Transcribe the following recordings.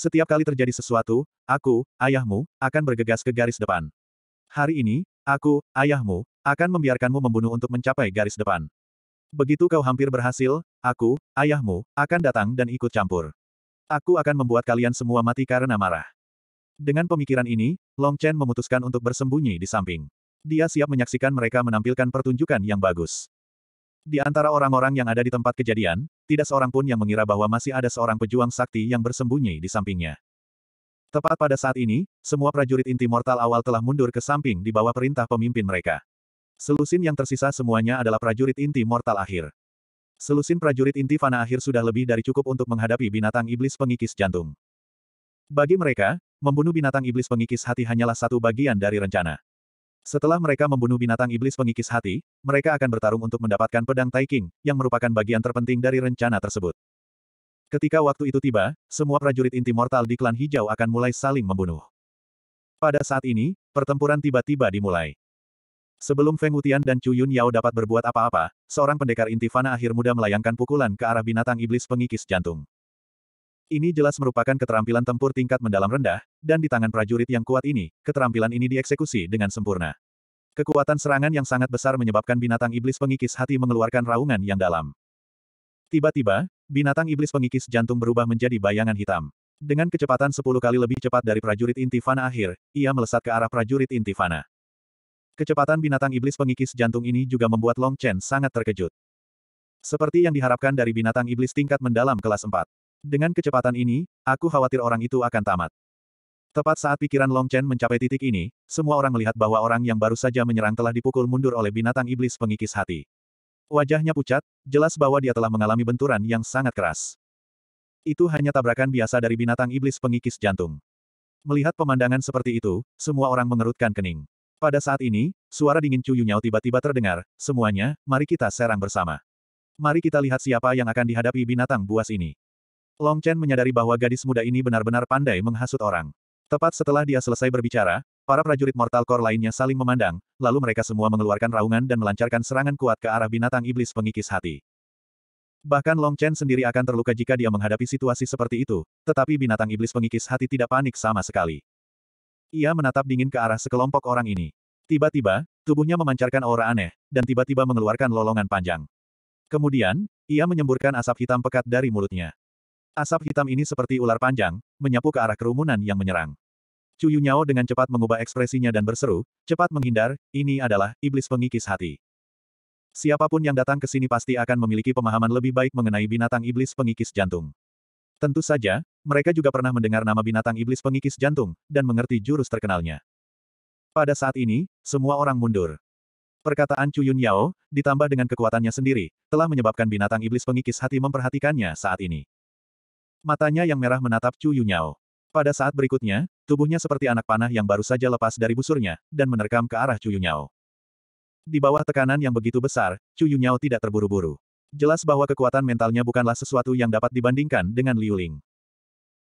Setiap kali terjadi sesuatu, aku, ayahmu, akan bergegas ke garis depan. Hari ini, aku, ayahmu, akan membiarkanmu membunuh untuk mencapai garis depan. Begitu kau hampir berhasil, aku, ayahmu, akan datang dan ikut campur. Aku akan membuat kalian semua mati karena marah. Dengan pemikiran ini, Long Chen memutuskan untuk bersembunyi di samping. Dia siap menyaksikan mereka menampilkan pertunjukan yang bagus. Di antara orang-orang yang ada di tempat kejadian, tidak seorang pun yang mengira bahwa masih ada seorang pejuang sakti yang bersembunyi di sampingnya. Tepat pada saat ini, semua prajurit inti mortal awal telah mundur ke samping di bawah perintah pemimpin mereka. Selusin yang tersisa semuanya adalah prajurit inti mortal akhir. Selusin prajurit inti fana akhir sudah lebih dari cukup untuk menghadapi binatang iblis pengikis jantung. Bagi mereka, membunuh binatang iblis pengikis hati hanyalah satu bagian dari rencana. Setelah mereka membunuh binatang iblis pengikis hati, mereka akan bertarung untuk mendapatkan pedang Taiking, yang merupakan bagian terpenting dari rencana tersebut. Ketika waktu itu tiba, semua prajurit inti mortal di klan hijau akan mulai saling membunuh. Pada saat ini, pertempuran tiba-tiba dimulai. Sebelum Feng Wutian dan Chu Yun Yao dapat berbuat apa-apa, seorang pendekar inti fana akhir muda melayangkan pukulan ke arah binatang iblis pengikis jantung. Ini jelas merupakan keterampilan tempur tingkat mendalam rendah, dan di tangan prajurit yang kuat ini, keterampilan ini dieksekusi dengan sempurna. Kekuatan serangan yang sangat besar menyebabkan binatang iblis pengikis hati mengeluarkan raungan yang dalam. Tiba-tiba, binatang iblis pengikis jantung berubah menjadi bayangan hitam. Dengan kecepatan 10 kali lebih cepat dari prajurit intifana akhir, ia melesat ke arah prajurit intifana. Kecepatan binatang iblis pengikis jantung ini juga membuat Long Chen sangat terkejut. Seperti yang diharapkan dari binatang iblis tingkat mendalam kelas 4. Dengan kecepatan ini, aku khawatir orang itu akan tamat. Tepat saat pikiran Long Chen mencapai titik ini, semua orang melihat bahwa orang yang baru saja menyerang telah dipukul mundur oleh binatang iblis pengikis hati. Wajahnya pucat, jelas bahwa dia telah mengalami benturan yang sangat keras. Itu hanya tabrakan biasa dari binatang iblis pengikis jantung. Melihat pemandangan seperti itu, semua orang mengerutkan kening. Pada saat ini, suara dingin Chu Yunyao tiba-tiba terdengar, semuanya, mari kita serang bersama. Mari kita lihat siapa yang akan dihadapi binatang buas ini. Long Chen menyadari bahwa gadis muda ini benar-benar pandai menghasut orang. Tepat setelah dia selesai berbicara, para prajurit Mortal Core lainnya saling memandang, lalu mereka semua mengeluarkan raungan dan melancarkan serangan kuat ke arah binatang iblis pengikis hati. Bahkan Long Chen sendiri akan terluka jika dia menghadapi situasi seperti itu, tetapi binatang iblis pengikis hati tidak panik sama sekali. Ia menatap dingin ke arah sekelompok orang ini. Tiba-tiba, tubuhnya memancarkan aura aneh, dan tiba-tiba mengeluarkan lolongan panjang. Kemudian, ia menyemburkan asap hitam pekat dari mulutnya. Asap hitam ini seperti ular panjang, menyapu ke arah kerumunan yang menyerang. Cuyu Nyao dengan cepat mengubah ekspresinya dan berseru, cepat menghindar, ini adalah iblis pengikis hati. Siapapun yang datang ke sini pasti akan memiliki pemahaman lebih baik mengenai binatang iblis pengikis jantung. Tentu saja, mereka juga pernah mendengar nama binatang iblis pengikis jantung, dan mengerti jurus terkenalnya. Pada saat ini, semua orang mundur. Perkataan Cuyun Yao, ditambah dengan kekuatannya sendiri, telah menyebabkan binatang iblis pengikis hati memperhatikannya saat ini. Matanya yang merah menatap Chu Yunyao. Pada saat berikutnya, tubuhnya seperti anak panah yang baru saja lepas dari busurnya, dan menerkam ke arah Chu Yunyao. Di bawah tekanan yang begitu besar, Chu Yunyao tidak terburu-buru. Jelas bahwa kekuatan mentalnya bukanlah sesuatu yang dapat dibandingkan dengan Liu Ling.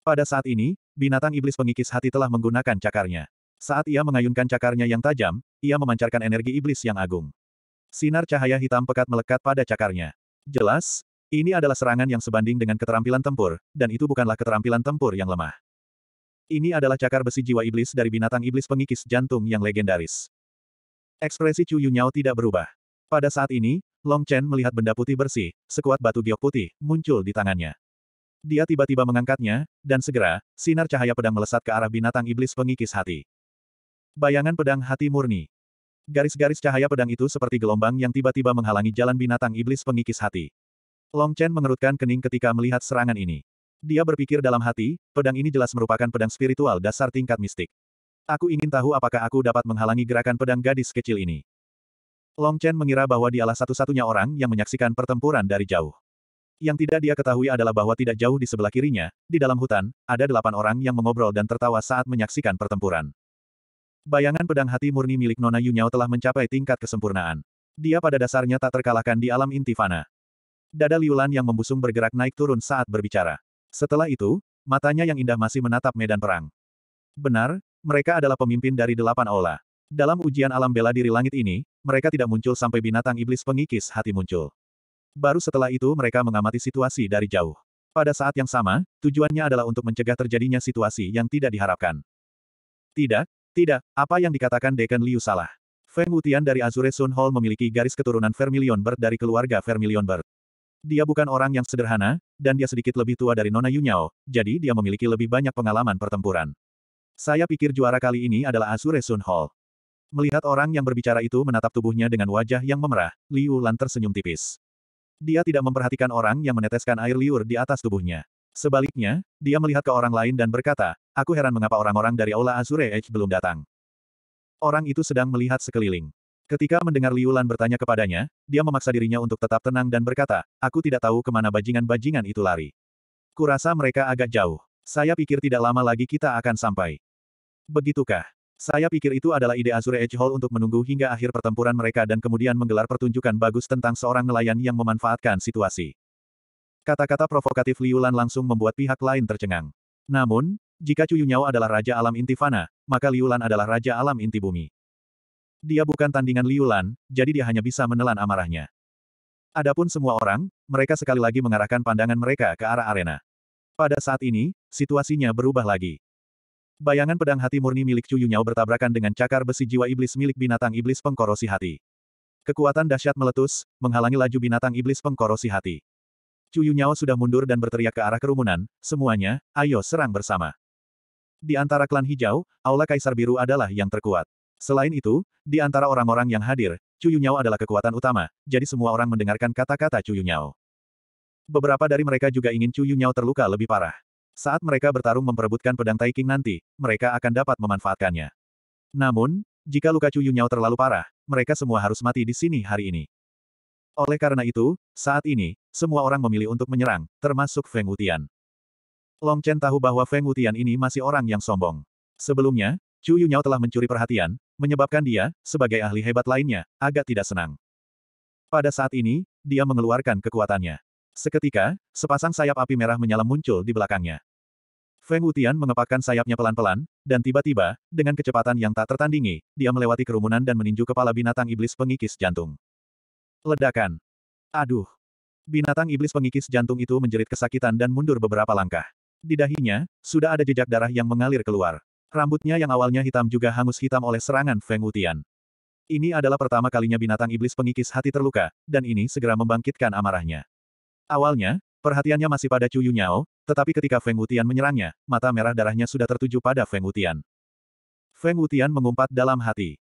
Pada saat ini, binatang iblis pengikis hati telah menggunakan cakarnya. Saat ia mengayunkan cakarnya yang tajam, ia memancarkan energi iblis yang agung. Sinar cahaya hitam pekat melekat pada cakarnya. Jelas, ini adalah serangan yang sebanding dengan keterampilan tempur, dan itu bukanlah keterampilan tempur yang lemah. Ini adalah cakar besi jiwa iblis dari binatang iblis pengikis jantung yang legendaris. Ekspresi Chu Yunyao tidak berubah. Pada saat ini, Long Chen melihat benda putih bersih, sekuat batu giok putih, muncul di tangannya. Dia tiba-tiba mengangkatnya, dan segera, sinar cahaya pedang melesat ke arah binatang iblis pengikis hati. Bayangan pedang hati murni. Garis-garis cahaya pedang itu seperti gelombang yang tiba-tiba menghalangi jalan binatang iblis pengikis hati. Long Chen mengerutkan kening ketika melihat serangan ini. Dia berpikir dalam hati, pedang ini jelas merupakan pedang spiritual dasar tingkat mistik. Aku ingin tahu apakah aku dapat menghalangi gerakan pedang gadis kecil ini. Long Chen mengira bahwa dialah satu-satunya orang yang menyaksikan pertempuran dari jauh. Yang tidak dia ketahui adalah bahwa tidak jauh di sebelah kirinya, di dalam hutan, ada delapan orang yang mengobrol dan tertawa saat menyaksikan pertempuran. Bayangan pedang hati murni milik Nona Yunyao telah mencapai tingkat kesempurnaan. Dia pada dasarnya tak terkalahkan di alam intifana. Dada Liulan yang membusung bergerak naik turun saat berbicara. Setelah itu, matanya yang indah masih menatap medan perang. Benar, mereka adalah pemimpin dari delapan aula. Dalam ujian alam bela diri langit ini, mereka tidak muncul sampai binatang iblis pengikis hati muncul. Baru setelah itu mereka mengamati situasi dari jauh. Pada saat yang sama, tujuannya adalah untuk mencegah terjadinya situasi yang tidak diharapkan. Tidak, tidak, apa yang dikatakan Dekan Liu salah. Feng Wutian dari Azure Sun Hall memiliki garis keturunan Vermilion Bird dari keluarga Vermilion Bird. Dia bukan orang yang sederhana, dan dia sedikit lebih tua dari Nona Yunyao, jadi dia memiliki lebih banyak pengalaman pertempuran. Saya pikir juara kali ini adalah Asure Sun Hall. Melihat orang yang berbicara itu menatap tubuhnya dengan wajah yang memerah, Liu Lan tersenyum tipis. Dia tidak memperhatikan orang yang meneteskan air liur di atas tubuhnya. Sebaliknya, dia melihat ke orang lain dan berkata, aku heran mengapa orang-orang dari Aula Azure Edge belum datang. Orang itu sedang melihat sekeliling. Ketika mendengar Liu Lan bertanya kepadanya, dia memaksa dirinya untuk tetap tenang dan berkata, aku tidak tahu kemana bajingan-bajingan itu lari. Kurasa mereka agak jauh. Saya pikir tidak lama lagi kita akan sampai. Begitukah? Saya pikir itu adalah ide Azure Edge Hall untuk menunggu hingga akhir pertempuran mereka dan kemudian menggelar pertunjukan bagus tentang seorang nelayan yang memanfaatkan situasi. Kata-kata provokatif Liu Lan langsung membuat pihak lain tercengang. Namun, jika Cuyunyao adalah Raja Alam Inti Fana, maka Liu Lan adalah Raja Alam Inti Bumi dia bukan tandingan Liulan, jadi dia hanya bisa menelan amarahnya. Adapun semua orang, mereka sekali lagi mengarahkan pandangan mereka ke arah arena. Pada saat ini, situasinya berubah lagi. Bayangan pedang hati murni milik Chu Yunyao bertabrakan dengan cakar besi jiwa iblis milik binatang iblis pengkorosi hati. Kekuatan dahsyat meletus, menghalangi laju binatang iblis pengkorosi hati. Chu Yunyao sudah mundur dan berteriak ke arah kerumunan, semuanya, ayo serang bersama. Di antara klan hijau, Aula Kaisar Biru adalah yang terkuat. Selain itu, di antara orang-orang yang hadir, Cuyu Nyao adalah kekuatan utama, jadi semua orang mendengarkan kata-kata Cuyu Nyao. Beberapa dari mereka juga ingin Cuyu Nyao terluka lebih parah. Saat mereka bertarung memperebutkan pedang Taiking nanti, mereka akan dapat memanfaatkannya. Namun, jika luka Cuyu Nyao terlalu parah, mereka semua harus mati di sini hari ini. Oleh karena itu, saat ini, semua orang memilih untuk menyerang, termasuk Feng Wutian. Long Chen tahu bahwa Feng Wutian ini masih orang yang sombong. Sebelumnya, Chu Yunyao telah mencuri perhatian, menyebabkan dia, sebagai ahli hebat lainnya, agak tidak senang. Pada saat ini, dia mengeluarkan kekuatannya. Seketika, sepasang sayap api merah menyala muncul di belakangnya. Feng Wutian mengepakkan sayapnya pelan-pelan, dan tiba-tiba, dengan kecepatan yang tak tertandingi, dia melewati kerumunan dan meninju kepala binatang iblis pengikis jantung. Ledakan. Aduh. Binatang iblis pengikis jantung itu menjerit kesakitan dan mundur beberapa langkah. Di dahinya, sudah ada jejak darah yang mengalir keluar. Rambutnya yang awalnya hitam juga hangus hitam oleh serangan Feng Wutian. Ini adalah pertama kalinya binatang iblis pengikis hati terluka, dan ini segera membangkitkan amarahnya. Awalnya, perhatiannya masih pada Chu Yunyao, tetapi ketika Feng Wutian menyerangnya, mata merah darahnya sudah tertuju pada Feng Wutian. Feng Wutian mengumpat dalam hati.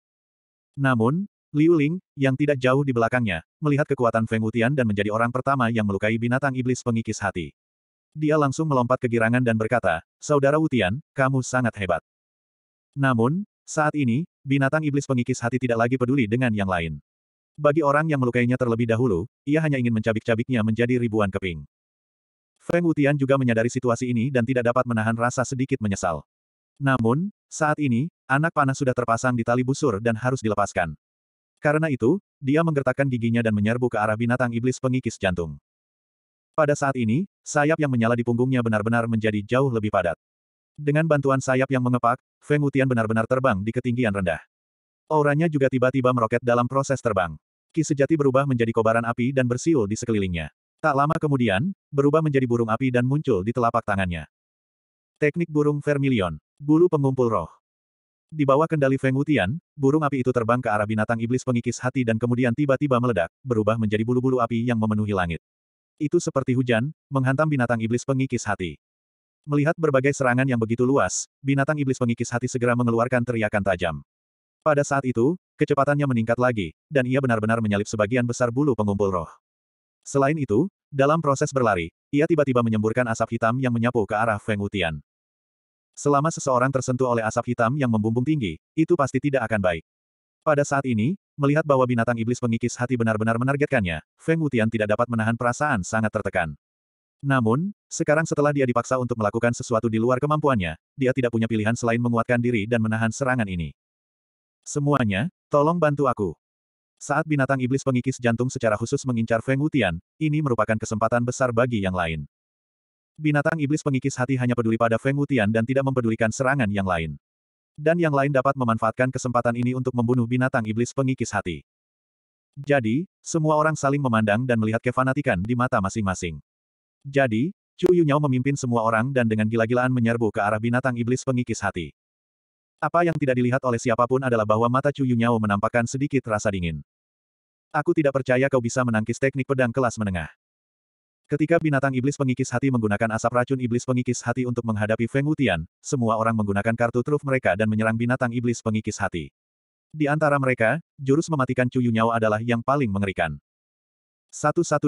Namun, Liu Ling, yang tidak jauh di belakangnya, melihat kekuatan Feng Wutian dan menjadi orang pertama yang melukai binatang iblis pengikis hati. Dia langsung melompat ke girangan dan berkata, Saudara Wutian, kamu sangat hebat. Namun, saat ini, binatang iblis pengikis hati tidak lagi peduli dengan yang lain. Bagi orang yang melukainya terlebih dahulu, ia hanya ingin mencabik-cabiknya menjadi ribuan keping. Feng Wutian juga menyadari situasi ini dan tidak dapat menahan rasa sedikit menyesal. Namun, saat ini, anak panah sudah terpasang di tali busur dan harus dilepaskan. Karena itu, dia menggertakkan giginya dan menyerbu ke arah binatang iblis pengikis jantung. Pada saat ini, sayap yang menyala di punggungnya benar-benar menjadi jauh lebih padat. Dengan bantuan sayap yang mengepak, Feng Wutian benar-benar terbang di ketinggian rendah. Auranya juga tiba-tiba meroket dalam proses terbang. Ki sejati berubah menjadi kobaran api dan bersiul di sekelilingnya. Tak lama kemudian, berubah menjadi burung api dan muncul di telapak tangannya. Teknik burung vermilion, bulu pengumpul roh. Di bawah kendali Feng Wutian, burung api itu terbang ke arah binatang iblis pengikis hati dan kemudian tiba-tiba meledak, berubah menjadi bulu-bulu api yang memenuhi langit. Itu seperti hujan, menghantam binatang iblis pengikis hati. Melihat berbagai serangan yang begitu luas, binatang iblis pengikis hati segera mengeluarkan teriakan tajam. Pada saat itu, kecepatannya meningkat lagi, dan ia benar-benar menyalip sebagian besar bulu pengumpul roh. Selain itu, dalam proses berlari, ia tiba-tiba menyemburkan asap hitam yang menyapu ke arah Feng Wutian. Selama seseorang tersentuh oleh asap hitam yang membumbung tinggi, itu pasti tidak akan baik. Pada saat ini, melihat bahwa binatang iblis pengikis hati benar-benar menargetkannya, Feng Wutian tidak dapat menahan perasaan sangat tertekan. Namun, sekarang setelah dia dipaksa untuk melakukan sesuatu di luar kemampuannya, dia tidak punya pilihan selain menguatkan diri dan menahan serangan ini. Semuanya, tolong bantu aku. Saat binatang iblis pengikis jantung secara khusus mengincar Feng Wutian, ini merupakan kesempatan besar bagi yang lain. Binatang iblis pengikis hati hanya peduli pada Feng Wutian dan tidak mempedulikan serangan yang lain. Dan yang lain dapat memanfaatkan kesempatan ini untuk membunuh binatang iblis pengikis hati. Jadi, semua orang saling memandang dan melihat kefanatikan di mata masing-masing. Jadi, Chu Yunyao memimpin semua orang dan dengan gila-gilaan menyerbu ke arah binatang iblis pengikis hati. Apa yang tidak dilihat oleh siapapun adalah bahwa mata Chu Yunyao menampakkan sedikit rasa dingin. Aku tidak percaya kau bisa menangkis teknik pedang kelas menengah. Ketika binatang iblis pengikis hati menggunakan asap racun iblis pengikis hati untuk menghadapi Feng Wutian, semua orang menggunakan kartu truf mereka dan menyerang binatang iblis pengikis hati. Di antara mereka, jurus mematikan Chu Yunyao adalah yang paling mengerikan. 112.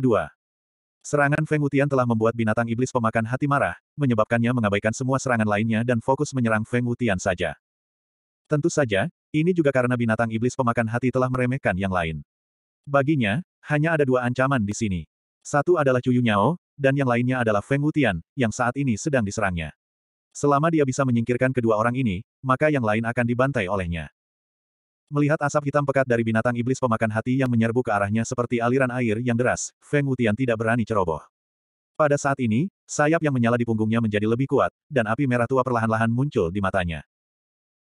Serangan Feng Wutian telah membuat binatang iblis pemakan hati marah, menyebabkannya mengabaikan semua serangan lainnya dan fokus menyerang Feng Wutian saja. Tentu saja, ini juga karena binatang iblis pemakan hati telah meremehkan yang lain. Baginya, hanya ada dua ancaman di sini. Satu adalah Cuyu Nyao, dan yang lainnya adalah Feng Wutian, yang saat ini sedang diserangnya. Selama dia bisa menyingkirkan kedua orang ini, maka yang lain akan dibantai olehnya. Melihat asap hitam pekat dari binatang iblis pemakan hati yang menyerbu ke arahnya seperti aliran air yang deras, Feng Wutian tidak berani ceroboh. Pada saat ini, sayap yang menyala di punggungnya menjadi lebih kuat, dan api merah tua perlahan-lahan muncul di matanya.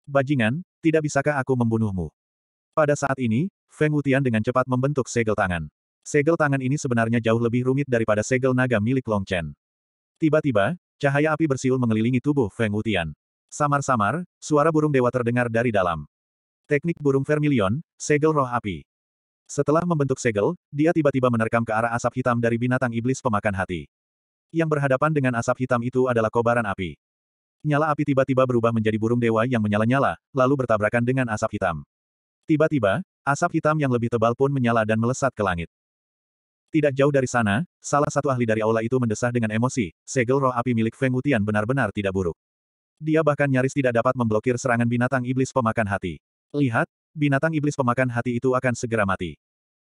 Bajingan, tidak bisakah aku membunuhmu? Pada saat ini, Feng Wutian dengan cepat membentuk segel tangan. Segel tangan ini sebenarnya jauh lebih rumit daripada segel naga milik Long Chen. Tiba-tiba, cahaya api bersiul mengelilingi tubuh Feng Wutian. Samar-samar, suara burung dewa terdengar dari dalam. Teknik burung vermilion, segel roh api. Setelah membentuk segel, dia tiba-tiba menerkam ke arah asap hitam dari binatang iblis pemakan hati. Yang berhadapan dengan asap hitam itu adalah kobaran api. Nyala api tiba-tiba berubah menjadi burung dewa yang menyala-nyala, lalu bertabrakan dengan asap hitam. Tiba-tiba, asap hitam yang lebih tebal pun menyala dan melesat ke langit. Tidak jauh dari sana, salah satu ahli dari aula itu mendesah dengan emosi, segel roh api milik Feng Wutian benar-benar tidak buruk. Dia bahkan nyaris tidak dapat memblokir serangan binatang iblis pemakan hati. Lihat, binatang iblis pemakan hati itu akan segera mati.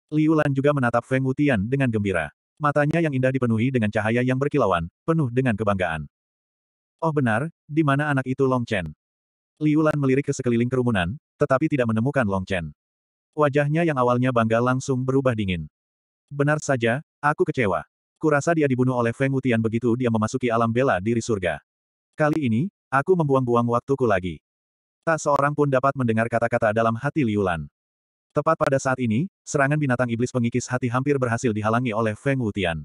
Liu Lan juga menatap Feng Wutian dengan gembira. Matanya yang indah dipenuhi dengan cahaya yang berkilauan, penuh dengan kebanggaan. Oh benar, di mana anak itu Long Chen? Liu Lan melirik ke sekeliling kerumunan, tetapi tidak menemukan Long Chen. Wajahnya yang awalnya bangga langsung berubah dingin. Benar saja, aku kecewa. Kurasa dia dibunuh oleh Feng Wutian begitu dia memasuki alam bela diri surga. Kali ini, aku membuang-buang waktuku lagi. Tak seorang pun dapat mendengar kata-kata dalam hati Liulan. Tepat pada saat ini, serangan binatang iblis pengikis hati hampir berhasil dihalangi oleh Feng Wutian.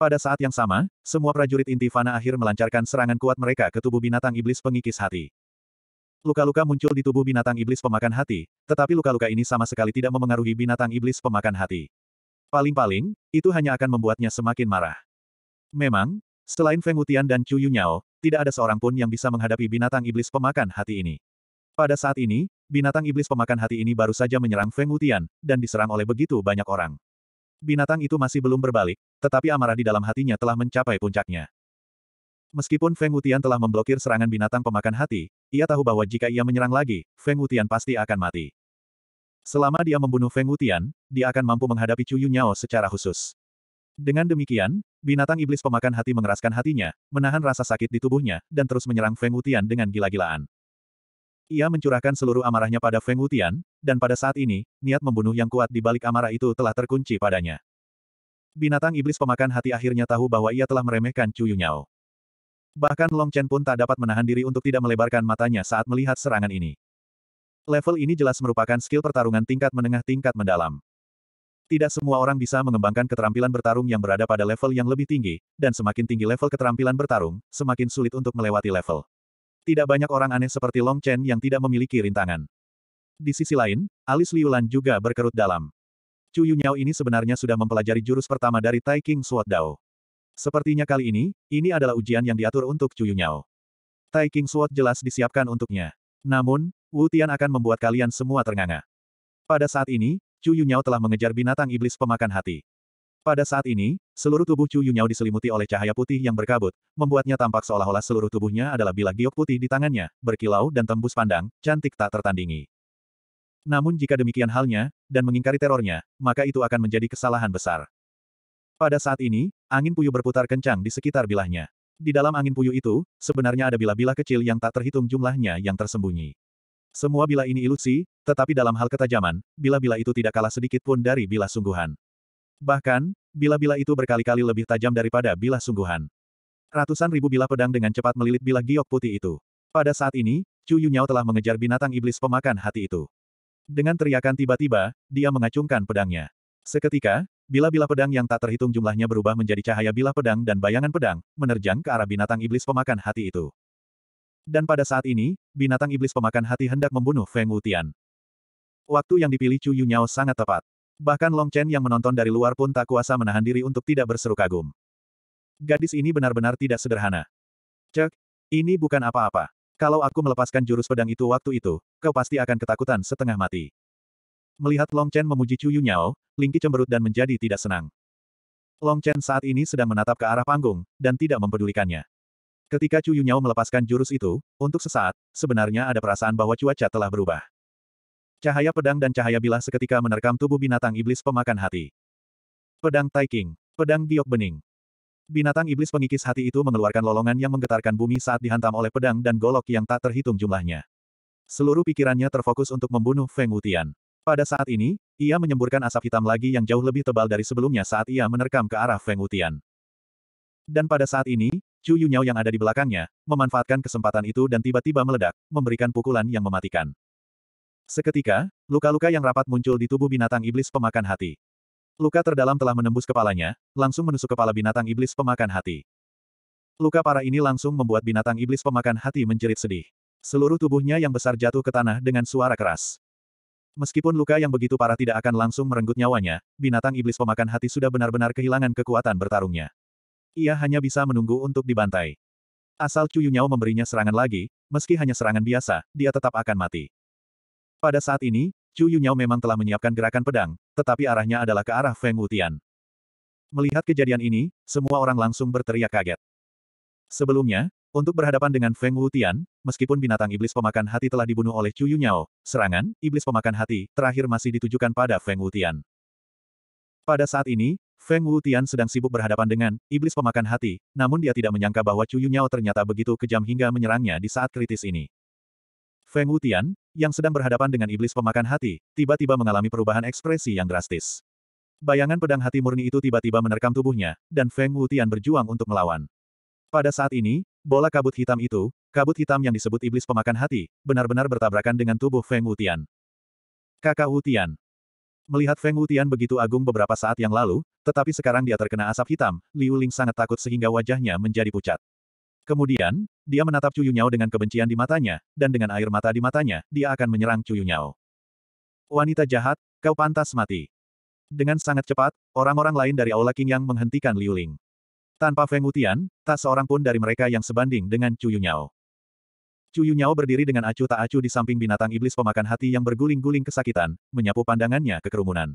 Pada saat yang sama, semua prajurit Inti Fana akhir melancarkan serangan kuat mereka ke tubuh binatang iblis pengikis hati. Luka-luka muncul di tubuh binatang iblis pemakan hati, tetapi luka-luka ini sama sekali tidak memengaruhi binatang iblis pemakan hati. Paling-paling, itu hanya akan membuatnya semakin marah. Memang, selain Feng Wutian dan Chu Yunyao, tidak ada seorang pun yang bisa menghadapi binatang iblis pemakan hati ini. Pada saat ini, binatang iblis pemakan hati ini baru saja menyerang Feng Wutian, dan diserang oleh begitu banyak orang. Binatang itu masih belum berbalik, tetapi amarah di dalam hatinya telah mencapai puncaknya. Meskipun Feng Wutian telah memblokir serangan binatang pemakan hati, ia tahu bahwa jika ia menyerang lagi, Feng Wutian pasti akan mati. Selama dia membunuh Feng Wutian, dia akan mampu menghadapi Chu Yunyao secara khusus. Dengan demikian, binatang iblis pemakan hati mengeraskan hatinya, menahan rasa sakit di tubuhnya, dan terus menyerang Feng Wutian dengan gila-gilaan. Ia mencurahkan seluruh amarahnya pada Feng Wutian, dan pada saat ini, niat membunuh yang kuat di balik amarah itu telah terkunci padanya. Binatang iblis pemakan hati akhirnya tahu bahwa ia telah meremehkan Chu Yunyao. Bahkan Long Chen pun tak dapat menahan diri untuk tidak melebarkan matanya saat melihat serangan ini. Level ini jelas merupakan skill pertarungan tingkat menengah tingkat mendalam. Tidak semua orang bisa mengembangkan keterampilan bertarung yang berada pada level yang lebih tinggi, dan semakin tinggi level keterampilan bertarung, semakin sulit untuk melewati level. Tidak banyak orang aneh seperti Long Chen yang tidak memiliki rintangan. Di sisi lain, alis Liulan juga berkerut dalam. Cuyu ini sebenarnya sudah mempelajari jurus pertama dari Tai King Sword Dao. Sepertinya kali ini, ini adalah ujian yang diatur untuk Cuyu Nyao. Tai King Sword jelas disiapkan untuknya. Namun, Wu Tian akan membuat kalian semua ternganga. Pada saat ini, Cuyu telah mengejar binatang iblis pemakan hati. Pada saat ini, seluruh tubuh Chu Yunyao diselimuti oleh cahaya putih yang berkabut, membuatnya tampak seolah-olah seluruh tubuhnya adalah bilah giok putih di tangannya, berkilau dan tembus pandang, cantik tak tertandingi. Namun jika demikian halnya, dan mengingkari terornya, maka itu akan menjadi kesalahan besar. Pada saat ini, angin puyuh berputar kencang di sekitar bilahnya. Di dalam angin puyuh itu, sebenarnya ada bilah-bilah kecil yang tak terhitung jumlahnya yang tersembunyi. Semua bilah ini ilusi, tetapi dalam hal ketajaman, bilah-bilah itu tidak kalah sedikit pun dari bilah sungguhan. Bahkan, bila-bila itu berkali-kali lebih tajam daripada bilah sungguhan. Ratusan ribu bilah pedang dengan cepat melilit bila giok putih itu. Pada saat ini, Chu Yunyao telah mengejar binatang iblis pemakan hati itu. Dengan teriakan tiba-tiba, dia mengacungkan pedangnya. Seketika, bila-bila pedang yang tak terhitung jumlahnya berubah menjadi cahaya bilah pedang dan bayangan pedang, menerjang ke arah binatang iblis pemakan hati itu. Dan pada saat ini, binatang iblis pemakan hati hendak membunuh Feng Wutian. Waktu yang dipilih Chu Yunyao sangat tepat. Bahkan Long Chen yang menonton dari luar pun tak kuasa menahan diri untuk tidak berseru kagum. Gadis ini benar-benar tidak sederhana. Cek, ini bukan apa-apa. Kalau aku melepaskan jurus pedang itu waktu itu, kau pasti akan ketakutan setengah mati. Melihat Long Chen memuji Chu Yu Nyao, Lingqi cemberut dan menjadi tidak senang. Long Chen saat ini sedang menatap ke arah panggung, dan tidak mempedulikannya. Ketika Chu Nyao melepaskan jurus itu, untuk sesaat, sebenarnya ada perasaan bahwa cuaca telah berubah. Cahaya pedang dan cahaya bilah seketika menerkam tubuh binatang iblis pemakan hati. Pedang Taiking. Pedang Giok Bening. Binatang iblis pengikis hati itu mengeluarkan lolongan yang menggetarkan bumi saat dihantam oleh pedang dan golok yang tak terhitung jumlahnya. Seluruh pikirannya terfokus untuk membunuh Feng Wutian. Pada saat ini, ia menyemburkan asap hitam lagi yang jauh lebih tebal dari sebelumnya saat ia menerkam ke arah Feng Wutian. Dan pada saat ini, Chu Yunyao yang ada di belakangnya, memanfaatkan kesempatan itu dan tiba-tiba meledak, memberikan pukulan yang mematikan. Seketika, luka-luka yang rapat muncul di tubuh binatang iblis pemakan hati. Luka terdalam telah menembus kepalanya, langsung menusuk kepala binatang iblis pemakan hati. Luka parah ini langsung membuat binatang iblis pemakan hati menjerit sedih. Seluruh tubuhnya yang besar jatuh ke tanah dengan suara keras. Meskipun luka yang begitu parah tidak akan langsung merenggut nyawanya, binatang iblis pemakan hati sudah benar-benar kehilangan kekuatan bertarungnya. Ia hanya bisa menunggu untuk dibantai. Asal Cuyu Nyao memberinya serangan lagi, meski hanya serangan biasa, dia tetap akan mati. Pada saat ini, Chu Yunyao memang telah menyiapkan gerakan pedang, tetapi arahnya adalah ke arah Feng Wutian. Melihat kejadian ini, semua orang langsung berteriak kaget. Sebelumnya, untuk berhadapan dengan Feng Wutian, meskipun binatang iblis pemakan hati telah dibunuh oleh Chu Yunyao, serangan iblis pemakan hati terakhir masih ditujukan pada Feng Wutian. Pada saat ini, Feng Wutian sedang sibuk berhadapan dengan iblis pemakan hati, namun dia tidak menyangka bahwa Chu Yunyao ternyata begitu kejam hingga menyerangnya di saat kritis ini. Feng Wutian, yang sedang berhadapan dengan iblis pemakan hati, tiba-tiba mengalami perubahan ekspresi yang drastis. Bayangan pedang hati murni itu tiba-tiba menerkam tubuhnya, dan Feng Wutian berjuang untuk melawan. Pada saat ini, bola kabut hitam itu, kabut hitam yang disebut iblis pemakan hati, benar-benar bertabrakan dengan tubuh Feng Wutian. Kakak Wutian. Melihat Feng Wutian begitu agung beberapa saat yang lalu, tetapi sekarang dia terkena asap hitam, Liu Ling sangat takut sehingga wajahnya menjadi pucat. Kemudian, dia menatap Cuyu Nyao dengan kebencian di matanya, dan dengan air mata di matanya, dia akan menyerang Cuyu Nyao. Wanita jahat, kau pantas mati. Dengan sangat cepat, orang-orang lain dari Aula King Yang menghentikan Liu Ling. Tanpa Feng Wutian, tak seorang pun dari mereka yang sebanding dengan Cuyu Nyao. Cuyu Nyao berdiri dengan acuh tak acuh di samping binatang iblis pemakan hati yang berguling-guling kesakitan, menyapu pandangannya ke kerumunan.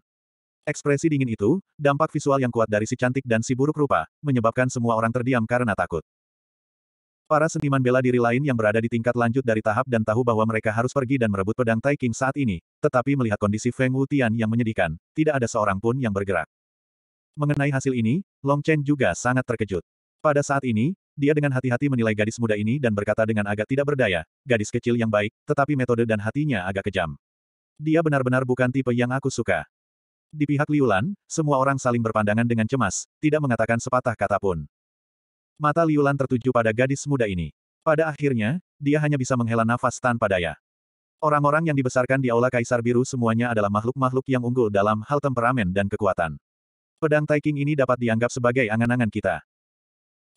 Ekspresi dingin itu, dampak visual yang kuat dari si cantik dan si buruk rupa, menyebabkan semua orang terdiam karena takut. Para seniman bela diri lain yang berada di tingkat lanjut dari tahap dan tahu bahwa mereka harus pergi dan merebut pedang Tai King saat ini, tetapi melihat kondisi Feng Wutian yang menyedihkan, tidak ada seorang pun yang bergerak. Mengenai hasil ini, Long Chen juga sangat terkejut. Pada saat ini, dia dengan hati-hati menilai gadis muda ini dan berkata dengan agak tidak berdaya, gadis kecil yang baik, tetapi metode dan hatinya agak kejam. Dia benar-benar bukan tipe yang aku suka. Di pihak Liulan, semua orang saling berpandangan dengan cemas, tidak mengatakan sepatah kata pun. Mata Liulan tertuju pada gadis muda ini. Pada akhirnya, dia hanya bisa menghela nafas tanpa daya. Orang-orang yang dibesarkan di Aula Kaisar Biru semuanya adalah makhluk-makhluk yang unggul dalam hal temperamen dan kekuatan. Pedang Taiking ini dapat dianggap sebagai angan-angan kita.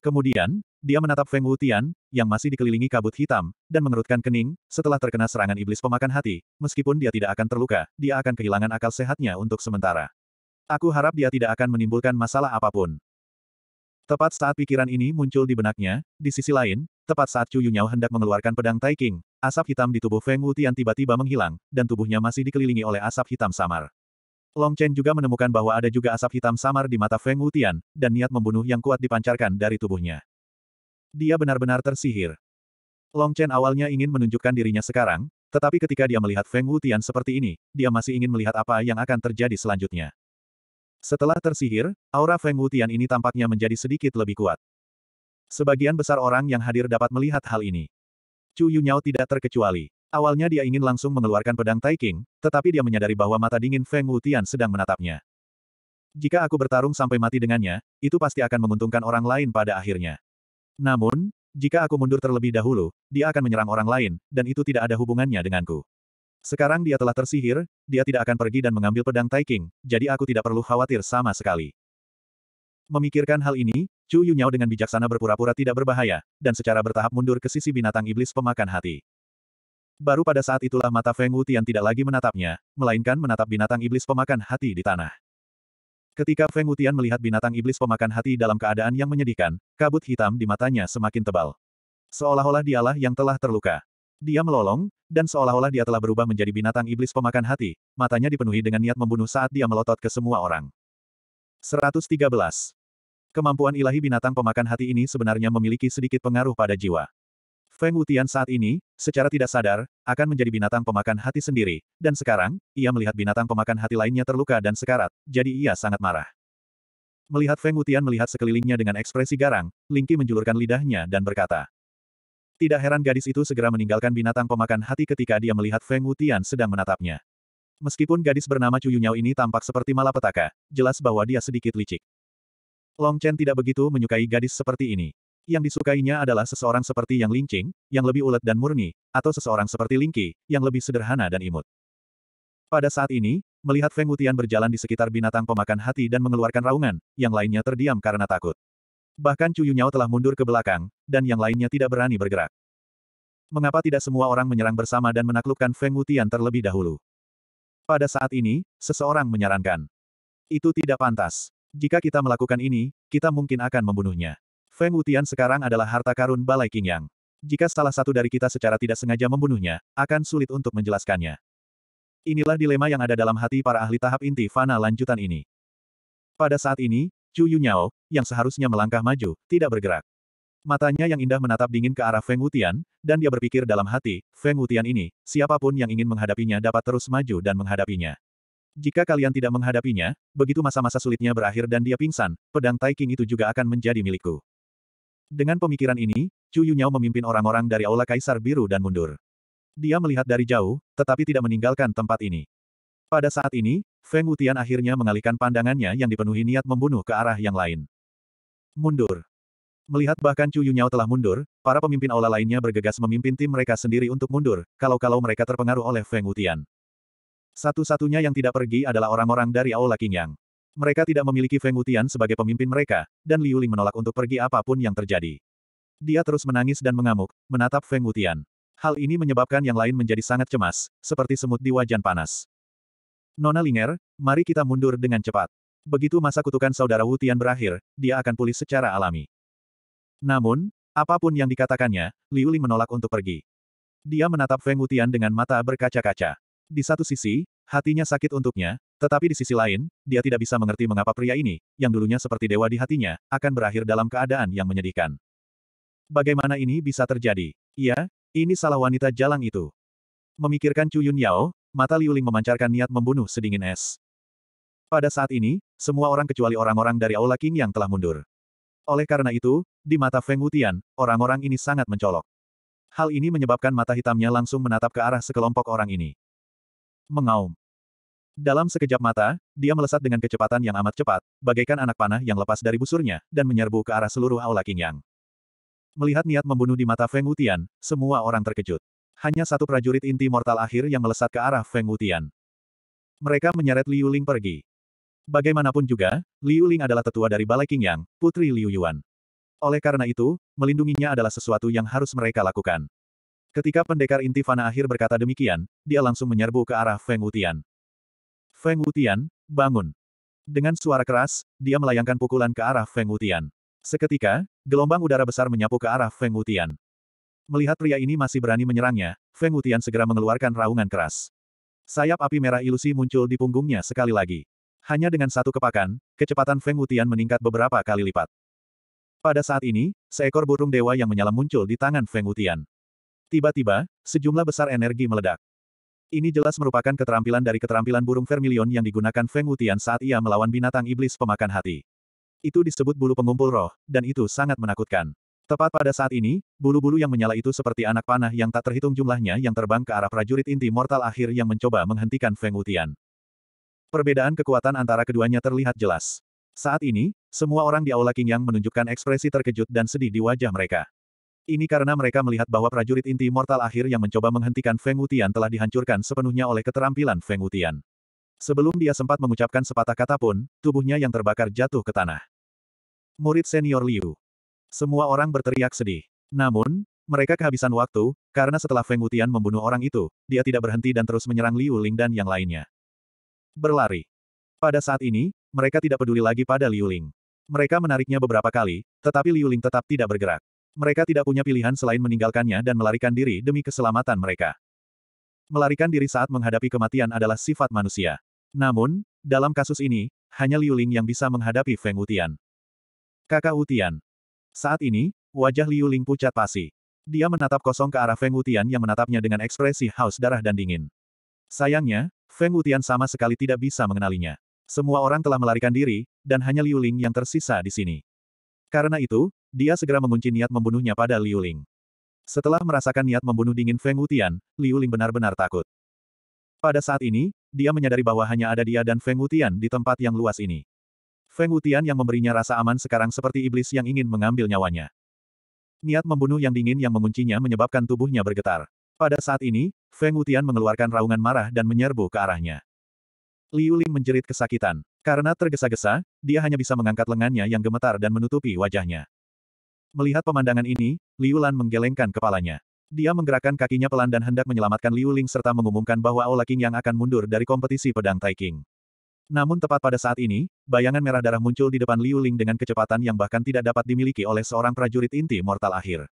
Kemudian, dia menatap Feng Wutian, yang masih dikelilingi kabut hitam, dan mengerutkan kening, setelah terkena serangan iblis pemakan hati, meskipun dia tidak akan terluka, dia akan kehilangan akal sehatnya untuk sementara. Aku harap dia tidak akan menimbulkan masalah apapun. Tepat saat pikiran ini muncul di benaknya, di sisi lain, tepat saat Chu Yunyao hendak mengeluarkan pedang Tai asap hitam di tubuh Feng Wutian tiba-tiba menghilang, dan tubuhnya masih dikelilingi oleh asap hitam samar. Long Chen juga menemukan bahwa ada juga asap hitam samar di mata Feng Wutian, dan niat membunuh yang kuat dipancarkan dari tubuhnya. Dia benar-benar tersihir. Long Chen awalnya ingin menunjukkan dirinya sekarang, tetapi ketika dia melihat Feng Wutian seperti ini, dia masih ingin melihat apa yang akan terjadi selanjutnya. Setelah tersihir, aura Feng Wutian ini tampaknya menjadi sedikit lebih kuat. Sebagian besar orang yang hadir dapat melihat hal ini. Chu Yunyao tidak terkecuali. Awalnya dia ingin langsung mengeluarkan pedang Taiking, tetapi dia menyadari bahwa mata dingin Feng Wutian sedang menatapnya. Jika aku bertarung sampai mati dengannya, itu pasti akan menguntungkan orang lain pada akhirnya. Namun, jika aku mundur terlebih dahulu, dia akan menyerang orang lain, dan itu tidak ada hubungannya denganku. Sekarang dia telah tersihir, dia tidak akan pergi dan mengambil pedang Taiking, jadi aku tidak perlu khawatir sama sekali. Memikirkan hal ini, Chu Yunyao dengan bijaksana berpura-pura tidak berbahaya, dan secara bertahap mundur ke sisi binatang iblis pemakan hati. Baru pada saat itulah mata Feng Wutian tidak lagi menatapnya, melainkan menatap binatang iblis pemakan hati di tanah. Ketika Feng Wutian melihat binatang iblis pemakan hati dalam keadaan yang menyedihkan, kabut hitam di matanya semakin tebal. Seolah-olah dialah yang telah terluka. Dia melolong, dan seolah-olah dia telah berubah menjadi binatang iblis pemakan hati, matanya dipenuhi dengan niat membunuh saat dia melotot ke semua orang. 113. Kemampuan ilahi binatang pemakan hati ini sebenarnya memiliki sedikit pengaruh pada jiwa. Feng Wutian saat ini, secara tidak sadar, akan menjadi binatang pemakan hati sendiri, dan sekarang, ia melihat binatang pemakan hati lainnya terluka dan sekarat, jadi ia sangat marah. Melihat Feng Wutian melihat sekelilingnya dengan ekspresi garang, Lingqi menjulurkan lidahnya dan berkata, tidak heran gadis itu segera meninggalkan binatang pemakan hati ketika dia melihat Feng Wutian sedang menatapnya. Meskipun gadis bernama Cuyu Yunyao ini tampak seperti malapetaka, jelas bahwa dia sedikit licik. Long Chen tidak begitu menyukai gadis seperti ini. Yang disukainya adalah seseorang seperti yang lincing, yang lebih ulet dan murni, atau seseorang seperti Lingqi, yang lebih sederhana dan imut. Pada saat ini, melihat Feng Wutian berjalan di sekitar binatang pemakan hati dan mengeluarkan raungan, yang lainnya terdiam karena takut. Bahkan Cuyu Nyao telah mundur ke belakang, dan yang lainnya tidak berani bergerak. Mengapa tidak semua orang menyerang bersama dan menaklukkan Feng Wutian terlebih dahulu? Pada saat ini, seseorang menyarankan. Itu tidak pantas. Jika kita melakukan ini, kita mungkin akan membunuhnya. Feng Wutian sekarang adalah harta karun Balai Qingyang. Jika salah satu dari kita secara tidak sengaja membunuhnya, akan sulit untuk menjelaskannya. Inilah dilema yang ada dalam hati para ahli tahap inti fana lanjutan ini. Pada saat ini, Chu Yunyao, yang seharusnya melangkah maju, tidak bergerak. Matanya yang indah menatap dingin ke arah Feng Wutian, dan dia berpikir dalam hati, Feng Wutian ini, siapapun yang ingin menghadapinya dapat terus maju dan menghadapinya. Jika kalian tidak menghadapinya, begitu masa-masa sulitnya berakhir dan dia pingsan, pedang Taiking itu juga akan menjadi milikku. Dengan pemikiran ini, Chu Yunyao memimpin orang-orang dari Aula Kaisar Biru dan mundur. Dia melihat dari jauh, tetapi tidak meninggalkan tempat ini. Pada saat ini, Feng Wutian akhirnya mengalihkan pandangannya yang dipenuhi niat membunuh ke arah yang lain. Mundur. Melihat bahkan Chu Yunyao telah mundur, para pemimpin aula lainnya bergegas memimpin tim mereka sendiri untuk mundur, kalau-kalau mereka terpengaruh oleh Feng Wutian. Satu-satunya yang tidak pergi adalah orang-orang dari aula yang, Mereka tidak memiliki Feng Wutian sebagai pemimpin mereka, dan Liu Ling menolak untuk pergi apapun yang terjadi. Dia terus menangis dan mengamuk, menatap Feng Wutian. Hal ini menyebabkan yang lain menjadi sangat cemas, seperti semut di wajan panas. Nona Linger, mari kita mundur dengan cepat. Begitu masa kutukan saudara Wu Tian berakhir, dia akan pulih secara alami. Namun, apapun yang dikatakannya, Liu Ling menolak untuk pergi. Dia menatap Feng Wutian dengan mata berkaca-kaca. Di satu sisi, hatinya sakit untuknya, tetapi di sisi lain, dia tidak bisa mengerti mengapa pria ini, yang dulunya seperti dewa di hatinya, akan berakhir dalam keadaan yang menyedihkan. Bagaimana ini bisa terjadi? Iya, ini salah wanita jalang itu. Memikirkan Chu Yun Yao, mata Liu Ling memancarkan niat membunuh sedingin es. Pada saat ini, semua orang kecuali orang-orang dari Aula King yang telah mundur. Oleh karena itu, di mata Feng Wutian, orang-orang ini sangat mencolok. Hal ini menyebabkan mata hitamnya langsung menatap ke arah sekelompok orang ini. Mengaum. Dalam sekejap mata, dia melesat dengan kecepatan yang amat cepat, bagaikan anak panah yang lepas dari busurnya, dan menyerbu ke arah seluruh Aula King Yang. Melihat niat membunuh di mata Feng Wutian, semua orang terkejut hanya satu prajurit inti mortal akhir yang melesat ke arah Feng Wutian. Mereka menyeret Liu Ling pergi. Bagaimanapun juga, Liu Ling adalah tetua dari Balai King Yang, putri Liu Yuan. Oleh karena itu, melindunginya adalah sesuatu yang harus mereka lakukan. Ketika pendekar inti Fana akhir berkata demikian, dia langsung menyerbu ke arah Feng Wutian. Feng Wutian, bangun. Dengan suara keras, dia melayangkan pukulan ke arah Feng Wutian. Seketika, gelombang udara besar menyapu ke arah Feng Wutian. Melihat pria ini masih berani menyerangnya, Feng Wutian segera mengeluarkan raungan keras. Sayap api merah ilusi muncul di punggungnya sekali lagi. Hanya dengan satu kepakan, kecepatan Feng Wutian meningkat beberapa kali lipat. Pada saat ini, seekor burung dewa yang menyala muncul di tangan Feng Wutian. Tiba-tiba, sejumlah besar energi meledak. Ini jelas merupakan keterampilan dari keterampilan burung vermilion yang digunakan Feng Wutian saat ia melawan binatang iblis pemakan hati. Itu disebut bulu pengumpul roh, dan itu sangat menakutkan. Tepat pada saat ini, bulu-bulu yang menyala itu seperti anak panah yang tak terhitung jumlahnya yang terbang ke arah prajurit inti mortal akhir yang mencoba menghentikan Feng Wutian. Perbedaan kekuatan antara keduanya terlihat jelas. Saat ini, semua orang di Aula Yang menunjukkan ekspresi terkejut dan sedih di wajah mereka. Ini karena mereka melihat bahwa prajurit inti mortal akhir yang mencoba menghentikan Feng Wutian telah dihancurkan sepenuhnya oleh keterampilan Feng Wutian. Sebelum dia sempat mengucapkan sepatah kata pun, tubuhnya yang terbakar jatuh ke tanah. Murid senior Liu, semua orang berteriak sedih. Namun, mereka kehabisan waktu, karena setelah Feng Wutian membunuh orang itu, dia tidak berhenti dan terus menyerang Liu Ling dan yang lainnya. Berlari. Pada saat ini, mereka tidak peduli lagi pada Liu Ling. Mereka menariknya beberapa kali, tetapi Liu Ling tetap tidak bergerak. Mereka tidak punya pilihan selain meninggalkannya dan melarikan diri demi keselamatan mereka. Melarikan diri saat menghadapi kematian adalah sifat manusia. Namun, dalam kasus ini, hanya Liu Ling yang bisa menghadapi Feng Wutian. Kakak Wutian, saat ini, wajah Liu Ling pucat pasi. Dia menatap kosong ke arah Feng Wutian yang menatapnya dengan ekspresi haus darah dan dingin. Sayangnya, Feng Wutian sama sekali tidak bisa mengenalinya. Semua orang telah melarikan diri, dan hanya Liu Ling yang tersisa di sini. Karena itu, dia segera mengunci niat membunuhnya pada Liu Ling. Setelah merasakan niat membunuh dingin Feng Wutian, Liu Ling benar-benar takut. Pada saat ini, dia menyadari bahwa hanya ada dia dan Feng Wutian di tempat yang luas ini. Feng Wutian yang memberinya rasa aman sekarang seperti iblis yang ingin mengambil nyawanya. Niat membunuh yang dingin yang menguncinya menyebabkan tubuhnya bergetar. Pada saat ini, Feng Wutian mengeluarkan raungan marah dan menyerbu ke arahnya. Liu Ling menjerit kesakitan. Karena tergesa-gesa, dia hanya bisa mengangkat lengannya yang gemetar dan menutupi wajahnya. Melihat pemandangan ini, Liu Lan menggelengkan kepalanya. Dia menggerakkan kakinya pelan dan hendak menyelamatkan Liu Ling serta mengumumkan bahwa Aula King yang akan mundur dari kompetisi pedang Taiking. Namun tepat pada saat ini, bayangan merah darah muncul di depan Liu Ling dengan kecepatan yang bahkan tidak dapat dimiliki oleh seorang prajurit inti mortal akhir.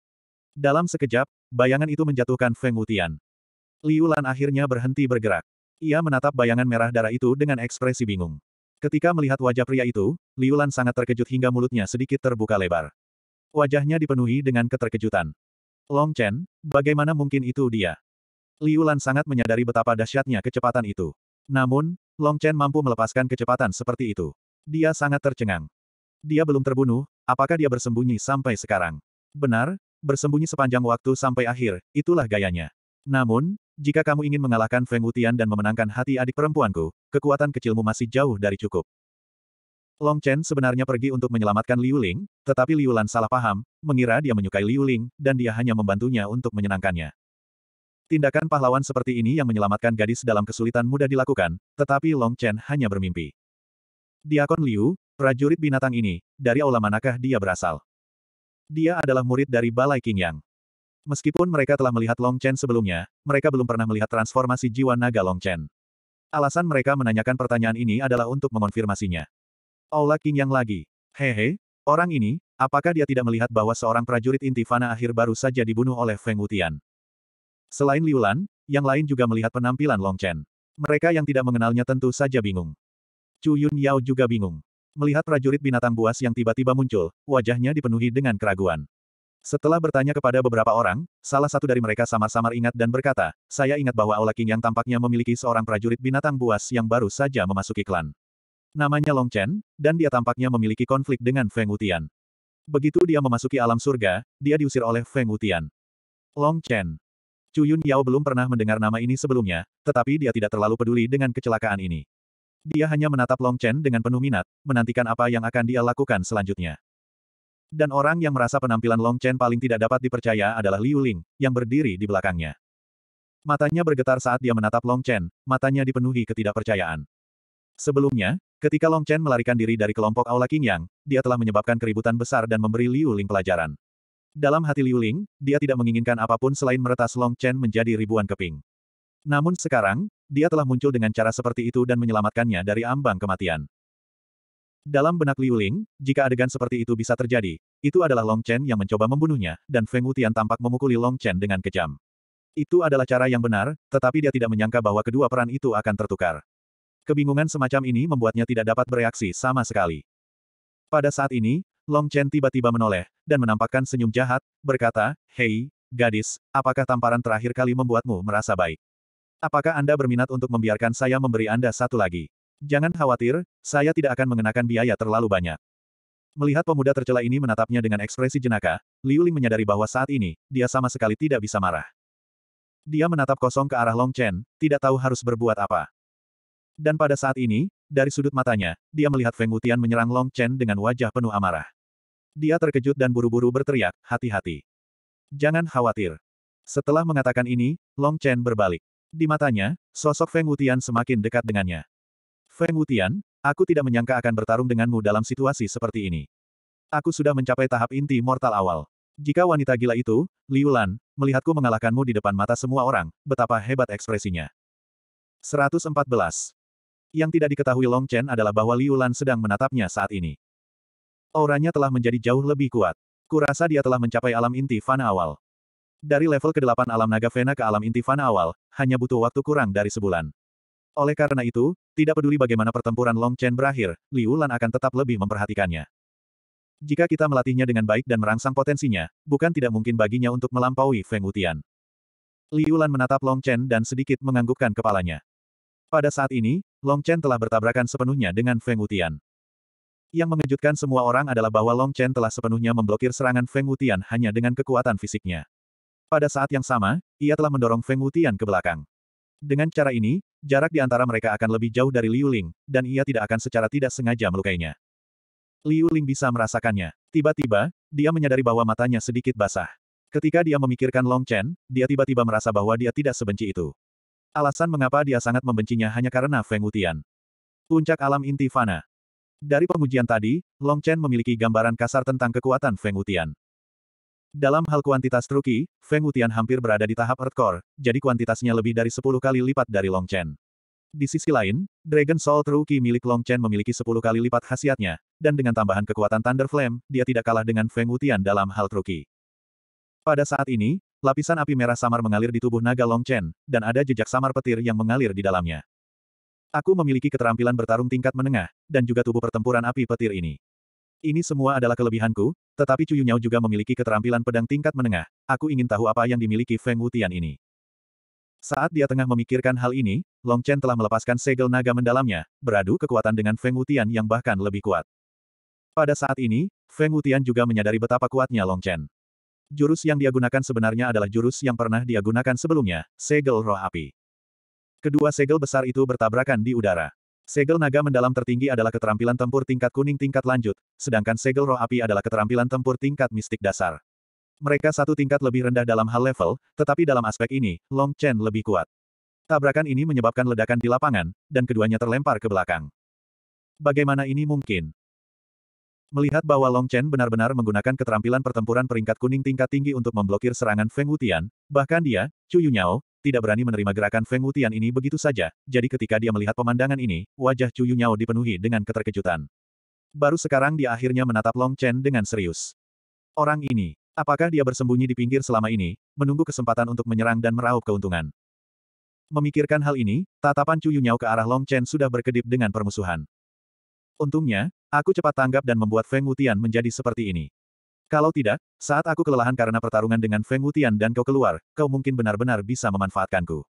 Dalam sekejap, bayangan itu menjatuhkan Feng Wutian. Liu Lan akhirnya berhenti bergerak. Ia menatap bayangan merah darah itu dengan ekspresi bingung. Ketika melihat wajah pria itu, Liu Lan sangat terkejut hingga mulutnya sedikit terbuka lebar. Wajahnya dipenuhi dengan keterkejutan. Long Chen, bagaimana mungkin itu dia? Liu Lan sangat menyadari betapa dahsyatnya kecepatan itu. Namun, Long Chen mampu melepaskan kecepatan seperti itu. Dia sangat tercengang. Dia belum terbunuh, apakah dia bersembunyi sampai sekarang? Benar, bersembunyi sepanjang waktu sampai akhir, itulah gayanya. Namun, jika kamu ingin mengalahkan Feng Wutian dan memenangkan hati adik perempuanku, kekuatan kecilmu masih jauh dari cukup. Long Chen sebenarnya pergi untuk menyelamatkan Liu Ling, tetapi Liu Lan salah paham, mengira dia menyukai Liu Ling, dan dia hanya membantunya untuk menyenangkannya. Tindakan pahlawan seperti ini yang menyelamatkan gadis dalam kesulitan mudah dilakukan, tetapi Long Chen hanya bermimpi. Diakon Liu, prajurit binatang ini, dari aula manakah dia berasal? Dia adalah murid dari Balai Qingyang. Meskipun mereka telah melihat Long Chen sebelumnya, mereka belum pernah melihat transformasi jiwa naga Long Chen. Alasan mereka menanyakan pertanyaan ini adalah untuk mengonfirmasinya. Aula Qingyang lagi. Hehe, orang ini, apakah dia tidak melihat bahwa seorang prajurit inti akhir baru saja dibunuh oleh Feng Wutian? Selain Liulan, yang lain juga melihat penampilan Long Chen. Mereka yang tidak mengenalnya tentu saja bingung. Chu Yun Yao juga bingung. Melihat prajurit binatang buas yang tiba-tiba muncul, wajahnya dipenuhi dengan keraguan. Setelah bertanya kepada beberapa orang, salah satu dari mereka samar-samar ingat dan berkata, saya ingat bahwa Aula King yang tampaknya memiliki seorang prajurit binatang buas yang baru saja memasuki klan. Namanya Long Chen, dan dia tampaknya memiliki konflik dengan Feng Wutian. Begitu dia memasuki alam surga, dia diusir oleh Feng Wutian. Long Chen. Chu Yun Yao belum pernah mendengar nama ini sebelumnya, tetapi dia tidak terlalu peduli dengan kecelakaan ini. Dia hanya menatap Long Chen dengan penuh minat, menantikan apa yang akan dia lakukan selanjutnya. Dan orang yang merasa penampilan Long Chen paling tidak dapat dipercaya adalah Liu Ling, yang berdiri di belakangnya. Matanya bergetar saat dia menatap Long Chen, matanya dipenuhi ketidakpercayaan. Sebelumnya, ketika Long Chen melarikan diri dari kelompok Aula King Yang, dia telah menyebabkan keributan besar dan memberi Liu Ling pelajaran. Dalam hati Liu Ling, dia tidak menginginkan apapun selain meretas Long Chen menjadi ribuan keping. Namun sekarang, dia telah muncul dengan cara seperti itu dan menyelamatkannya dari ambang kematian. Dalam benak Liu Ling, jika adegan seperti itu bisa terjadi, itu adalah Long Chen yang mencoba membunuhnya, dan Feng Wutian tampak memukuli Long Chen dengan kejam. Itu adalah cara yang benar, tetapi dia tidak menyangka bahwa kedua peran itu akan tertukar. Kebingungan semacam ini membuatnya tidak dapat bereaksi sama sekali. Pada saat ini, Long Chen tiba-tiba menoleh, dan menampakkan senyum jahat, berkata, Hei, gadis, apakah tamparan terakhir kali membuatmu merasa baik? Apakah Anda berminat untuk membiarkan saya memberi Anda satu lagi? Jangan khawatir, saya tidak akan mengenakan biaya terlalu banyak. Melihat pemuda tercela ini menatapnya dengan ekspresi jenaka, Liu Ling menyadari bahwa saat ini, dia sama sekali tidak bisa marah. Dia menatap kosong ke arah Long Chen, tidak tahu harus berbuat apa. Dan pada saat ini, dari sudut matanya, dia melihat Feng Wutian menyerang Long Chen dengan wajah penuh amarah. Dia terkejut dan buru-buru berteriak, hati-hati. Jangan khawatir. Setelah mengatakan ini, Long Chen berbalik. Di matanya, sosok Feng Wutian semakin dekat dengannya. Feng Wutian, aku tidak menyangka akan bertarung denganmu dalam situasi seperti ini. Aku sudah mencapai tahap inti mortal awal. Jika wanita gila itu, Liu Lan, melihatku mengalahkanmu di depan mata semua orang, betapa hebat ekspresinya. 114. Yang tidak diketahui Long Chen adalah bahwa Liu Lan sedang menatapnya saat ini. Auranya telah menjadi jauh lebih kuat. Kurasa dia telah mencapai alam inti fana awal. Dari level ke-8 alam naga Vena ke alam inti fana awal, hanya butuh waktu kurang dari sebulan. Oleh karena itu, tidak peduli bagaimana pertempuran Long Chen berakhir, Liu Lan akan tetap lebih memperhatikannya. Jika kita melatihnya dengan baik dan merangsang potensinya, bukan tidak mungkin baginya untuk melampaui Feng Wutian. Liu Lan menatap Long Chen dan sedikit menganggukkan kepalanya. Pada saat ini, Long Chen telah bertabrakan sepenuhnya dengan Feng Wutian. Yang mengejutkan semua orang adalah bahwa Long Chen telah sepenuhnya memblokir serangan Feng Wutian hanya dengan kekuatan fisiknya. Pada saat yang sama, ia telah mendorong Feng Wutian ke belakang. Dengan cara ini, jarak di antara mereka akan lebih jauh dari Liu Ling, dan ia tidak akan secara tidak sengaja melukainya. Liu Ling bisa merasakannya. Tiba-tiba, dia menyadari bahwa matanya sedikit basah. Ketika dia memikirkan Long Chen, dia tiba-tiba merasa bahwa dia tidak sebenci itu. Alasan mengapa dia sangat membencinya hanya karena Feng Wutian. Puncak alam inti fana. Dari pengujian tadi, Long Chen memiliki gambaran kasar tentang kekuatan Feng Wutian. Dalam hal kuantitas truki, Feng Wutian hampir berada di tahap hardcore, jadi kuantitasnya lebih dari 10 kali lipat dari Long Chen. Di sisi lain, Dragon Soul Truki milik Long Chen memiliki 10 kali lipat khasiatnya, dan dengan tambahan kekuatan Thunder Flame, dia tidak kalah dengan Feng Wutian dalam hal truki. Pada saat ini, lapisan api merah samar mengalir di tubuh naga Long Chen, dan ada jejak samar petir yang mengalir di dalamnya. Aku memiliki keterampilan bertarung tingkat menengah, dan juga tubuh pertempuran api petir ini. Ini semua adalah kelebihanku, tetapi Cuyu Nyao juga memiliki keterampilan pedang tingkat menengah. Aku ingin tahu apa yang dimiliki Feng Wutian ini. Saat dia tengah memikirkan hal ini, Long Chen telah melepaskan segel naga mendalamnya, beradu kekuatan dengan Feng Wutian yang bahkan lebih kuat. Pada saat ini, Feng Wutian juga menyadari betapa kuatnya Long Chen. Jurus yang dia gunakan sebenarnya adalah jurus yang pernah dia gunakan sebelumnya, segel roh api. Kedua segel besar itu bertabrakan di udara. Segel naga mendalam tertinggi adalah keterampilan tempur tingkat kuning tingkat lanjut, sedangkan segel roh api adalah keterampilan tempur tingkat mistik dasar. Mereka satu tingkat lebih rendah dalam hal level, tetapi dalam aspek ini, Long Chen lebih kuat. Tabrakan ini menyebabkan ledakan di lapangan, dan keduanya terlempar ke belakang. Bagaimana ini mungkin? Melihat bahwa Long Chen benar-benar menggunakan keterampilan pertempuran peringkat kuning tingkat tinggi untuk memblokir serangan Feng Wutian, bahkan dia, Chu Yunyao, tidak berani menerima gerakan Feng Wutian ini begitu saja, jadi ketika dia melihat pemandangan ini, wajah Chu Yunyao dipenuhi dengan keterkejutan. Baru sekarang dia akhirnya menatap Long Chen dengan serius. Orang ini, apakah dia bersembunyi di pinggir selama ini, menunggu kesempatan untuk menyerang dan meraup keuntungan? Memikirkan hal ini, tatapan Chu Yunyao ke arah Long Chen sudah berkedip dengan permusuhan. Untungnya, aku cepat tanggap dan membuat Feng Wutian menjadi seperti ini. Kalau tidak, saat aku kelelahan karena pertarungan dengan Feng Wutian dan kau keluar, kau mungkin benar-benar bisa memanfaatkanku.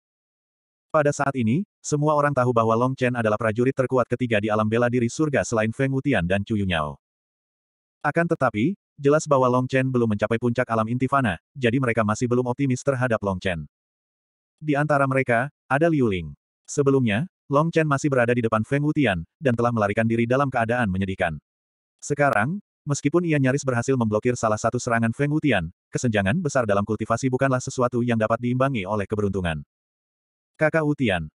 Pada saat ini, semua orang tahu bahwa Long Chen adalah prajurit terkuat ketiga di alam bela diri surga selain Feng Wutian dan Chu Yunyao. Akan tetapi, jelas bahwa Long Chen belum mencapai puncak alam intifana, jadi mereka masih belum optimis terhadap Long Chen. Di antara mereka, ada Liu Ling. Sebelumnya, Long Chen masih berada di depan Feng Wutian, dan telah melarikan diri dalam keadaan menyedihkan. Sekarang, Meskipun ia nyaris berhasil memblokir salah satu serangan Feng Wutian, kesenjangan besar dalam kultivasi bukanlah sesuatu yang dapat diimbangi oleh keberuntungan. Kakak Wutian.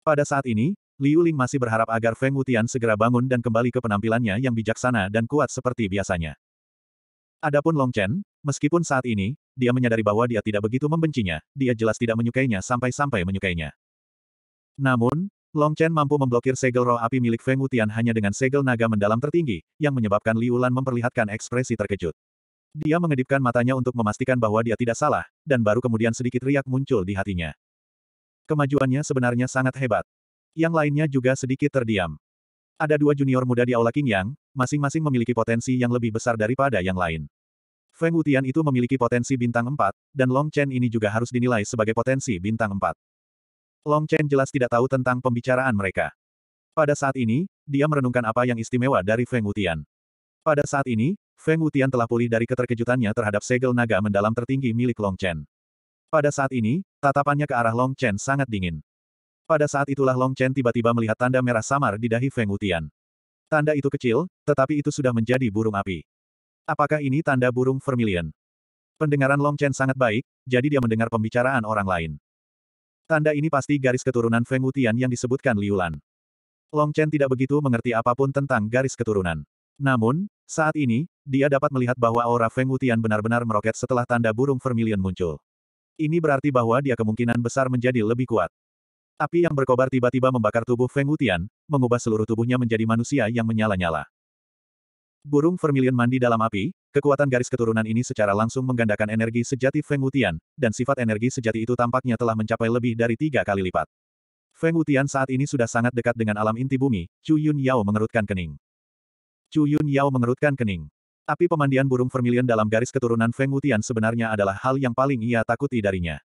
Pada saat ini, Liu Ling masih berharap agar Feng Wutian segera bangun dan kembali ke penampilannya yang bijaksana dan kuat seperti biasanya. Adapun Long Chen, meskipun saat ini, dia menyadari bahwa dia tidak begitu membencinya, dia jelas tidak menyukainya sampai-sampai menyukainya. Namun, Long Chen mampu memblokir segel roh api milik Feng Wutian hanya dengan segel naga mendalam tertinggi, yang menyebabkan Liu Lan memperlihatkan ekspresi terkejut. Dia mengedipkan matanya untuk memastikan bahwa dia tidak salah, dan baru kemudian sedikit riak muncul di hatinya. Kemajuannya sebenarnya sangat hebat. Yang lainnya juga sedikit terdiam. Ada dua junior muda di Aula King Yang, masing-masing memiliki potensi yang lebih besar daripada yang lain. Feng Wutian itu memiliki potensi bintang 4, dan Long Chen ini juga harus dinilai sebagai potensi bintang 4. Long Chen jelas tidak tahu tentang pembicaraan mereka. Pada saat ini, dia merenungkan apa yang istimewa dari Feng Wutian. Pada saat ini, Feng Wutian telah pulih dari keterkejutannya terhadap segel naga mendalam tertinggi milik Long Chen. Pada saat ini, tatapannya ke arah Long Chen sangat dingin. Pada saat itulah Long Chen tiba-tiba melihat tanda merah samar di dahi Feng Wutian. Tanda itu kecil, tetapi itu sudah menjadi burung api. Apakah ini tanda burung vermilion? Pendengaran Long Chen sangat baik, jadi dia mendengar pembicaraan orang lain. Tanda ini pasti garis keturunan Feng Wutian yang disebutkan Liulan. Long Chen tidak begitu mengerti apapun tentang garis keturunan. Namun, saat ini, dia dapat melihat bahwa aura Feng Wutian benar-benar meroket setelah tanda burung vermilion muncul. Ini berarti bahwa dia kemungkinan besar menjadi lebih kuat. Api yang berkobar tiba-tiba membakar tubuh Feng Wutian, mengubah seluruh tubuhnya menjadi manusia yang menyala-nyala. Burung vermilion mandi dalam api, kekuatan garis keturunan ini secara langsung menggandakan energi sejati Feng Wutian, dan sifat energi sejati itu tampaknya telah mencapai lebih dari tiga kali lipat. Feng Wutian saat ini sudah sangat dekat dengan alam inti bumi, Chu Yun Yao mengerutkan kening. Chu Yun Yao mengerutkan kening. Api pemandian burung vermilion dalam garis keturunan Feng Wutian sebenarnya adalah hal yang paling ia takuti darinya.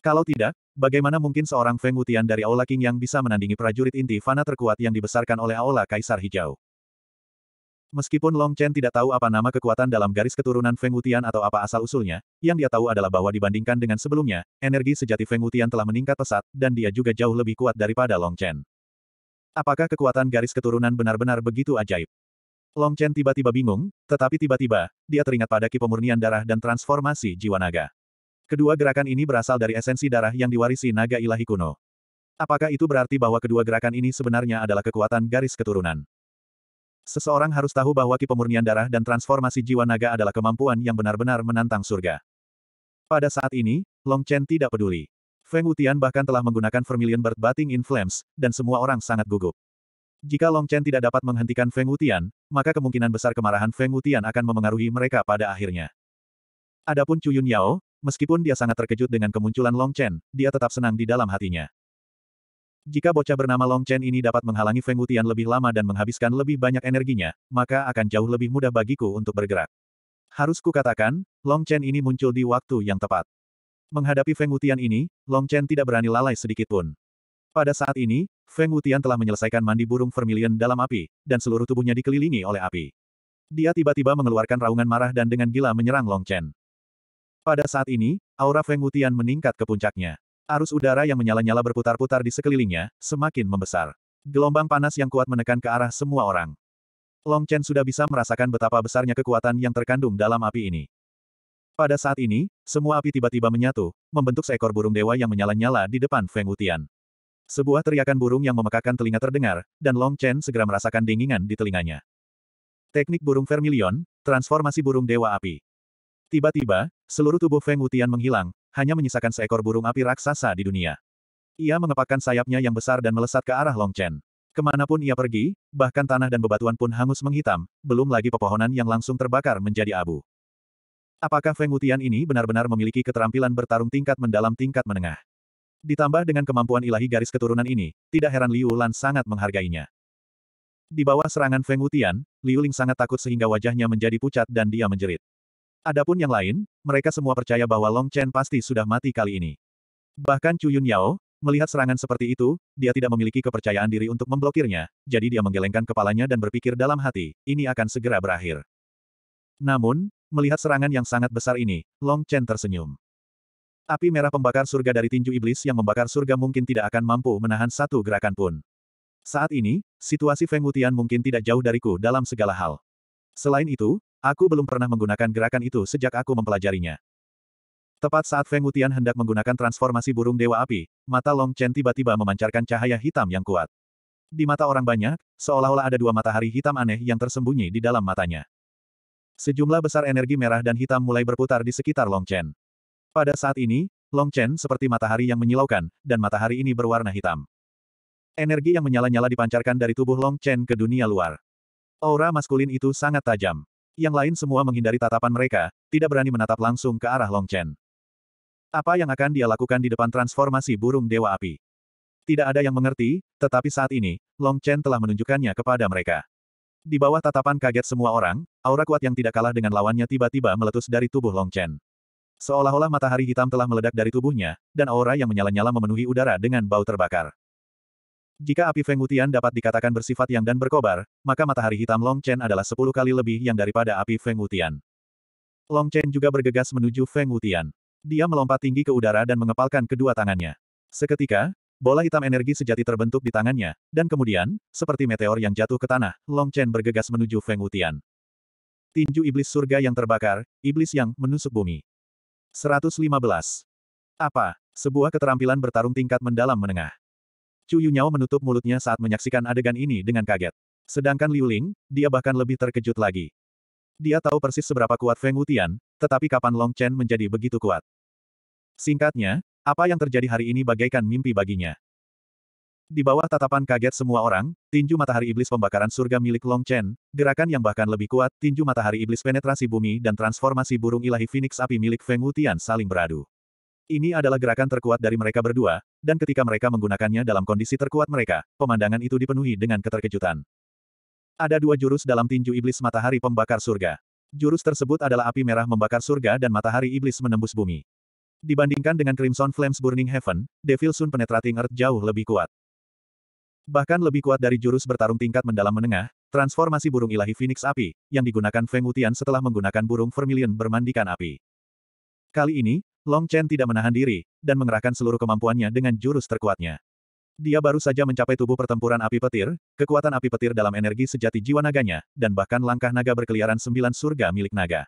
Kalau tidak, bagaimana mungkin seorang Feng Wutian dari Aula King yang bisa menandingi prajurit inti fana terkuat yang dibesarkan oleh Aula Kaisar Hijau? Meskipun Long Chen tidak tahu apa nama kekuatan dalam garis keturunan Feng Wutian atau apa asal-usulnya, yang dia tahu adalah bahwa dibandingkan dengan sebelumnya, energi sejati Feng Wutian telah meningkat pesat, dan dia juga jauh lebih kuat daripada Long Chen. Apakah kekuatan garis keturunan benar-benar begitu ajaib? Long Chen tiba-tiba bingung, tetapi tiba-tiba, dia teringat pada kipemurnian darah dan transformasi jiwa naga. Kedua gerakan ini berasal dari esensi darah yang diwarisi naga ilahi kuno. Apakah itu berarti bahwa kedua gerakan ini sebenarnya adalah kekuatan garis keturunan? Seseorang harus tahu bahwa ki pemurnian darah dan transformasi jiwa naga adalah kemampuan yang benar-benar menantang surga. Pada saat ini, Long Chen tidak peduli. Feng Wutian bahkan telah menggunakan Vermilion Bird Batting in Flames, dan semua orang sangat gugup. Jika Long Chen tidak dapat menghentikan Feng Wutian, maka kemungkinan besar kemarahan Feng Wutian akan memengaruhi mereka pada akhirnya. Adapun Chu Yun Yao, meskipun dia sangat terkejut dengan kemunculan Long Chen, dia tetap senang di dalam hatinya. Jika bocah bernama Long Chen ini dapat menghalangi Feng Wutian lebih lama dan menghabiskan lebih banyak energinya, maka akan jauh lebih mudah bagiku untuk bergerak. Harus kukatakan, Long Chen ini muncul di waktu yang tepat. Menghadapi Feng Wutian ini, Long Chen tidak berani lalai sedikitpun. Pada saat ini, Feng Wutian telah menyelesaikan mandi burung vermilion dalam api, dan seluruh tubuhnya dikelilingi oleh api. Dia tiba-tiba mengeluarkan raungan marah dan dengan gila menyerang Long Chen. Pada saat ini, aura Feng Wutian meningkat ke puncaknya. Arus udara yang menyala-nyala berputar-putar di sekelilingnya, semakin membesar. Gelombang panas yang kuat menekan ke arah semua orang. Long Chen sudah bisa merasakan betapa besarnya kekuatan yang terkandung dalam api ini. Pada saat ini, semua api tiba-tiba menyatu, membentuk seekor burung dewa yang menyala-nyala di depan Feng Wutian. Sebuah teriakan burung yang memekakan telinga terdengar, dan Long Chen segera merasakan dingingan di telinganya. Teknik burung vermilion, transformasi burung dewa api. Tiba-tiba, seluruh tubuh Feng Wutian menghilang, hanya menyisakan seekor burung api raksasa di dunia. Ia mengepakkan sayapnya yang besar dan melesat ke arah Long Chen. Kemanapun ia pergi, bahkan tanah dan bebatuan pun hangus menghitam, belum lagi pepohonan yang langsung terbakar menjadi abu. Apakah Feng Wutian ini benar-benar memiliki keterampilan bertarung tingkat mendalam tingkat menengah? Ditambah dengan kemampuan ilahi garis keturunan ini, tidak heran Liu Lan sangat menghargainya. Di bawah serangan Feng Wutian, Liu Ling sangat takut sehingga wajahnya menjadi pucat dan dia menjerit. Adapun yang lain, mereka semua percaya bahwa Long Chen pasti sudah mati kali ini. Bahkan Chu Yun Yao, melihat serangan seperti itu, dia tidak memiliki kepercayaan diri untuk memblokirnya, jadi dia menggelengkan kepalanya dan berpikir dalam hati, ini akan segera berakhir. Namun, melihat serangan yang sangat besar ini, Long Chen tersenyum. Api merah pembakar surga dari tinju iblis yang membakar surga mungkin tidak akan mampu menahan satu gerakan pun. Saat ini, situasi Feng Wutian mungkin tidak jauh dariku dalam segala hal. Selain itu, Aku belum pernah menggunakan gerakan itu sejak aku mempelajarinya. Tepat saat Feng Wutian hendak menggunakan transformasi burung dewa api, mata Long Chen tiba-tiba memancarkan cahaya hitam yang kuat. Di mata orang banyak, seolah-olah ada dua matahari hitam aneh yang tersembunyi di dalam matanya. Sejumlah besar energi merah dan hitam mulai berputar di sekitar Long Chen. Pada saat ini, Long Chen seperti matahari yang menyilaukan, dan matahari ini berwarna hitam. Energi yang menyala-nyala dipancarkan dari tubuh Long Chen ke dunia luar. Aura maskulin itu sangat tajam. Yang lain semua menghindari tatapan mereka, tidak berani menatap langsung ke arah Long Chen. Apa yang akan dia lakukan di depan transformasi burung Dewa Api? Tidak ada yang mengerti, tetapi saat ini, Long Chen telah menunjukkannya kepada mereka. Di bawah tatapan kaget semua orang, aura kuat yang tidak kalah dengan lawannya tiba-tiba meletus dari tubuh Long Chen. Seolah-olah matahari hitam telah meledak dari tubuhnya, dan aura yang menyala-nyala memenuhi udara dengan bau terbakar. Jika api Feng Wutian dapat dikatakan bersifat yang dan berkobar, maka matahari hitam Long Chen adalah sepuluh kali lebih yang daripada api Feng Wutian. Long Chen juga bergegas menuju Feng Wutian. Dia melompat tinggi ke udara dan mengepalkan kedua tangannya. Seketika, bola hitam energi sejati terbentuk di tangannya, dan kemudian, seperti meteor yang jatuh ke tanah, Long Chen bergegas menuju Feng Wutian. Tinju iblis surga yang terbakar, iblis yang menusuk bumi. 115. Apa? Sebuah keterampilan bertarung tingkat mendalam menengah. Chu Yunyao menutup mulutnya saat menyaksikan adegan ini dengan kaget. Sedangkan Liu Ling, dia bahkan lebih terkejut lagi. Dia tahu persis seberapa kuat Feng Wutian, tetapi kapan Long Chen menjadi begitu kuat. Singkatnya, apa yang terjadi hari ini bagaikan mimpi baginya. Di bawah tatapan kaget semua orang, tinju matahari iblis pembakaran surga milik Long Chen, gerakan yang bahkan lebih kuat, tinju matahari iblis penetrasi bumi dan transformasi burung ilahi Phoenix api milik Feng Wutian saling beradu. Ini adalah gerakan terkuat dari mereka berdua, dan ketika mereka menggunakannya dalam kondisi terkuat mereka, pemandangan itu dipenuhi dengan keterkejutan. Ada dua jurus dalam tinju iblis matahari pembakar surga. Jurus tersebut adalah api merah membakar surga dan matahari iblis menembus bumi. Dibandingkan dengan Crimson Flames Burning Heaven, Devil Sun Penetrating Earth jauh lebih kuat. Bahkan lebih kuat dari jurus bertarung tingkat mendalam menengah, transformasi burung ilahi Phoenix Api, yang digunakan Feng Wutian setelah menggunakan burung vermilion bermandikan api. Kali ini, Long Chen tidak menahan diri, dan mengerahkan seluruh kemampuannya dengan jurus terkuatnya. Dia baru saja mencapai tubuh pertempuran api petir, kekuatan api petir dalam energi sejati jiwa naganya, dan bahkan langkah naga berkeliaran sembilan surga milik naga.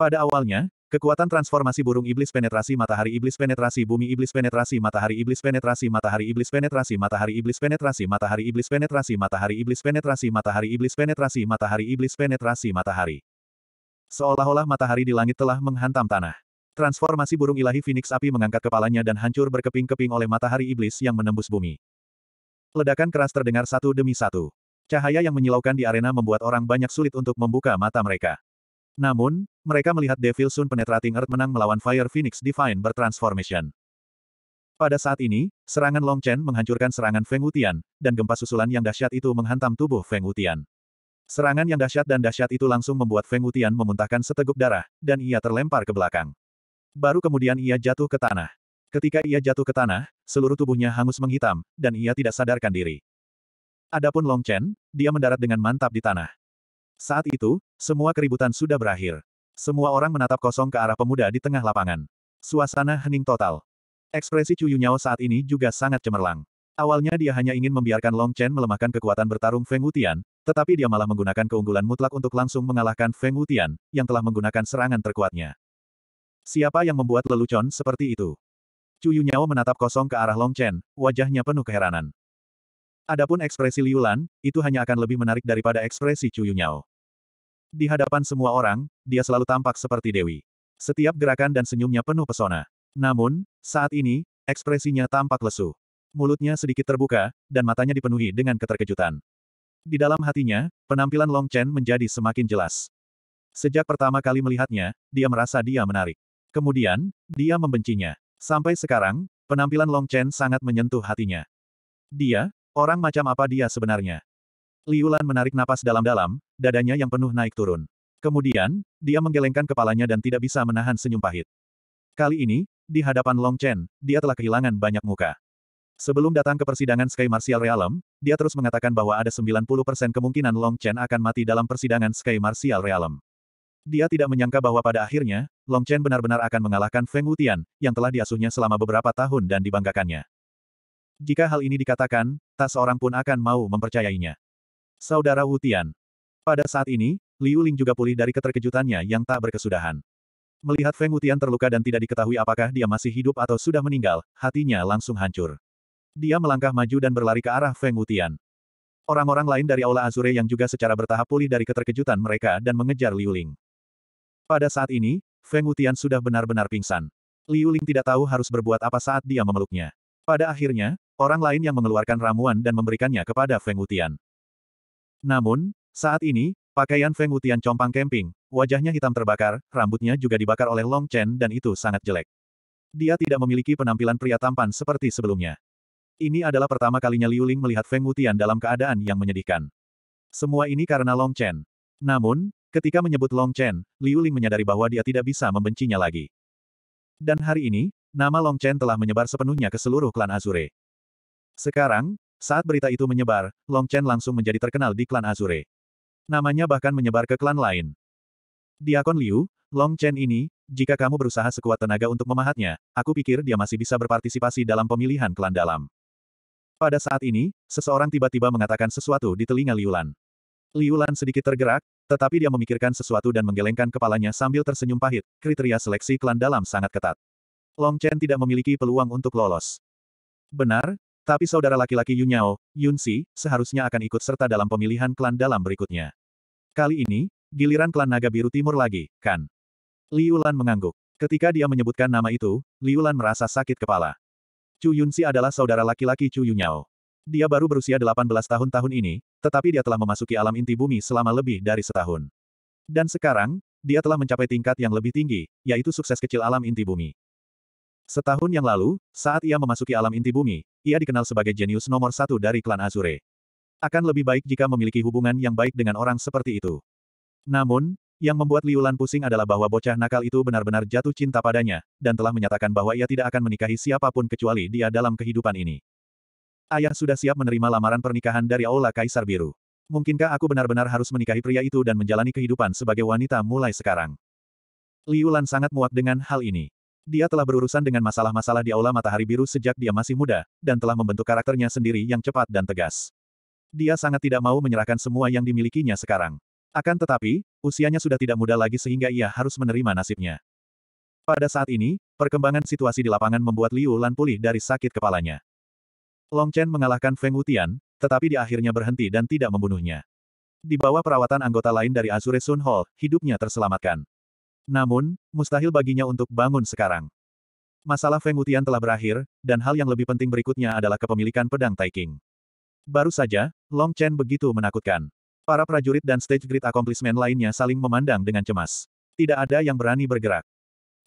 Pada awalnya, Kekuatan transformasi burung iblis penetrasi matahari iblis penetrasi bumi iblis penetrasi matahari iblis penetrasi matahari iblis penetrasi matahari iblis penetrasi matahari iblis penetrasi matahari iblis penetrasi matahari iblis penetrasi matahari iblis penetrasi matahari. Seolah-olah matahari di langit telah menghantam tanah. Transformasi burung ilahi Phoenix api mengangkat kepalanya dan hancur berkeping-keping oleh matahari iblis yang menembus bumi. Ledakan keras terdengar satu demi satu. Cahaya yang menyilaukan di arena membuat orang banyak sulit untuk membuka mata mereka. Namun, mereka melihat Devil Sun Penetrating Earth menang melawan Fire Phoenix Divine Bertransformation. Pada saat ini, serangan Long Chen menghancurkan serangan Feng Wutian, dan gempa susulan yang dahsyat itu menghantam tubuh Feng Wutian. Serangan yang dahsyat dan dahsyat itu langsung membuat Feng Wutian memuntahkan seteguk darah, dan ia terlempar ke belakang. Baru kemudian ia jatuh ke tanah. Ketika ia jatuh ke tanah, seluruh tubuhnya hangus menghitam, dan ia tidak sadarkan diri. Adapun Long Chen, dia mendarat dengan mantap di tanah. Saat itu, semua keributan sudah berakhir. Semua orang menatap kosong ke arah pemuda di tengah lapangan. Suasana hening total. Ekspresi Cuyu Yunyao saat ini juga sangat cemerlang. Awalnya dia hanya ingin membiarkan Long Chen melemahkan kekuatan bertarung Feng Wutian, tetapi dia malah menggunakan keunggulan mutlak untuk langsung mengalahkan Feng Wutian, yang telah menggunakan serangan terkuatnya. Siapa yang membuat lelucon seperti itu? Cuyu Nyao menatap kosong ke arah Long Chen, wajahnya penuh keheranan. Adapun ekspresi Liu itu hanya akan lebih menarik daripada ekspresi Cuyu Nyao. Di hadapan semua orang, dia selalu tampak seperti Dewi. Setiap gerakan dan senyumnya penuh pesona. Namun, saat ini, ekspresinya tampak lesu. Mulutnya sedikit terbuka, dan matanya dipenuhi dengan keterkejutan. Di dalam hatinya, penampilan Long Chen menjadi semakin jelas. Sejak pertama kali melihatnya, dia merasa dia menarik. Kemudian, dia membencinya. Sampai sekarang, penampilan Long Chen sangat menyentuh hatinya. Dia, orang macam apa dia sebenarnya? Liu Lan menarik napas dalam-dalam, dadanya yang penuh naik turun. Kemudian, dia menggelengkan kepalanya dan tidak bisa menahan senyum pahit. Kali ini, di hadapan Long Chen, dia telah kehilangan banyak muka. Sebelum datang ke persidangan Sky Martial Realm, dia terus mengatakan bahwa ada 90% kemungkinan Long Chen akan mati dalam persidangan Sky Martial Realm. Dia tidak menyangka bahwa pada akhirnya, Long Chen benar-benar akan mengalahkan Feng Wutian, yang telah diasuhnya selama beberapa tahun dan dibanggakannya. Jika hal ini dikatakan, tak seorang pun akan mau mempercayainya. Saudara Wutian. Pada saat ini, Liu Ling juga pulih dari keterkejutannya yang tak berkesudahan. Melihat Feng Wutian terluka dan tidak diketahui apakah dia masih hidup atau sudah meninggal, hatinya langsung hancur. Dia melangkah maju dan berlari ke arah Feng Wutian. Orang-orang lain dari Aula Azure yang juga secara bertahap pulih dari keterkejutan mereka dan mengejar Liu Ling. Pada saat ini, Feng Wutian sudah benar-benar pingsan. Liu Ling tidak tahu harus berbuat apa saat dia memeluknya. Pada akhirnya, orang lain yang mengeluarkan ramuan dan memberikannya kepada Feng Wutian. Namun, saat ini, pakaian Feng Wutian compang kemping, wajahnya hitam terbakar, rambutnya juga dibakar oleh Long Chen dan itu sangat jelek. Dia tidak memiliki penampilan pria tampan seperti sebelumnya. Ini adalah pertama kalinya Liu Ling melihat Feng Wutian dalam keadaan yang menyedihkan. Semua ini karena Long Chen. Namun, Ketika menyebut Long Chen, Liu Ling menyadari bahwa dia tidak bisa membencinya lagi. Dan hari ini, nama Long Chen telah menyebar sepenuhnya ke seluruh klan Azure. Sekarang, saat berita itu menyebar, Long Chen langsung menjadi terkenal di klan Azure. Namanya bahkan menyebar ke klan lain. Diakon Liu, Long Chen ini, jika kamu berusaha sekuat tenaga untuk memahatnya, aku pikir dia masih bisa berpartisipasi dalam pemilihan klan dalam. Pada saat ini, seseorang tiba-tiba mengatakan sesuatu di telinga Liu Lan. Liu Lan sedikit tergerak, tetapi dia memikirkan sesuatu dan menggelengkan kepalanya sambil tersenyum pahit, kriteria seleksi klan dalam sangat ketat. Long Chen tidak memiliki peluang untuk lolos. Benar, tapi saudara laki-laki Yun Yao, Yun Si, seharusnya akan ikut serta dalam pemilihan klan dalam berikutnya. Kali ini, giliran klan Naga Biru Timur lagi, kan? Liu Lan mengangguk. Ketika dia menyebutkan nama itu, Liu Lan merasa sakit kepala. Chu Yunsi adalah saudara laki-laki Chu Yunyao. Dia baru berusia 18 tahun tahun ini, tetapi dia telah memasuki alam inti bumi selama lebih dari setahun. Dan sekarang, dia telah mencapai tingkat yang lebih tinggi, yaitu sukses kecil alam inti bumi. Setahun yang lalu, saat ia memasuki alam inti bumi, ia dikenal sebagai jenius nomor satu dari klan Azure. Akan lebih baik jika memiliki hubungan yang baik dengan orang seperti itu. Namun, yang membuat Liulan pusing adalah bahwa bocah nakal itu benar-benar jatuh cinta padanya, dan telah menyatakan bahwa ia tidak akan menikahi siapapun kecuali dia dalam kehidupan ini. Ayah sudah siap menerima lamaran pernikahan dari Aula Kaisar Biru. Mungkinkah aku benar-benar harus menikahi pria itu dan menjalani kehidupan sebagai wanita mulai sekarang? Liu Lan sangat muak dengan hal ini. Dia telah berurusan dengan masalah-masalah di Aula Matahari Biru sejak dia masih muda, dan telah membentuk karakternya sendiri yang cepat dan tegas. Dia sangat tidak mau menyerahkan semua yang dimilikinya sekarang. Akan tetapi, usianya sudah tidak muda lagi sehingga ia harus menerima nasibnya. Pada saat ini, perkembangan situasi di lapangan membuat Liu Lan pulih dari sakit kepalanya. Long Chen mengalahkan Feng Wutian, tetapi di akhirnya berhenti dan tidak membunuhnya. Di bawah perawatan anggota lain dari Azure Sun Hall, hidupnya terselamatkan. Namun, mustahil baginya untuk bangun sekarang. Masalah Feng Wutian telah berakhir, dan hal yang lebih penting berikutnya adalah kepemilikan pedang Taiking. Baru saja, Long Chen begitu menakutkan. Para prajurit dan stage grid accomplishment lainnya saling memandang dengan cemas. Tidak ada yang berani bergerak.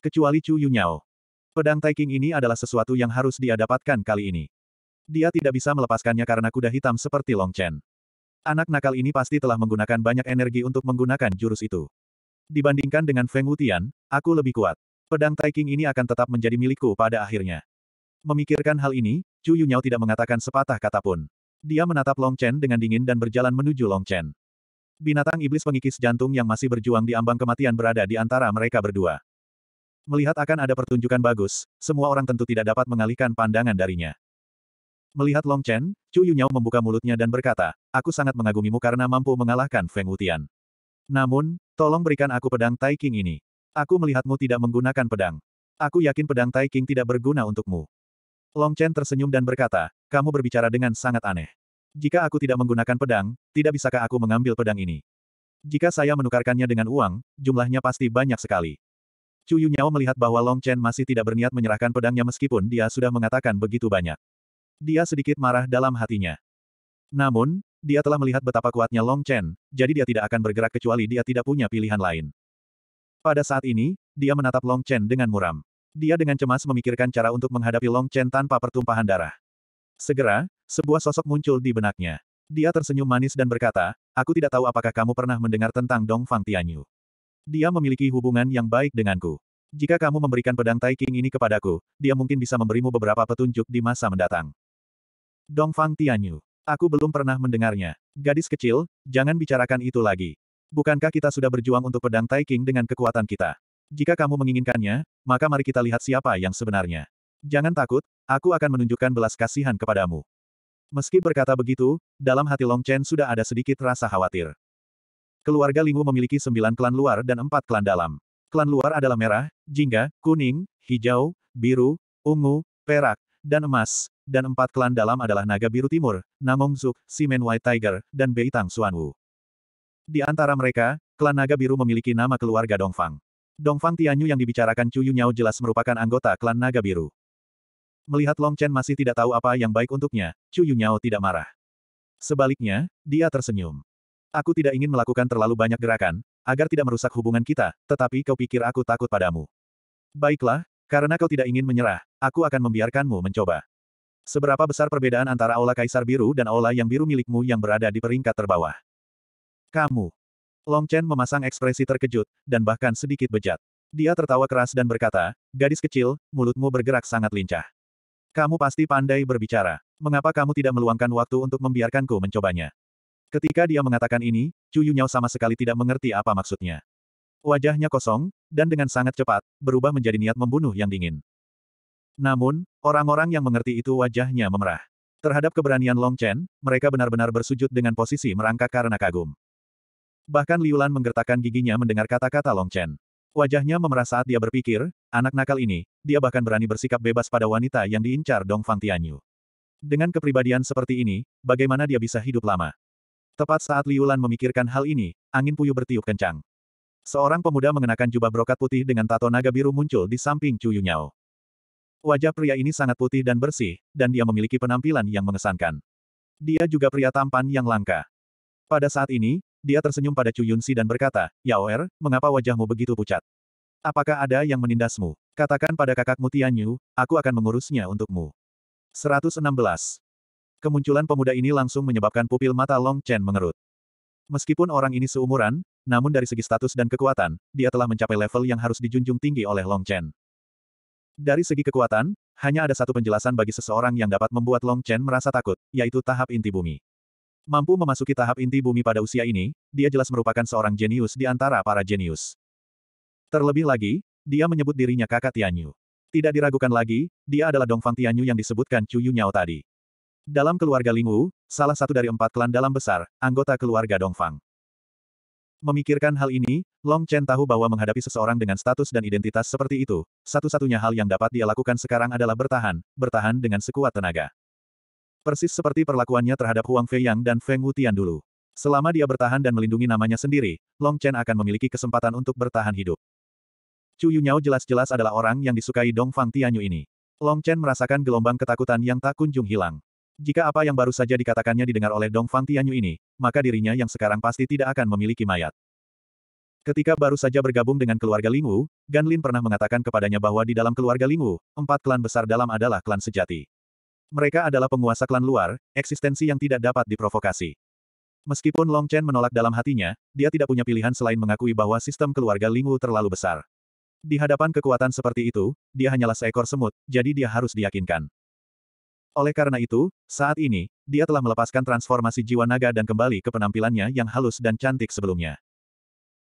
Kecuali Chu Yunyao. Pedang Taiking ini adalah sesuatu yang harus dia dapatkan kali ini. Dia tidak bisa melepaskannya karena kuda hitam seperti Long Chen. Anak nakal ini pasti telah menggunakan banyak energi untuk menggunakan jurus itu. Dibandingkan dengan Feng Wutian, aku lebih kuat. Pedang Taiking ini akan tetap menjadi milikku pada akhirnya. Memikirkan hal ini, Chu Yunyao tidak mengatakan sepatah kata pun. Dia menatap Long Chen dengan dingin dan berjalan menuju Long Chen. Binatang iblis pengikis jantung yang masih berjuang di ambang kematian berada di antara mereka berdua. Melihat akan ada pertunjukan bagus, semua orang tentu tidak dapat mengalihkan pandangan darinya. Melihat Long Chen, Chu Yunyao membuka mulutnya dan berkata, aku sangat mengagumimu karena mampu mengalahkan Feng Wutian. Namun, tolong berikan aku pedang Tai King ini. Aku melihatmu tidak menggunakan pedang. Aku yakin pedang Tai King tidak berguna untukmu. Long Chen tersenyum dan berkata, kamu berbicara dengan sangat aneh. Jika aku tidak menggunakan pedang, tidak bisakah aku mengambil pedang ini? Jika saya menukarkannya dengan uang, jumlahnya pasti banyak sekali. Chu Yunyao melihat bahwa Long Chen masih tidak berniat menyerahkan pedangnya meskipun dia sudah mengatakan begitu banyak. Dia sedikit marah dalam hatinya. Namun, dia telah melihat betapa kuatnya Long Chen, jadi dia tidak akan bergerak kecuali dia tidak punya pilihan lain. Pada saat ini, dia menatap Long Chen dengan muram. Dia dengan cemas memikirkan cara untuk menghadapi Long Chen tanpa pertumpahan darah. Segera, sebuah sosok muncul di benaknya. Dia tersenyum manis dan berkata, aku tidak tahu apakah kamu pernah mendengar tentang Dong Fang Tianyu. Dia memiliki hubungan yang baik denganku. Jika kamu memberikan pedang Tai King ini kepadaku, dia mungkin bisa memberimu beberapa petunjuk di masa mendatang. Dongfang Tianyu. Aku belum pernah mendengarnya. Gadis kecil, jangan bicarakan itu lagi. Bukankah kita sudah berjuang untuk pedang Taiking dengan kekuatan kita? Jika kamu menginginkannya, maka mari kita lihat siapa yang sebenarnya. Jangan takut, aku akan menunjukkan belas kasihan kepadamu. Meski berkata begitu, dalam hati Long Chen sudah ada sedikit rasa khawatir. Keluarga Lingwu memiliki sembilan klan luar dan empat klan dalam. Klan luar adalah merah, jingga, kuning, hijau, biru, ungu, perak, dan emas, dan empat klan dalam adalah Naga Biru Timur, Namong Zuk, Simen White Tiger, dan Bei Tang Xuan Di antara mereka, klan Naga Biru memiliki nama keluarga Dongfang. Dongfang Tianyu yang dibicarakan Chu Yunyao jelas merupakan anggota klan Naga Biru. Melihat Long Chen masih tidak tahu apa yang baik untuknya, Chu Yunyao tidak marah. Sebaliknya, dia tersenyum. Aku tidak ingin melakukan terlalu banyak gerakan, agar tidak merusak hubungan kita, tetapi kau pikir aku takut padamu. Baiklah, karena kau tidak ingin menyerah, aku akan membiarkanmu mencoba. Seberapa besar perbedaan antara aula kaisar biru dan aula yang biru milikmu yang berada di peringkat terbawah? Kamu. Long Chen memasang ekspresi terkejut, dan bahkan sedikit bejat. Dia tertawa keras dan berkata, gadis kecil, mulutmu bergerak sangat lincah. Kamu pasti pandai berbicara. Mengapa kamu tidak meluangkan waktu untuk membiarkanku mencobanya? Ketika dia mengatakan ini, Chu Yunyao sama sekali tidak mengerti apa maksudnya. Wajahnya kosong, dan dengan sangat cepat, berubah menjadi niat membunuh yang dingin. Namun, orang-orang yang mengerti itu wajahnya memerah. Terhadap keberanian Long Chen, mereka benar-benar bersujud dengan posisi merangkak karena kagum. Bahkan Liulan menggertakkan giginya mendengar kata-kata Long Chen. Wajahnya memerah saat dia berpikir, anak nakal ini, dia bahkan berani bersikap bebas pada wanita yang diincar Dong Fang Tianyu. Dengan kepribadian seperti ini, bagaimana dia bisa hidup lama? Tepat saat Liulan memikirkan hal ini, angin puyuh bertiup kencang. Seorang pemuda mengenakan jubah brokat putih dengan tato naga biru muncul di samping Chu Yunyao. Wajah pria ini sangat putih dan bersih, dan dia memiliki penampilan yang mengesankan. Dia juga pria tampan yang langka. Pada saat ini, dia tersenyum pada Chu Yunsi dan berkata, Yaoer, mengapa wajahmu begitu pucat? Apakah ada yang menindasmu? Katakan pada kakakmu Tianyu, aku akan mengurusnya untukmu. 116. Kemunculan pemuda ini langsung menyebabkan pupil mata Long Chen mengerut. Meskipun orang ini seumuran, namun dari segi status dan kekuatan, dia telah mencapai level yang harus dijunjung tinggi oleh Long Chen. Dari segi kekuatan, hanya ada satu penjelasan bagi seseorang yang dapat membuat Long Chen merasa takut, yaitu tahap inti bumi. Mampu memasuki tahap inti bumi pada usia ini, dia jelas merupakan seorang jenius di antara para jenius. Terlebih lagi, dia menyebut dirinya kakak Tianyu. Tidak diragukan lagi, dia adalah Dongfang Tianyu yang disebutkan Yu Nyao tadi. Dalam keluarga Lingwu, salah satu dari empat klan dalam besar, anggota keluarga Dongfang. Memikirkan hal ini, Long Chen tahu bahwa menghadapi seseorang dengan status dan identitas seperti itu, satu-satunya hal yang dapat dia lakukan sekarang adalah bertahan, bertahan dengan sekuat tenaga. Persis seperti perlakuannya terhadap Huang Fei Yang dan Feng Wutian dulu. Selama dia bertahan dan melindungi namanya sendiri, Long Chen akan memiliki kesempatan untuk bertahan hidup. Chu Yunyao jelas-jelas adalah orang yang disukai Dong Fang Tianyu ini. Long Chen merasakan gelombang ketakutan yang tak kunjung hilang. Jika apa yang baru saja dikatakannya didengar oleh Dong Fang Tianyu ini, maka dirinya yang sekarang pasti tidak akan memiliki mayat. Ketika baru saja bergabung dengan keluarga Lingwu, Gan Lin pernah mengatakan kepadanya bahwa di dalam keluarga Lingwu, empat klan besar dalam adalah klan sejati. Mereka adalah penguasa klan luar, eksistensi yang tidak dapat diprovokasi. Meskipun Long Chen menolak dalam hatinya, dia tidak punya pilihan selain mengakui bahwa sistem keluarga Lingwu terlalu besar. Di hadapan kekuatan seperti itu, dia hanyalah seekor semut, jadi dia harus diyakinkan. Oleh karena itu, saat ini, dia telah melepaskan transformasi jiwa naga dan kembali ke penampilannya yang halus dan cantik sebelumnya.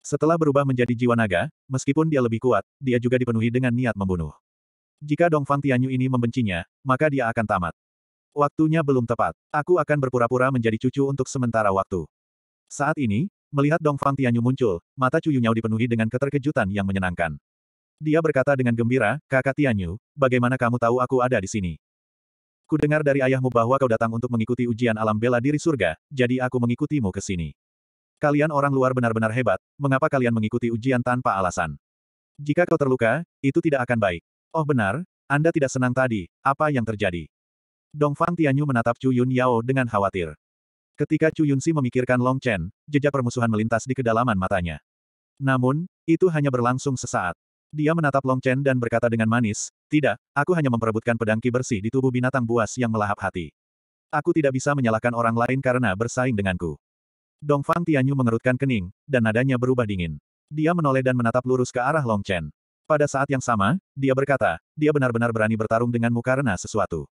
Setelah berubah menjadi jiwa naga, meskipun dia lebih kuat, dia juga dipenuhi dengan niat membunuh. Jika Dongfang Tianyu ini membencinya, maka dia akan tamat. Waktunya belum tepat. Aku akan berpura-pura menjadi cucu untuk sementara waktu. Saat ini, melihat Dongfang Tianyu muncul, mata Cuyu Nyao dipenuhi dengan keterkejutan yang menyenangkan. Dia berkata dengan gembira, kakak Tianyu, bagaimana kamu tahu aku ada di sini? Ku dengar dari ayahmu bahwa kau datang untuk mengikuti ujian alam bela diri surga, jadi aku mengikutimu ke sini. Kalian orang luar benar-benar hebat, mengapa kalian mengikuti ujian tanpa alasan? Jika kau terluka, itu tidak akan baik. Oh benar, Anda tidak senang tadi, apa yang terjadi? Dong Fang Tianyu menatap Chu Yun Yao dengan khawatir. Ketika Chu Yunsi memikirkan Long Chen, jejak permusuhan melintas di kedalaman matanya. Namun, itu hanya berlangsung sesaat. Dia menatap Long Chen dan berkata dengan manis, tidak, aku hanya memperebutkan pedang ki bersih di tubuh binatang buas yang melahap hati. Aku tidak bisa menyalahkan orang lain karena bersaing denganku. Dong Fang Tianyu mengerutkan kening, dan nadanya berubah dingin. Dia menoleh dan menatap lurus ke arah Long Chen. Pada saat yang sama, dia berkata, dia benar-benar berani bertarung denganmu karena sesuatu.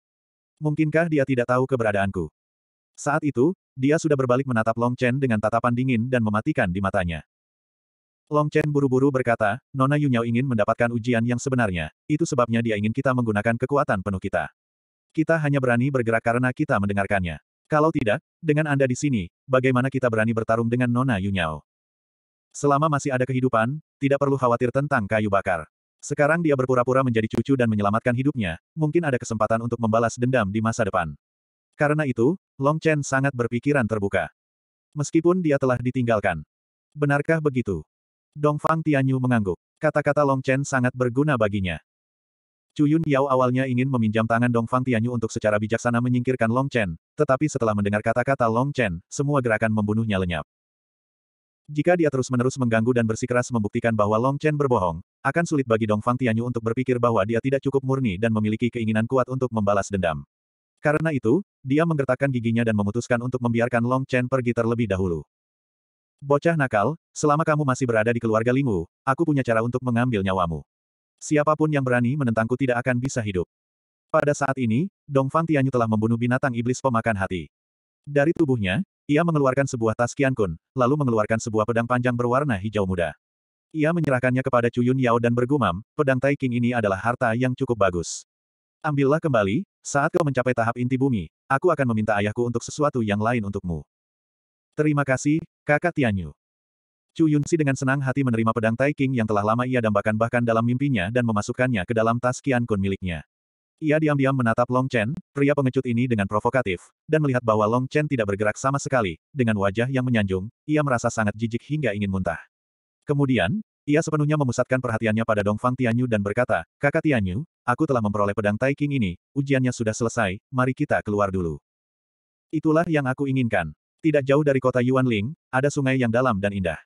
Mungkinkah dia tidak tahu keberadaanku? Saat itu, dia sudah berbalik menatap Long Chen dengan tatapan dingin dan mematikan di matanya. Long Chen buru-buru berkata, Nona Yunyao ingin mendapatkan ujian yang sebenarnya, itu sebabnya dia ingin kita menggunakan kekuatan penuh kita. Kita hanya berani bergerak karena kita mendengarkannya. Kalau tidak, dengan Anda di sini, bagaimana kita berani bertarung dengan Nona Yunyao? Selama masih ada kehidupan, tidak perlu khawatir tentang kayu bakar. Sekarang dia berpura-pura menjadi cucu dan menyelamatkan hidupnya, mungkin ada kesempatan untuk membalas dendam di masa depan. Karena itu, Long Chen sangat berpikiran terbuka. Meskipun dia telah ditinggalkan. Benarkah begitu? Dongfang Tianyu mengangguk. Kata-kata Long Chen sangat berguna baginya. Cuyun Yao awalnya ingin meminjam tangan Dongfang Tianyu untuk secara bijaksana menyingkirkan Long Chen, tetapi setelah mendengar kata-kata Long Chen, semua gerakan membunuhnya lenyap. Jika dia terus-menerus mengganggu dan bersikeras membuktikan bahwa Long Chen berbohong, akan sulit bagi Dongfang Tianyu untuk berpikir bahwa dia tidak cukup murni dan memiliki keinginan kuat untuk membalas dendam. Karena itu, dia menggertakkan giginya dan memutuskan untuk membiarkan Long Chen pergi terlebih dahulu. Bocah nakal, selama kamu masih berada di keluarga Lingu, aku punya cara untuk mengambil nyawamu. Siapapun yang berani menentangku tidak akan bisa hidup. Pada saat ini, Dongfang Tianyu telah membunuh binatang iblis pemakan hati. Dari tubuhnya, ia mengeluarkan sebuah tas kun, lalu mengeluarkan sebuah pedang panjang berwarna hijau muda. Ia menyerahkannya kepada Cuyun Yao dan bergumam, pedang Tai King ini adalah harta yang cukup bagus. Ambillah kembali, saat kau mencapai tahap inti bumi, aku akan meminta ayahku untuk sesuatu yang lain untukmu. Terima kasih, Kakak Tianyu. Chu Yunsi dengan senang hati menerima pedang Tai King yang telah lama ia dambakan bahkan dalam mimpinya dan memasukkannya ke dalam tas Qian Kun miliknya. Ia diam-diam menatap Long Chen, pria pengecut ini dengan provokatif, dan melihat bahwa Long Chen tidak bergerak sama sekali, dengan wajah yang menyanjung, ia merasa sangat jijik hingga ingin muntah. Kemudian, ia sepenuhnya memusatkan perhatiannya pada Dongfang Tianyu dan berkata, Kakak Tianyu, aku telah memperoleh pedang Tai King ini, ujiannya sudah selesai, mari kita keluar dulu. Itulah yang aku inginkan. Tidak jauh dari kota Yuanling, ada sungai yang dalam dan indah.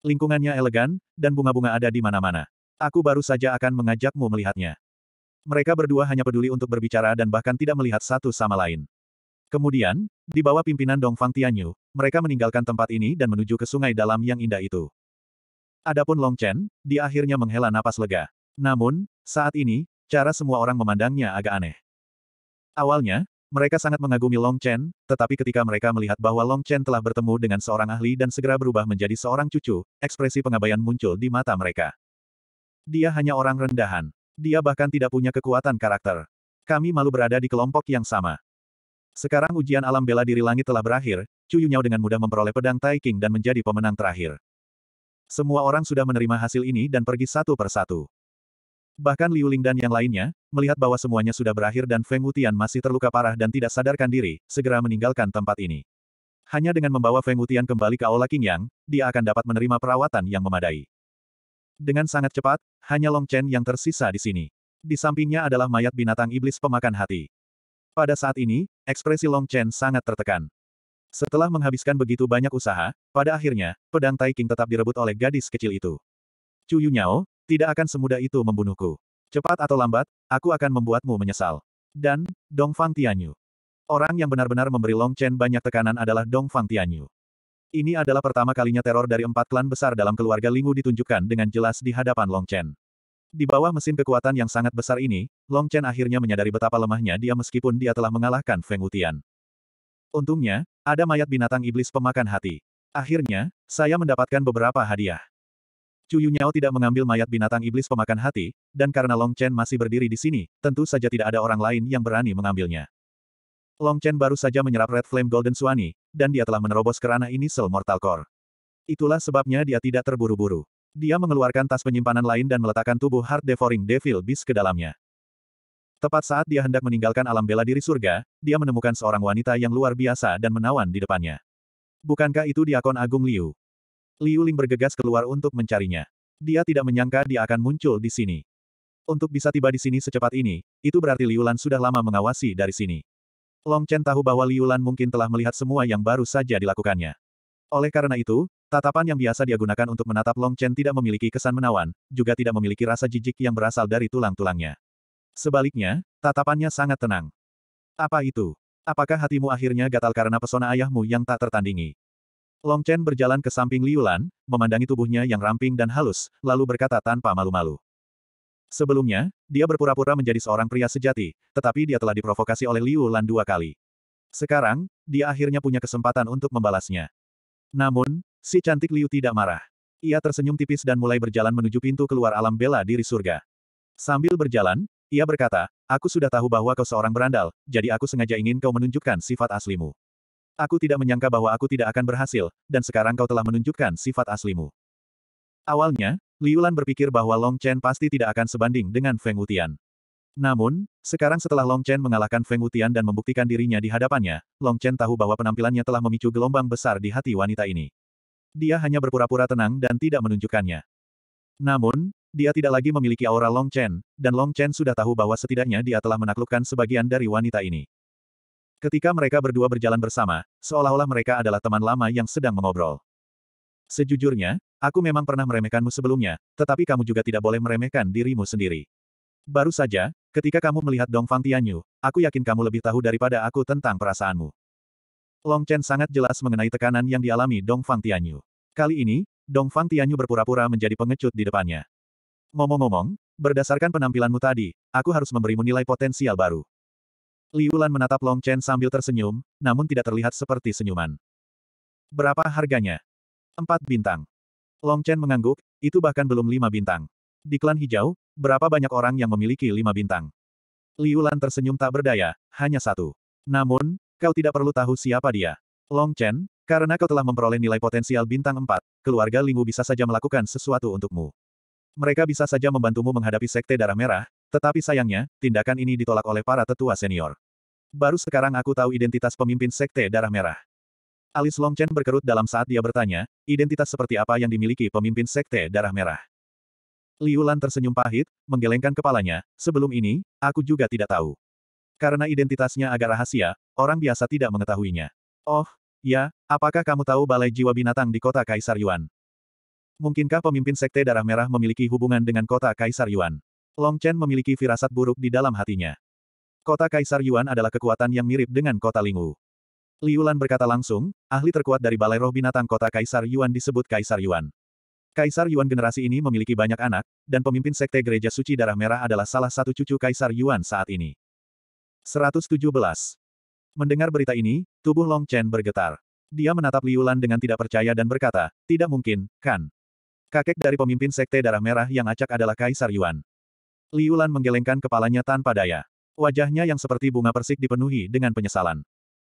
Lingkungannya elegan, dan bunga-bunga ada di mana-mana. Aku baru saja akan mengajakmu melihatnya. Mereka berdua hanya peduli untuk berbicara dan bahkan tidak melihat satu sama lain. Kemudian, di bawah pimpinan Dongfang Tianyu, mereka meninggalkan tempat ini dan menuju ke sungai dalam yang indah itu. Adapun Long Chen, dia akhirnya menghela napas lega. Namun, saat ini, cara semua orang memandangnya agak aneh. Awalnya, mereka sangat mengagumi Long Chen, tetapi ketika mereka melihat bahwa Long Chen telah bertemu dengan seorang ahli dan segera berubah menjadi seorang cucu, ekspresi pengabaian muncul di mata mereka. Dia hanya orang rendahan. Dia bahkan tidak punya kekuatan karakter. Kami malu berada di kelompok yang sama. Sekarang ujian alam bela diri langit telah berakhir, Cuyu Nyao dengan mudah memperoleh pedang Tai King dan menjadi pemenang terakhir. Semua orang sudah menerima hasil ini dan pergi satu persatu. Bahkan Liu Ling dan yang lainnya, melihat bahwa semuanya sudah berakhir dan Feng Wutian masih terluka parah dan tidak sadarkan diri, segera meninggalkan tempat ini. Hanya dengan membawa Feng Wutian kembali ke Aula Yang, dia akan dapat menerima perawatan yang memadai. Dengan sangat cepat, hanya Long Chen yang tersisa di sini. Di sampingnya adalah mayat binatang iblis pemakan hati. Pada saat ini, ekspresi Long Chen sangat tertekan. Setelah menghabiskan begitu banyak usaha, pada akhirnya, pedang Tai King tetap direbut oleh gadis kecil itu. Cuyu Nyao, tidak akan semudah itu membunuhku. Cepat atau lambat, aku akan membuatmu menyesal. Dan, Dong Fang Tianyu. Orang yang benar-benar memberi Long Chen banyak tekanan adalah Dong Fang Tianyu. Ini adalah pertama kalinya teror dari empat klan besar dalam keluarga Lingwu ditunjukkan dengan jelas di hadapan Long Chen. Di bawah mesin kekuatan yang sangat besar ini, Long Chen akhirnya menyadari betapa lemahnya dia meskipun dia telah mengalahkan Feng Wutian. Untungnya, ada mayat binatang iblis pemakan hati. Akhirnya, saya mendapatkan beberapa hadiah. Yu tidak mengambil mayat binatang iblis pemakan hati, dan karena Long Chen masih berdiri di sini, tentu saja tidak ada orang lain yang berani mengambilnya. Long Chen baru saja menyerap Red Flame Golden Suani, dan dia telah menerobos kerana ini sel Mortal Core. Itulah sebabnya dia tidak terburu-buru. Dia mengeluarkan tas penyimpanan lain dan meletakkan tubuh Heart Devouring Devil Beast ke dalamnya. Tepat saat dia hendak meninggalkan alam bela diri surga, dia menemukan seorang wanita yang luar biasa dan menawan di depannya. Bukankah itu Diakon Agung Liu? Liu Ling bergegas keluar untuk mencarinya. Dia tidak menyangka dia akan muncul di sini. Untuk bisa tiba di sini secepat ini, itu berarti Liu Lan sudah lama mengawasi dari sini. Long Chen tahu bahwa Liu Lan mungkin telah melihat semua yang baru saja dilakukannya. Oleh karena itu, tatapan yang biasa dia gunakan untuk menatap Long Chen tidak memiliki kesan menawan, juga tidak memiliki rasa jijik yang berasal dari tulang-tulangnya. Sebaliknya, tatapannya sangat tenang. Apa itu? Apakah hatimu akhirnya gatal karena pesona ayahmu yang tak tertandingi? Long Chen berjalan ke samping Liu Lan, memandangi tubuhnya yang ramping dan halus, lalu berkata tanpa malu-malu. Sebelumnya, dia berpura-pura menjadi seorang pria sejati, tetapi dia telah diprovokasi oleh Liu Lan dua kali. Sekarang, dia akhirnya punya kesempatan untuk membalasnya. Namun, si cantik Liu tidak marah. Ia tersenyum tipis dan mulai berjalan menuju pintu keluar alam bela diri surga. Sambil berjalan, ia berkata, aku sudah tahu bahwa kau seorang berandal, jadi aku sengaja ingin kau menunjukkan sifat aslimu. Aku tidak menyangka bahwa aku tidak akan berhasil, dan sekarang kau telah menunjukkan sifat aslimu. Awalnya, Liulan berpikir bahwa Long Chen pasti tidak akan sebanding dengan Feng Wutian. Namun, sekarang setelah Long Chen mengalahkan Feng Wutian dan membuktikan dirinya di hadapannya, Long Chen tahu bahwa penampilannya telah memicu gelombang besar di hati wanita ini. Dia hanya berpura-pura tenang dan tidak menunjukkannya. Namun, dia tidak lagi memiliki aura Long Chen, dan Long Chen sudah tahu bahwa setidaknya dia telah menaklukkan sebagian dari wanita ini. Ketika mereka berdua berjalan bersama, seolah-olah mereka adalah teman lama yang sedang mengobrol. Sejujurnya, aku memang pernah meremehkanmu sebelumnya, tetapi kamu juga tidak boleh meremehkan dirimu sendiri. Baru saja, ketika kamu melihat Dong Fang Tianyu, aku yakin kamu lebih tahu daripada aku tentang perasaanmu. Long Chen sangat jelas mengenai tekanan yang dialami Dong Fang Tianyu. Kali ini, Dong Fang Tianyu berpura-pura menjadi pengecut di depannya. Ngomong-ngomong, berdasarkan penampilanmu tadi, aku harus memberimu nilai potensial baru. Liu Lan menatap Long Chen sambil tersenyum, namun tidak terlihat seperti senyuman. Berapa harganya? Empat bintang. Long Chen mengangguk, itu bahkan belum lima bintang. Di klan hijau, berapa banyak orang yang memiliki lima bintang? Liu Lan tersenyum tak berdaya, hanya satu. Namun, kau tidak perlu tahu siapa dia. Long Chen, karena kau telah memperoleh nilai potensial bintang empat, keluarga Lingu bisa saja melakukan sesuatu untukmu. Mereka bisa saja membantumu menghadapi sekte darah merah, tetapi sayangnya, tindakan ini ditolak oleh para tetua senior. Baru sekarang aku tahu identitas pemimpin Sekte Darah Merah. Alis Longchen berkerut dalam saat dia bertanya, identitas seperti apa yang dimiliki pemimpin Sekte Darah Merah. Liu Lan tersenyum pahit, menggelengkan kepalanya, sebelum ini, aku juga tidak tahu. Karena identitasnya agak rahasia, orang biasa tidak mengetahuinya. Oh, ya, apakah kamu tahu Balai Jiwa Binatang di kota Kaisar Yuan? Mungkinkah pemimpin Sekte Darah Merah memiliki hubungan dengan kota Kaisar Yuan? Long Chen memiliki firasat buruk di dalam hatinya. Kota Kaisar Yuan adalah kekuatan yang mirip dengan kota Lingwu. Liu Lan berkata langsung, ahli terkuat dari Balai Roh Binatang Kota Kaisar Yuan disebut Kaisar Yuan. Kaisar Yuan generasi ini memiliki banyak anak, dan pemimpin sekte Gereja Suci Darah Merah adalah salah satu cucu Kaisar Yuan saat ini. 117. Mendengar berita ini, tubuh Long Chen bergetar. Dia menatap Liu Lan dengan tidak percaya dan berkata, tidak mungkin, kan? Kakek dari pemimpin sekte Darah Merah yang acak adalah Kaisar Yuan. Liu Lan menggelengkan kepalanya tanpa daya. Wajahnya yang seperti bunga persik dipenuhi dengan penyesalan.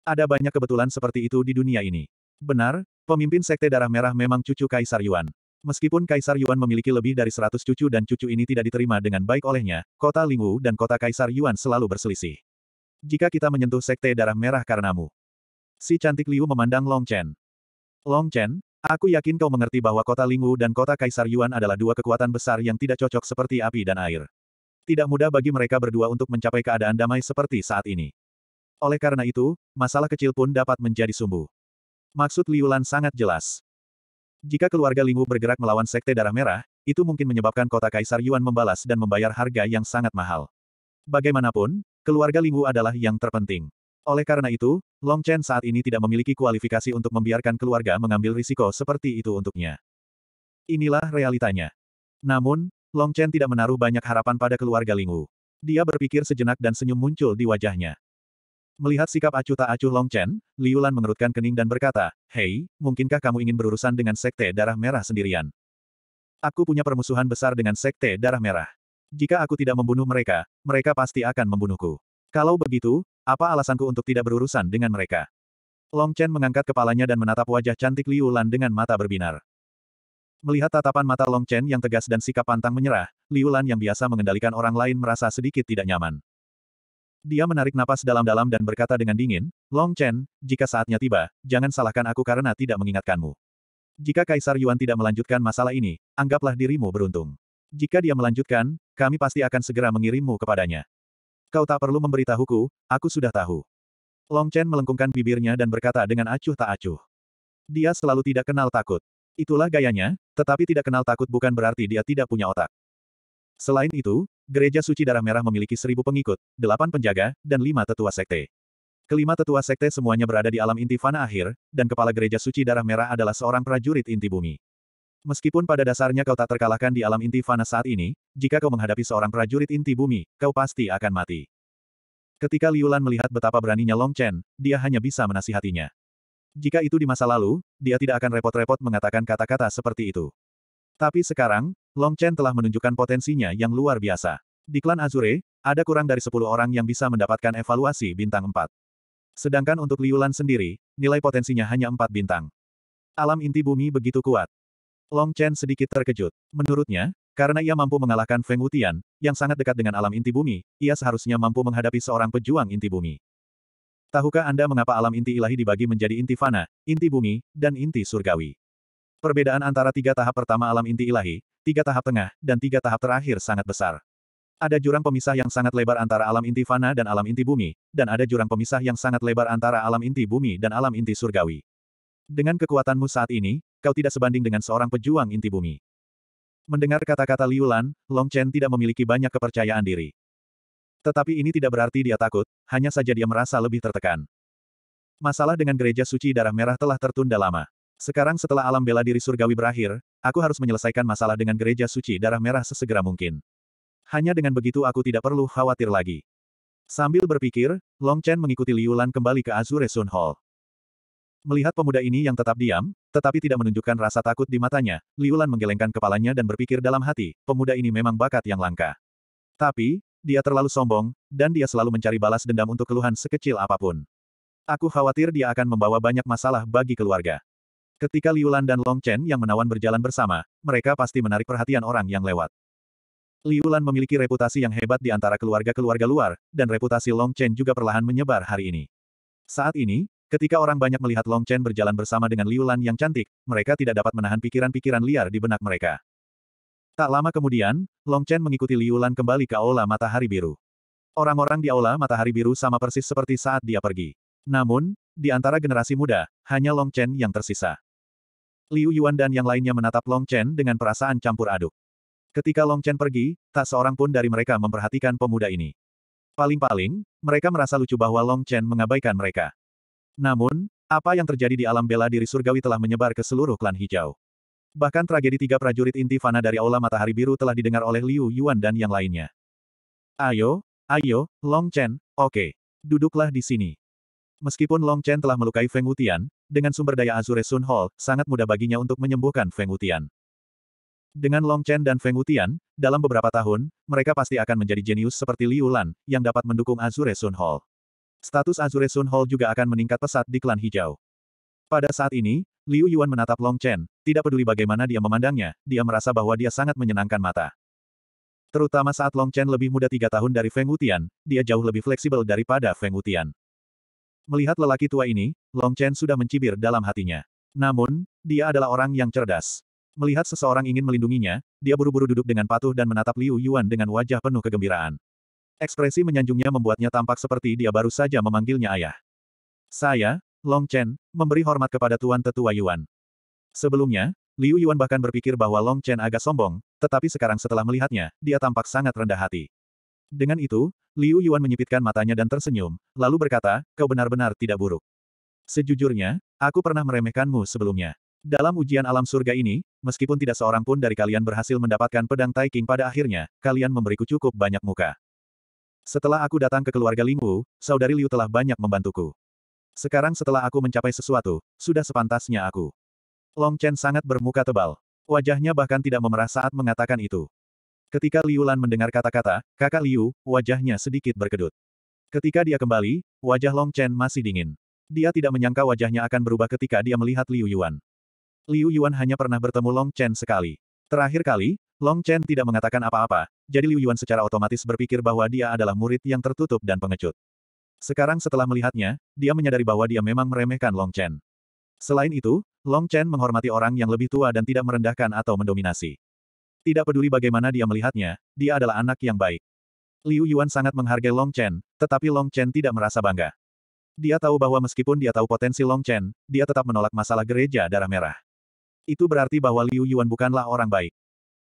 Ada banyak kebetulan seperti itu di dunia ini. Benar, pemimpin Sekte Darah Merah memang cucu Kaisar Yuan. Meskipun Kaisar Yuan memiliki lebih dari 100 cucu dan cucu ini tidak diterima dengan baik olehnya, kota Lingwu dan kota Kaisar Yuan selalu berselisih. Jika kita menyentuh sekte darah merah karenamu. Si cantik Liu memandang Long Chen. Long Chen, aku yakin kau mengerti bahwa kota Lingwu dan kota Kaisar Yuan adalah dua kekuatan besar yang tidak cocok seperti api dan air. Tidak mudah bagi mereka berdua untuk mencapai keadaan damai seperti saat ini. Oleh karena itu, masalah kecil pun dapat menjadi sumbu. Maksud Liulan sangat jelas. Jika keluarga Lingu bergerak melawan Sekte Darah Merah, itu mungkin menyebabkan kota Kaisar Yuan membalas dan membayar harga yang sangat mahal. Bagaimanapun, keluarga Lingu adalah yang terpenting. Oleh karena itu, Long Chen saat ini tidak memiliki kualifikasi untuk membiarkan keluarga mengambil risiko seperti itu untuknya. Inilah realitanya. Namun, Long Chen tidak menaruh banyak harapan pada keluarga Lingwu. Dia berpikir sejenak dan senyum muncul di wajahnya. Melihat sikap acuh tak acuh Long Chen, Liu Lan mengerutkan kening dan berkata, Hei, mungkinkah kamu ingin berurusan dengan Sekte Darah Merah sendirian? Aku punya permusuhan besar dengan Sekte Darah Merah. Jika aku tidak membunuh mereka, mereka pasti akan membunuhku. Kalau begitu, apa alasanku untuk tidak berurusan dengan mereka? Long Chen mengangkat kepalanya dan menatap wajah cantik Liu Lan dengan mata berbinar. Melihat tatapan mata Long Chen yang tegas dan sikap pantang menyerah, Liu Lan yang biasa mengendalikan orang lain merasa sedikit tidak nyaman. Dia menarik napas dalam-dalam dan berkata dengan dingin, Long Chen, jika saatnya tiba, jangan salahkan aku karena tidak mengingatkanmu. Jika Kaisar Yuan tidak melanjutkan masalah ini, anggaplah dirimu beruntung. Jika dia melanjutkan, kami pasti akan segera mengirimmu kepadanya. Kau tak perlu memberitahuku, aku sudah tahu. Long Chen melengkungkan bibirnya dan berkata dengan acuh tak acuh. Dia selalu tidak kenal takut. Itulah gayanya, tetapi tidak kenal takut bukan berarti dia tidak punya otak. Selain itu, Gereja Suci Darah Merah memiliki seribu pengikut, delapan penjaga, dan lima tetua sekte. Kelima tetua sekte semuanya berada di alam inti fana akhir, dan kepala gereja suci darah merah adalah seorang prajurit inti bumi. Meskipun pada dasarnya kau tak terkalahkan di alam inti fana saat ini, jika kau menghadapi seorang prajurit inti bumi, kau pasti akan mati. Ketika Liulan melihat betapa beraninya Long Chen, dia hanya bisa menasihatinya. Jika itu di masa lalu, dia tidak akan repot-repot mengatakan kata-kata seperti itu. Tapi sekarang, Long Chen telah menunjukkan potensinya yang luar biasa. Di klan Azure, ada kurang dari 10 orang yang bisa mendapatkan evaluasi bintang 4. Sedangkan untuk Liulan sendiri, nilai potensinya hanya 4 bintang. Alam inti bumi begitu kuat. Long Chen sedikit terkejut. Menurutnya, karena ia mampu mengalahkan Feng Wutian, yang sangat dekat dengan alam inti bumi, ia seharusnya mampu menghadapi seorang pejuang inti bumi. Tahukah Anda mengapa alam inti ilahi dibagi menjadi inti fana, inti bumi, dan inti surgawi? Perbedaan antara tiga tahap pertama alam inti ilahi, tiga tahap tengah, dan tiga tahap terakhir sangat besar. Ada jurang pemisah yang sangat lebar antara alam inti fana dan alam inti bumi, dan ada jurang pemisah yang sangat lebar antara alam inti bumi dan alam inti surgawi. Dengan kekuatanmu saat ini, kau tidak sebanding dengan seorang pejuang inti bumi. Mendengar kata-kata Liulan, Long Chen tidak memiliki banyak kepercayaan diri. Tetapi ini tidak berarti dia takut, hanya saja dia merasa lebih tertekan. Masalah dengan gereja suci darah merah telah tertunda lama. Sekarang setelah alam bela diri surgawi berakhir, aku harus menyelesaikan masalah dengan gereja suci darah merah sesegera mungkin. Hanya dengan begitu aku tidak perlu khawatir lagi. Sambil berpikir, Long Chen mengikuti Liu Lan kembali ke Azure Sun Hall. Melihat pemuda ini yang tetap diam, tetapi tidak menunjukkan rasa takut di matanya, Liu Lan menggelengkan kepalanya dan berpikir dalam hati, pemuda ini memang bakat yang langka. Tapi, dia terlalu sombong, dan dia selalu mencari balas dendam untuk keluhan sekecil apapun. Aku khawatir dia akan membawa banyak masalah bagi keluarga. Ketika Liulan dan Long Chen yang menawan berjalan bersama, mereka pasti menarik perhatian orang yang lewat. Liulan memiliki reputasi yang hebat di antara keluarga-keluarga luar, dan reputasi Long Chen juga perlahan menyebar hari ini. Saat ini, Ketika orang banyak melihat Long Chen berjalan bersama dengan Liulan yang cantik, mereka tidak dapat menahan pikiran-pikiran liar di benak mereka. Tak lama kemudian, Long Chen mengikuti Liu Lan kembali ke Aula Matahari Biru. Orang-orang di Aula Matahari Biru sama persis seperti saat dia pergi. Namun, di antara generasi muda, hanya Long Chen yang tersisa. Liu Yuan dan yang lainnya menatap Long Chen dengan perasaan campur aduk. Ketika Long Chen pergi, tak seorang pun dari mereka memperhatikan pemuda ini. Paling-paling, mereka merasa lucu bahwa Long Chen mengabaikan mereka. Namun, apa yang terjadi di alam bela diri surgawi telah menyebar ke seluruh klan hijau. Bahkan tragedi tiga prajurit inti Fana dari Aula Matahari Biru telah didengar oleh Liu Yuan dan yang lainnya. Ayo, ayo, Long Chen, oke. Okay. Duduklah di sini. Meskipun Long Chen telah melukai Feng Wutian, dengan sumber daya Azure Sun Hall, sangat mudah baginya untuk menyembuhkan Feng Wutian. Dengan Long Chen dan Feng Wutian, dalam beberapa tahun, mereka pasti akan menjadi jenius seperti Liu Lan, yang dapat mendukung Azure Sun Hall. Status Azure Sun Hall juga akan meningkat pesat di klan hijau. Pada saat ini, Liu Yuan menatap Long Chen, tidak peduli bagaimana dia memandangnya, dia merasa bahwa dia sangat menyenangkan mata. Terutama saat Long Chen lebih muda tiga tahun dari Feng Wutian, dia jauh lebih fleksibel daripada Feng Wutian. Melihat lelaki tua ini, Long Chen sudah mencibir dalam hatinya. Namun, dia adalah orang yang cerdas. Melihat seseorang ingin melindunginya, dia buru-buru duduk dengan patuh dan menatap Liu Yuan dengan wajah penuh kegembiraan. Ekspresi menyanjungnya membuatnya tampak seperti dia baru saja memanggilnya ayah. Saya, Long Chen, memberi hormat kepada Tuan Tetua Yuan. Sebelumnya, Liu Yuan bahkan berpikir bahwa Long Chen agak sombong, tetapi sekarang setelah melihatnya, dia tampak sangat rendah hati. Dengan itu, Liu Yuan menyipitkan matanya dan tersenyum, lalu berkata, kau benar-benar tidak buruk. Sejujurnya, aku pernah meremehkanmu sebelumnya. Dalam ujian alam surga ini, meskipun tidak seorang pun dari kalian berhasil mendapatkan pedang Taiking pada akhirnya, kalian memberiku cukup banyak muka. Setelah aku datang ke keluarga Lingwu, saudari Liu telah banyak membantuku. Sekarang setelah aku mencapai sesuatu, sudah sepantasnya aku. Long Chen sangat bermuka tebal. Wajahnya bahkan tidak memerah saat mengatakan itu. Ketika Liu Lan mendengar kata-kata, kakak Liu, wajahnya sedikit berkedut. Ketika dia kembali, wajah Long Chen masih dingin. Dia tidak menyangka wajahnya akan berubah ketika dia melihat Liu Yuan. Liu Yuan hanya pernah bertemu Long Chen sekali. Terakhir kali, Long Chen tidak mengatakan apa-apa, jadi Liu Yuan secara otomatis berpikir bahwa dia adalah murid yang tertutup dan pengecut. Sekarang setelah melihatnya, dia menyadari bahwa dia memang meremehkan Long Chen. Selain itu, Long Chen menghormati orang yang lebih tua dan tidak merendahkan atau mendominasi. Tidak peduli bagaimana dia melihatnya, dia adalah anak yang baik. Liu Yuan sangat menghargai Long Chen, tetapi Long Chen tidak merasa bangga. Dia tahu bahwa meskipun dia tahu potensi Long Chen, dia tetap menolak masalah gereja darah merah. Itu berarti bahwa Liu Yuan bukanlah orang baik.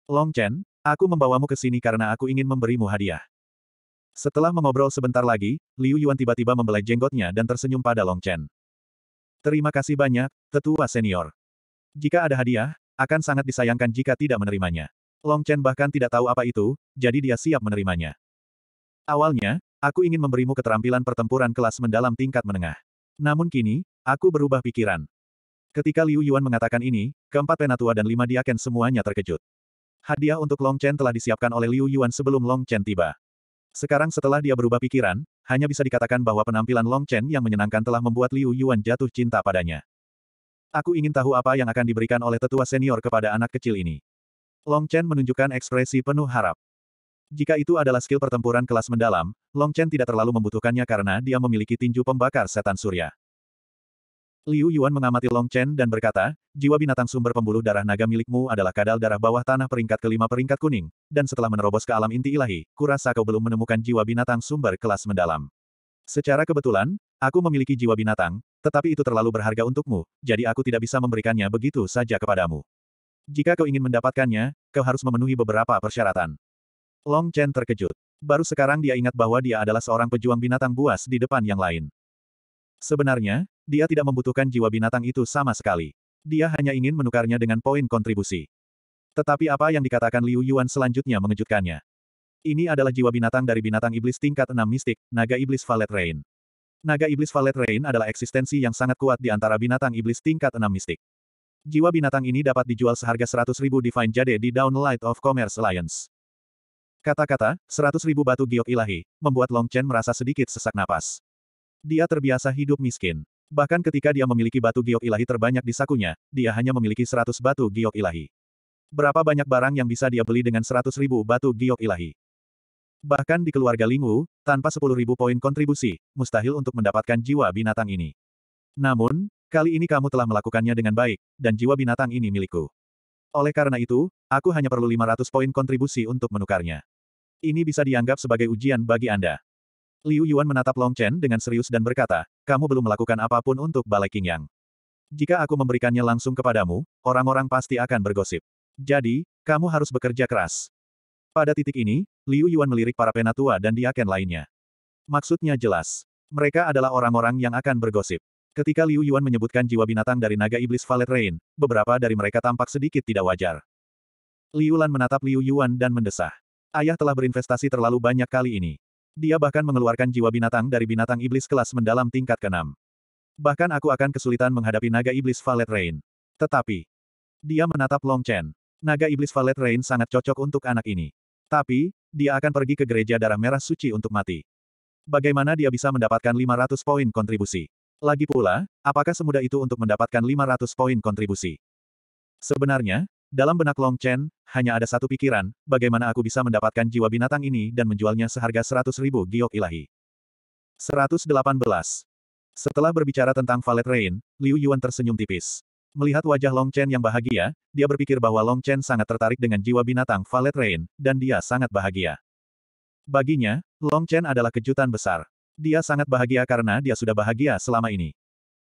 Long Chen, aku membawamu ke sini karena aku ingin memberimu hadiah. Setelah mengobrol sebentar lagi, Liu Yuan tiba-tiba membelai jenggotnya dan tersenyum pada Long Chen. Terima kasih banyak, tetua senior. Jika ada hadiah, akan sangat disayangkan jika tidak menerimanya. Long Chen bahkan tidak tahu apa itu, jadi dia siap menerimanya. Awalnya, aku ingin memberimu keterampilan pertempuran kelas mendalam tingkat menengah. Namun kini, aku berubah pikiran. Ketika Liu Yuan mengatakan ini, keempat penatua dan lima diaken semuanya terkejut. Hadiah untuk Long Chen telah disiapkan oleh Liu Yuan sebelum Long Chen tiba. Sekarang setelah dia berubah pikiran, hanya bisa dikatakan bahwa penampilan Long Chen yang menyenangkan telah membuat Liu Yuan jatuh cinta padanya. Aku ingin tahu apa yang akan diberikan oleh tetua senior kepada anak kecil ini. Long Chen menunjukkan ekspresi penuh harap. Jika itu adalah skill pertempuran kelas mendalam, Long Chen tidak terlalu membutuhkannya karena dia memiliki tinju pembakar setan surya. Liu Yuan mengamati Long Chen dan berkata, jiwa binatang sumber pembuluh darah naga milikmu adalah kadal darah bawah tanah peringkat kelima peringkat kuning, dan setelah menerobos ke alam inti ilahi, kurasa kau belum menemukan jiwa binatang sumber kelas mendalam. Secara kebetulan, aku memiliki jiwa binatang, tetapi itu terlalu berharga untukmu, jadi aku tidak bisa memberikannya begitu saja kepadamu. Jika kau ingin mendapatkannya, kau harus memenuhi beberapa persyaratan. Long Chen terkejut. Baru sekarang dia ingat bahwa dia adalah seorang pejuang binatang buas di depan yang lain. Sebenarnya, dia tidak membutuhkan jiwa binatang itu sama sekali. Dia hanya ingin menukarnya dengan poin kontribusi. Tetapi apa yang dikatakan Liu Yuan selanjutnya mengejutkannya. Ini adalah jiwa binatang dari binatang iblis tingkat enam mistik, naga iblis Valet Rain. Naga iblis Valet Rain adalah eksistensi yang sangat kuat di antara binatang iblis tingkat enam mistik. Jiwa binatang ini dapat dijual seharga ribu Divine Jade di Light of Commerce Alliance. Kata-kata, ribu batu giok ilahi, membuat Long Chen merasa sedikit sesak napas. Dia terbiasa hidup miskin. Bahkan ketika dia memiliki batu giok ilahi terbanyak di sakunya, dia hanya memiliki 100 batu giok ilahi. Berapa banyak barang yang bisa dia beli dengan 100 ribu batu giok ilahi? Bahkan di keluarga Lingwu, tanpa 10 ribu poin kontribusi, mustahil untuk mendapatkan jiwa binatang ini. Namun, kali ini kamu telah melakukannya dengan baik, dan jiwa binatang ini milikku. Oleh karena itu, aku hanya perlu 500 poin kontribusi untuk menukarnya. Ini bisa dianggap sebagai ujian bagi Anda. Liu Yuan menatap Long Chen dengan serius dan berkata, kamu belum melakukan apapun untuk Balai King Yang. Jika aku memberikannya langsung kepadamu, orang-orang pasti akan bergosip. Jadi, kamu harus bekerja keras. Pada titik ini, Liu Yuan melirik para penatua dan diaken lainnya. Maksudnya jelas. Mereka adalah orang-orang yang akan bergosip. Ketika Liu Yuan menyebutkan jiwa binatang dari naga iblis Valet Rain, beberapa dari mereka tampak sedikit tidak wajar. Liu Lan menatap Liu Yuan dan mendesah. Ayah telah berinvestasi terlalu banyak kali ini. Dia bahkan mengeluarkan jiwa binatang dari binatang iblis kelas mendalam tingkat keenam. Bahkan aku akan kesulitan menghadapi naga iblis Valet Rain. Tetapi, dia menatap Long Chen. Naga iblis Valet Rain sangat cocok untuk anak ini. Tapi, dia akan pergi ke gereja darah merah suci untuk mati. Bagaimana dia bisa mendapatkan 500 poin kontribusi? Lagi pula, apakah semudah itu untuk mendapatkan 500 poin kontribusi? Sebenarnya, dalam benak Long Chen, hanya ada satu pikiran, bagaimana aku bisa mendapatkan jiwa binatang ini dan menjualnya seharga seratus ribu giok ilahi. 118. Setelah berbicara tentang Valet Rain, Liu Yuan tersenyum tipis. Melihat wajah Long Chen yang bahagia, dia berpikir bahwa Long Chen sangat tertarik dengan jiwa binatang Valet Rain, dan dia sangat bahagia. Baginya, Long Chen adalah kejutan besar. Dia sangat bahagia karena dia sudah bahagia selama ini.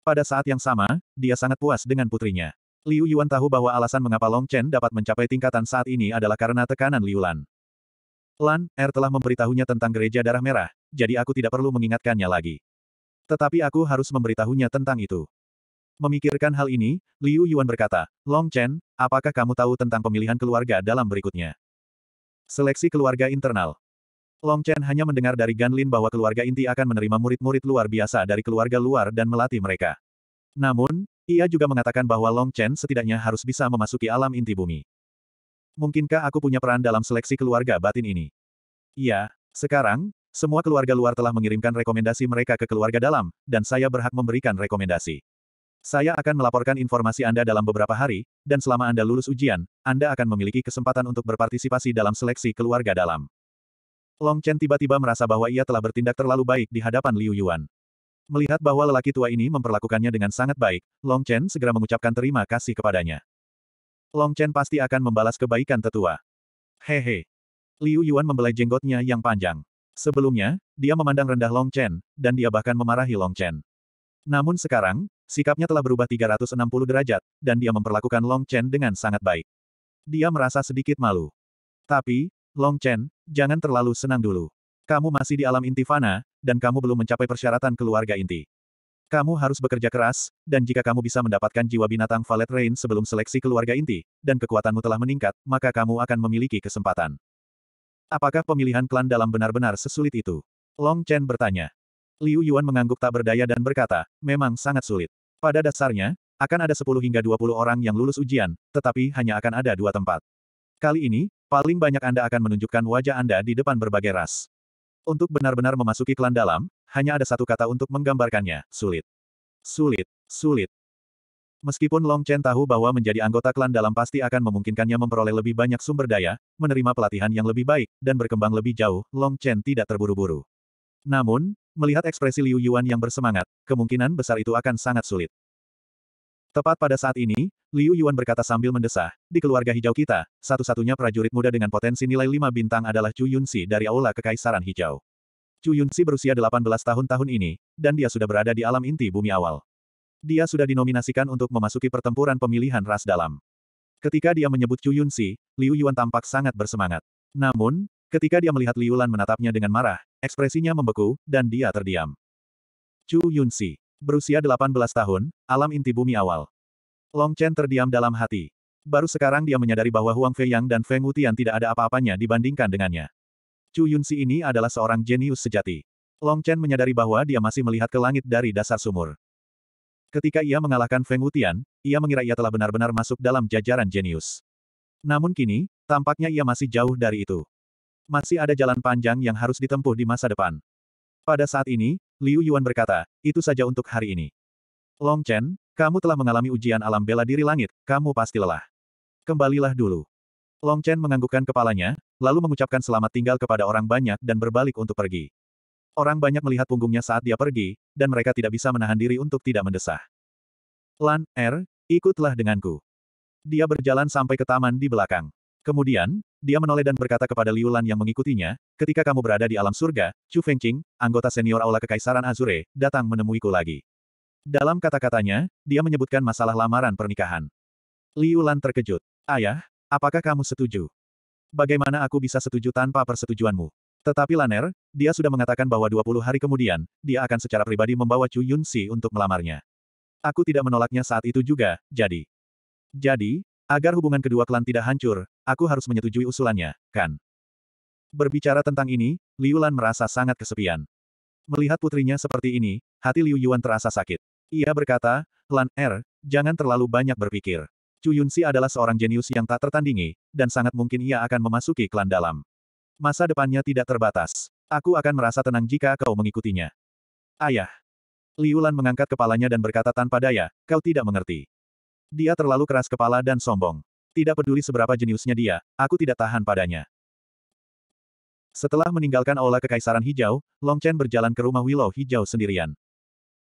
Pada saat yang sama, dia sangat puas dengan putrinya. Liu Yuan tahu bahwa alasan mengapa Long Chen dapat mencapai tingkatan saat ini adalah karena tekanan Liu Lan. Lan, Er telah memberitahunya tentang gereja darah merah, jadi aku tidak perlu mengingatkannya lagi. Tetapi aku harus memberitahunya tentang itu. Memikirkan hal ini, Liu Yuan berkata, Long Chen, apakah kamu tahu tentang pemilihan keluarga dalam berikutnya? Seleksi keluarga internal. Long Chen hanya mendengar dari Gan Lin bahwa keluarga inti akan menerima murid-murid luar biasa dari keluarga luar dan melatih mereka. Namun, ia juga mengatakan bahwa Long Chen setidaknya harus bisa memasuki alam inti bumi. Mungkinkah aku punya peran dalam seleksi keluarga batin ini? Iya, sekarang, semua keluarga luar telah mengirimkan rekomendasi mereka ke keluarga dalam, dan saya berhak memberikan rekomendasi. Saya akan melaporkan informasi Anda dalam beberapa hari, dan selama Anda lulus ujian, Anda akan memiliki kesempatan untuk berpartisipasi dalam seleksi keluarga dalam. Long Chen tiba-tiba merasa bahwa ia telah bertindak terlalu baik di hadapan Liu Yuan. Melihat bahwa lelaki tua ini memperlakukannya dengan sangat baik, Long Chen segera mengucapkan terima kasih kepadanya. Long Chen pasti akan membalas kebaikan tetua. Hehe. Liu Yuan membelai jenggotnya yang panjang. Sebelumnya, dia memandang rendah Long Chen, dan dia bahkan memarahi Long Chen. Namun sekarang, sikapnya telah berubah 360 derajat, dan dia memperlakukan Long Chen dengan sangat baik. Dia merasa sedikit malu. Tapi, Long Chen, jangan terlalu senang dulu. Kamu masih di alam inti fana, dan kamu belum mencapai persyaratan keluarga inti. Kamu harus bekerja keras, dan jika kamu bisa mendapatkan jiwa binatang Valet Rain sebelum seleksi keluarga inti, dan kekuatanmu telah meningkat, maka kamu akan memiliki kesempatan. Apakah pemilihan klan dalam benar-benar sesulit itu? Long Chen bertanya. Liu Yuan mengangguk tak berdaya dan berkata, memang sangat sulit. Pada dasarnya, akan ada 10 hingga 20 orang yang lulus ujian, tetapi hanya akan ada dua tempat. Kali ini, paling banyak Anda akan menunjukkan wajah Anda di depan berbagai ras. Untuk benar-benar memasuki klan dalam, hanya ada satu kata untuk menggambarkannya, sulit. Sulit, sulit. Meskipun Long Chen tahu bahwa menjadi anggota klan dalam pasti akan memungkinkannya memperoleh lebih banyak sumber daya, menerima pelatihan yang lebih baik, dan berkembang lebih jauh, Long Chen tidak terburu-buru. Namun, melihat ekspresi Liu Yuan yang bersemangat, kemungkinan besar itu akan sangat sulit. Tepat pada saat ini, Liu Yuan berkata sambil mendesah, di keluarga hijau kita, satu-satunya prajurit muda dengan potensi nilai lima bintang adalah Chu Yunxi dari Aula Kekaisaran Hijau. Chu Yunxi berusia 18 tahun tahun ini, dan dia sudah berada di alam inti bumi awal. Dia sudah dinominasikan untuk memasuki pertempuran pemilihan ras dalam. Ketika dia menyebut Chu Yunxi, Liu Yuan tampak sangat bersemangat. Namun, ketika dia melihat Liu Lan menatapnya dengan marah, ekspresinya membeku, dan dia terdiam. Chu Yunxi, Berusia 18 tahun, alam inti bumi awal. Long Chen terdiam dalam hati. Baru sekarang dia menyadari bahwa Huang Feiyang dan Feng Wutian tidak ada apa-apanya dibandingkan dengannya. Chu Yunxi ini adalah seorang jenius sejati. Long Chen menyadari bahwa dia masih melihat ke langit dari dasar sumur. Ketika ia mengalahkan Feng Wutian, ia mengira ia telah benar-benar masuk dalam jajaran jenius. Namun kini, tampaknya ia masih jauh dari itu. Masih ada jalan panjang yang harus ditempuh di masa depan. Pada saat ini, Liu Yuan berkata, itu saja untuk hari ini. Long Chen, kamu telah mengalami ujian alam bela diri langit, kamu pasti lelah. Kembalilah dulu. Long Chen menganggukkan kepalanya, lalu mengucapkan selamat tinggal kepada orang banyak dan berbalik untuk pergi. Orang banyak melihat punggungnya saat dia pergi, dan mereka tidak bisa menahan diri untuk tidak mendesah. Lan, Er, ikutlah denganku. Dia berjalan sampai ke taman di belakang. Kemudian, dia menoleh dan berkata kepada Liu Lan yang mengikutinya, ketika kamu berada di alam surga, Chu Fengqing, anggota senior Aula Kekaisaran Azure, datang menemuiku lagi. Dalam kata-katanya, dia menyebutkan masalah lamaran pernikahan. Liu Lan terkejut. Ayah, apakah kamu setuju? Bagaimana aku bisa setuju tanpa persetujuanmu? Tetapi Laner, dia sudah mengatakan bahwa 20 hari kemudian, dia akan secara pribadi membawa Chu Yunxi untuk melamarnya. Aku tidak menolaknya saat itu juga, jadi. Jadi, Agar hubungan kedua klan tidak hancur, aku harus menyetujui usulannya, kan? Berbicara tentang ini, Liu Lan merasa sangat kesepian. Melihat putrinya seperti ini, hati Liu Yuan terasa sakit. Ia berkata, Lan Er, jangan terlalu banyak berpikir. Chu Yunxi adalah seorang jenius yang tak tertandingi, dan sangat mungkin ia akan memasuki klan dalam. Masa depannya tidak terbatas. Aku akan merasa tenang jika kau mengikutinya. Ayah. Liu Lan mengangkat kepalanya dan berkata tanpa daya, kau tidak mengerti. Dia terlalu keras kepala dan sombong. Tidak peduli seberapa jeniusnya dia, aku tidak tahan padanya. Setelah meninggalkan aula Kekaisaran Hijau, Long Chen berjalan ke rumah Willow Hijau sendirian.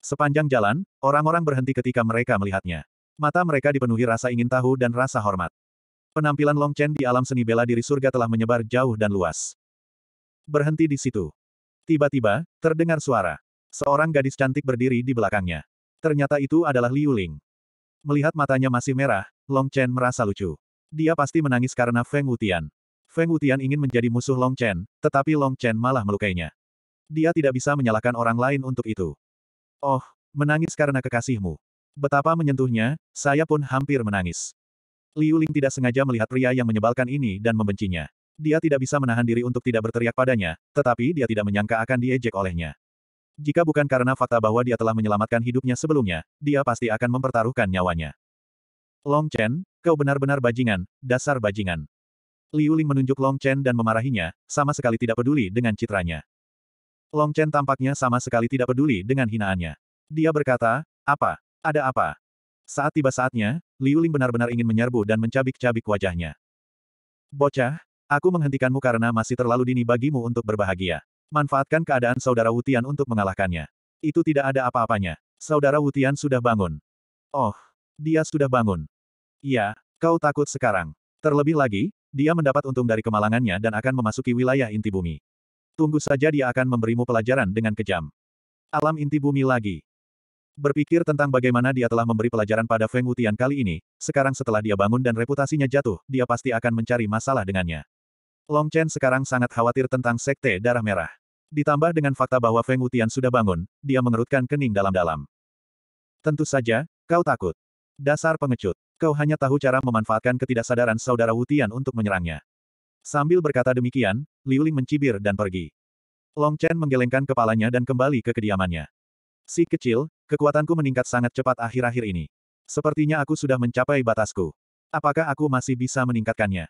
Sepanjang jalan, orang-orang berhenti ketika mereka melihatnya. Mata mereka dipenuhi rasa ingin tahu dan rasa hormat. Penampilan Long Chen di alam seni bela diri surga telah menyebar jauh dan luas. Berhenti di situ. Tiba-tiba, terdengar suara. Seorang gadis cantik berdiri di belakangnya. Ternyata itu adalah Liu Ling. Melihat matanya masih merah, Long Chen merasa lucu. Dia pasti menangis karena Feng Wutian. Feng Wutian ingin menjadi musuh Long Chen, tetapi Long Chen malah melukainya. Dia tidak bisa menyalahkan orang lain untuk itu. Oh, menangis karena kekasihmu. Betapa menyentuhnya, saya pun hampir menangis. Liu Ling tidak sengaja melihat pria yang menyebalkan ini dan membencinya. Dia tidak bisa menahan diri untuk tidak berteriak padanya, tetapi dia tidak menyangka akan diejek olehnya. Jika bukan karena fakta bahwa dia telah menyelamatkan hidupnya sebelumnya, dia pasti akan mempertaruhkan nyawanya. Long Chen, kau benar-benar bajingan, dasar bajingan. Liu Ling menunjuk Long Chen dan memarahinya, sama sekali tidak peduli dengan citranya. Long Chen tampaknya sama sekali tidak peduli dengan hinaannya. Dia berkata, apa? Ada apa? Saat tiba saatnya, Liu Ling benar-benar ingin menyerbu dan mencabik-cabik wajahnya. Bocah, aku menghentikanmu karena masih terlalu dini bagimu untuk berbahagia. Manfaatkan keadaan saudara Wutian untuk mengalahkannya. Itu tidak ada apa-apanya. Saudara Wutian sudah bangun. Oh, dia sudah bangun. Iya, kau takut sekarang. Terlebih lagi, dia mendapat untung dari kemalangannya dan akan memasuki wilayah inti bumi. Tunggu saja dia akan memberimu pelajaran dengan kejam. Alam inti bumi lagi. Berpikir tentang bagaimana dia telah memberi pelajaran pada Feng Wutian kali ini, sekarang setelah dia bangun dan reputasinya jatuh, dia pasti akan mencari masalah dengannya. Long Chen sekarang sangat khawatir tentang Sekte Darah Merah. Ditambah dengan fakta bahwa Feng Wutian sudah bangun, dia mengerutkan kening dalam-dalam. Tentu saja, kau takut. Dasar pengecut, kau hanya tahu cara memanfaatkan ketidaksadaran saudara Wutian untuk menyerangnya. Sambil berkata demikian, Liu Ling mencibir dan pergi. Long Chen menggelengkan kepalanya dan kembali ke kediamannya. Si kecil, kekuatanku meningkat sangat cepat akhir-akhir ini. Sepertinya aku sudah mencapai batasku. Apakah aku masih bisa meningkatkannya?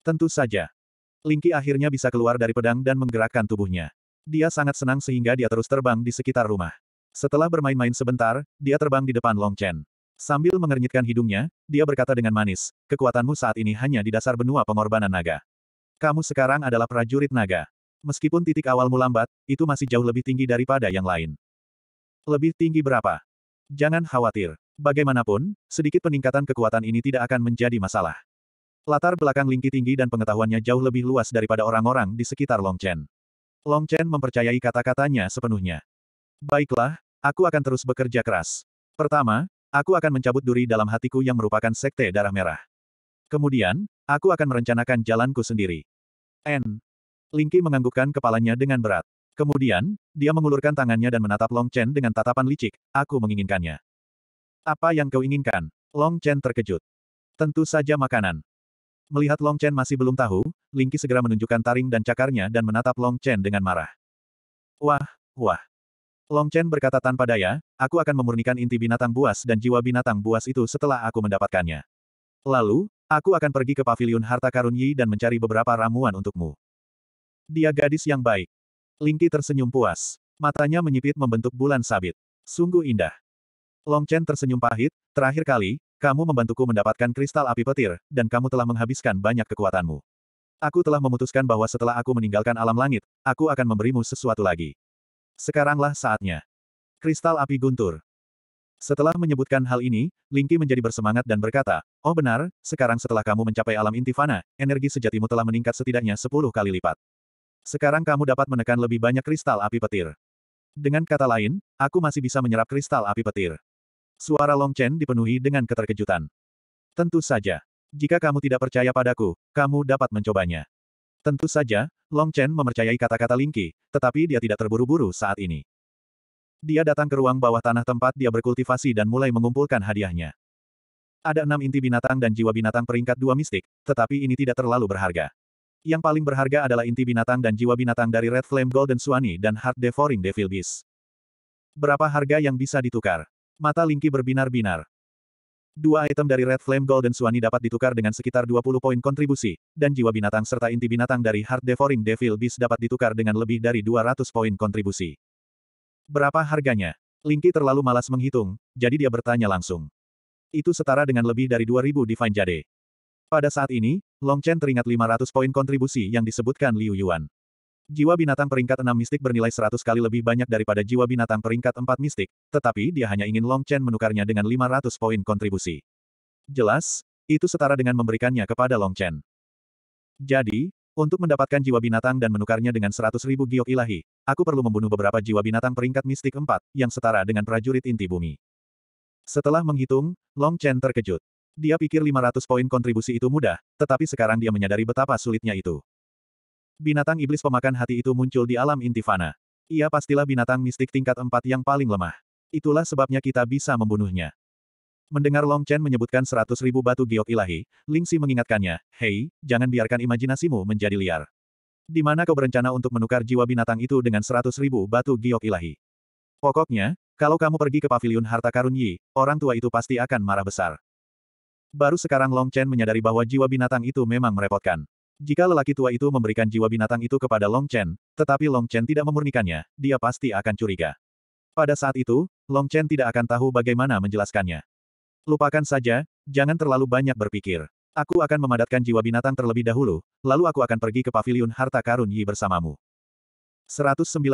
Tentu saja. Lingqi akhirnya bisa keluar dari pedang dan menggerakkan tubuhnya. Dia sangat senang sehingga dia terus terbang di sekitar rumah. Setelah bermain-main sebentar, dia terbang di depan Long Chen. Sambil mengernyitkan hidungnya, dia berkata dengan manis, kekuatanmu saat ini hanya di dasar benua pengorbanan naga. Kamu sekarang adalah prajurit naga. Meskipun titik awalmu lambat, itu masih jauh lebih tinggi daripada yang lain. Lebih tinggi berapa? Jangan khawatir. Bagaimanapun, sedikit peningkatan kekuatan ini tidak akan menjadi masalah. Latar belakang Lingki tinggi dan pengetahuannya jauh lebih luas daripada orang-orang di sekitar Long Chen. Long Chen mempercayai kata-katanya sepenuhnya. Baiklah, aku akan terus bekerja keras. Pertama, aku akan mencabut duri dalam hatiku yang merupakan sekte darah merah. Kemudian, aku akan merencanakan jalanku sendiri. N. Lingqi menganggukkan kepalanya dengan berat. Kemudian, dia mengulurkan tangannya dan menatap Long Chen dengan tatapan licik, aku menginginkannya. Apa yang kau inginkan? Long Chen terkejut. Tentu saja makanan. Melihat Long Chen masih belum tahu, Lingqi segera menunjukkan taring dan cakarnya dan menatap Long Chen dengan marah. Wah, wah. Long Chen berkata tanpa daya, aku akan memurnikan inti binatang buas dan jiwa binatang buas itu setelah aku mendapatkannya. Lalu, aku akan pergi ke pavilion harta karun Yi dan mencari beberapa ramuan untukmu. Dia gadis yang baik. Lingqi tersenyum puas. Matanya menyipit membentuk bulan sabit. Sungguh indah. Long Chen tersenyum pahit, terakhir kali, kamu membantuku mendapatkan kristal api petir, dan kamu telah menghabiskan banyak kekuatanmu. Aku telah memutuskan bahwa setelah aku meninggalkan alam langit, aku akan memberimu sesuatu lagi. Sekaranglah saatnya. Kristal api guntur. Setelah menyebutkan hal ini, Lingki menjadi bersemangat dan berkata, Oh benar, sekarang setelah kamu mencapai alam intifana, energi sejatimu telah meningkat setidaknya 10 kali lipat. Sekarang kamu dapat menekan lebih banyak kristal api petir. Dengan kata lain, aku masih bisa menyerap kristal api petir. Suara Long Chen dipenuhi dengan keterkejutan. Tentu saja. Jika kamu tidak percaya padaku, kamu dapat mencobanya. Tentu saja, Long Chen mempercayai kata-kata Lingqi, tetapi dia tidak terburu-buru saat ini. Dia datang ke ruang bawah tanah tempat dia berkultivasi dan mulai mengumpulkan hadiahnya. Ada enam inti binatang dan jiwa binatang peringkat dua mistik, tetapi ini tidak terlalu berharga. Yang paling berharga adalah inti binatang dan jiwa binatang dari Red Flame Golden Suani dan Heart Devouring Devil Beast. Berapa harga yang bisa ditukar? Mata Lingki berbinar-binar. Dua item dari Red Flame Golden Suani dapat ditukar dengan sekitar 20 poin kontribusi, dan jiwa binatang serta inti binatang dari Hard Devouring Devil Beast dapat ditukar dengan lebih dari 200 poin kontribusi. Berapa harganya? Lingki terlalu malas menghitung, jadi dia bertanya langsung. Itu setara dengan lebih dari 2000 Divine Jade. Pada saat ini, Long Chen teringat 500 poin kontribusi yang disebutkan Liu Yuan. Jiwa binatang peringkat 6 mistik bernilai 100 kali lebih banyak daripada jiwa binatang peringkat 4 mistik, tetapi dia hanya ingin Long Chen menukarnya dengan 500 poin kontribusi. Jelas, itu setara dengan memberikannya kepada Long Chen. Jadi, untuk mendapatkan jiwa binatang dan menukarnya dengan 100 ribu giok ilahi, aku perlu membunuh beberapa jiwa binatang peringkat mistik 4, yang setara dengan prajurit inti bumi. Setelah menghitung, Long Chen terkejut. Dia pikir 500 poin kontribusi itu mudah, tetapi sekarang dia menyadari betapa sulitnya itu. Binatang iblis pemakan hati itu muncul di alam intifana. Ia pastilah binatang mistik tingkat empat yang paling lemah. Itulah sebabnya kita bisa membunuhnya. Mendengar Long Chen menyebutkan seratus ribu batu giok ilahi, Ling Si mengingatkannya, Hei, jangan biarkan imajinasimu menjadi liar. Di mana kau berencana untuk menukar jiwa binatang itu dengan seratus ribu batu giok ilahi? Pokoknya, kalau kamu pergi ke pavilion harta karun Yi, orang tua itu pasti akan marah besar. Baru sekarang Long Chen menyadari bahwa jiwa binatang itu memang merepotkan. Jika lelaki tua itu memberikan jiwa binatang itu kepada Long Chen, tetapi Long Chen tidak memurnikannya, dia pasti akan curiga. Pada saat itu, Long Chen tidak akan tahu bagaimana menjelaskannya. Lupakan saja, jangan terlalu banyak berpikir. Aku akan memadatkan jiwa binatang terlebih dahulu, lalu aku akan pergi ke paviliun harta karun Yi bersamamu. 119.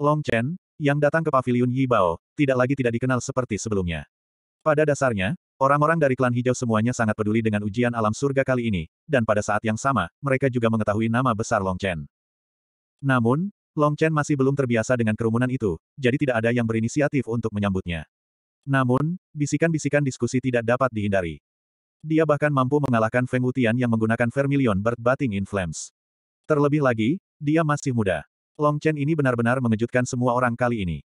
Long Chen, yang datang ke paviliun Yi Bao, tidak lagi tidak dikenal seperti sebelumnya. Pada dasarnya, Orang-orang dari klan hijau semuanya sangat peduli dengan ujian alam surga kali ini, dan pada saat yang sama, mereka juga mengetahui nama besar Long Chen. Namun, Long Chen masih belum terbiasa dengan kerumunan itu, jadi tidak ada yang berinisiatif untuk menyambutnya. Namun, bisikan-bisikan diskusi tidak dapat dihindari. Dia bahkan mampu mengalahkan Feng Wutian yang menggunakan Vermilion Bird Batting in Flames. Terlebih lagi, dia masih muda. Long Chen ini benar-benar mengejutkan semua orang kali ini.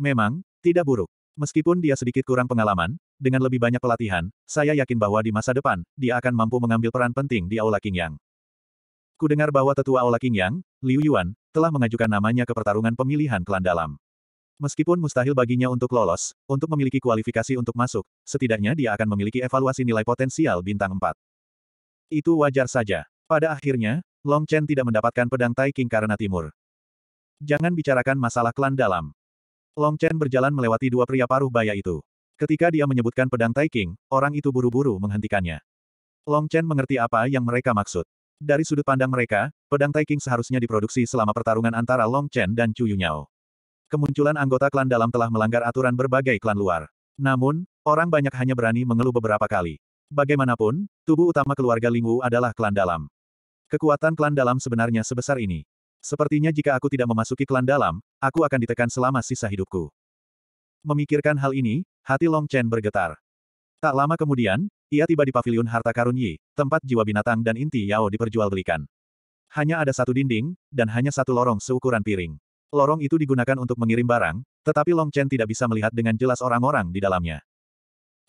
Memang, tidak buruk. Meskipun dia sedikit kurang pengalaman, dengan lebih banyak pelatihan, saya yakin bahwa di masa depan, dia akan mampu mengambil peran penting di Aula King Yang. Kudengar bahwa tetua Aula King Liu Yuan, telah mengajukan namanya ke pertarungan pemilihan klan dalam. Meskipun mustahil baginya untuk lolos, untuk memiliki kualifikasi untuk masuk, setidaknya dia akan memiliki evaluasi nilai potensial bintang 4. Itu wajar saja. Pada akhirnya, Long Chen tidak mendapatkan pedang Tai King karena timur. Jangan bicarakan masalah klan dalam. Long Chen berjalan melewati dua pria paruh baya itu. Ketika dia menyebutkan pedang Tai orang itu buru-buru menghentikannya. Long Chen mengerti apa yang mereka maksud. Dari sudut pandang mereka, pedang Tai seharusnya diproduksi selama pertarungan antara Long Chen dan Chu Yunyao. Kemunculan anggota klan dalam telah melanggar aturan berbagai klan luar. Namun, orang banyak hanya berani mengeluh beberapa kali. Bagaimanapun, tubuh utama keluarga Lingwu adalah klan dalam. Kekuatan klan dalam sebenarnya sebesar ini. Sepertinya jika aku tidak memasuki klan dalam, aku akan ditekan selama sisa hidupku. Memikirkan hal ini, hati Long Chen bergetar. Tak lama kemudian, ia tiba di pavilion harta karun Yi, tempat jiwa binatang dan inti Yao diperjualbelikan. Hanya ada satu dinding, dan hanya satu lorong seukuran piring. Lorong itu digunakan untuk mengirim barang, tetapi Long Chen tidak bisa melihat dengan jelas orang-orang di dalamnya.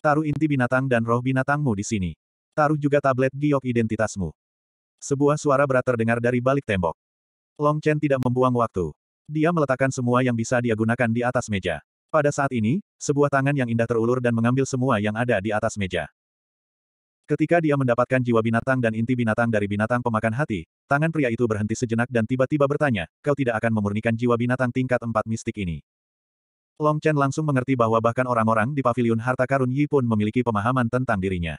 Taruh inti binatang dan roh binatangmu di sini. Taruh juga tablet giok identitasmu. Sebuah suara berat terdengar dari balik tembok. Long Chen tidak membuang waktu. Dia meletakkan semua yang bisa dia gunakan di atas meja. Pada saat ini, sebuah tangan yang indah terulur dan mengambil semua yang ada di atas meja. Ketika dia mendapatkan jiwa binatang dan inti binatang dari binatang pemakan hati, tangan pria itu berhenti sejenak dan tiba-tiba bertanya, kau tidak akan memurnikan jiwa binatang tingkat empat mistik ini. Long Chen langsung mengerti bahwa bahkan orang-orang di pavilion harta karun Yi pun memiliki pemahaman tentang dirinya.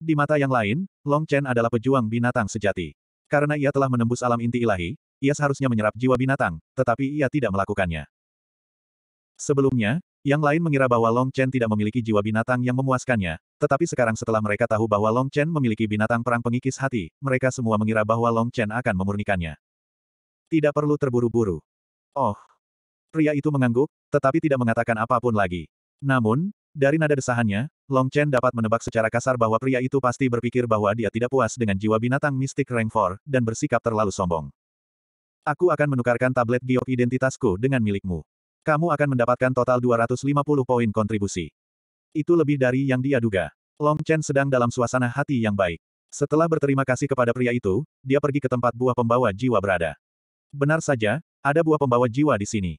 Di mata yang lain, Long Chen adalah pejuang binatang sejati. Karena ia telah menembus alam inti ilahi, ia seharusnya menyerap jiwa binatang, tetapi ia tidak melakukannya. Sebelumnya, yang lain mengira bahwa Long Chen tidak memiliki jiwa binatang yang memuaskannya, tetapi sekarang setelah mereka tahu bahwa Long Chen memiliki binatang perang pengikis hati, mereka semua mengira bahwa Long Chen akan memurnikannya. Tidak perlu terburu-buru. Oh. Pria itu mengangguk, tetapi tidak mengatakan apapun lagi. Namun, dari nada desahannya, Long Chen dapat menebak secara kasar bahwa pria itu pasti berpikir bahwa dia tidak puas dengan jiwa binatang mistik rank 4, dan bersikap terlalu sombong. Aku akan menukarkan tablet giok identitasku dengan milikmu. Kamu akan mendapatkan total 250 poin kontribusi. Itu lebih dari yang dia duga. Long Chen sedang dalam suasana hati yang baik. Setelah berterima kasih kepada pria itu, dia pergi ke tempat buah pembawa jiwa berada. Benar saja, ada buah pembawa jiwa di sini.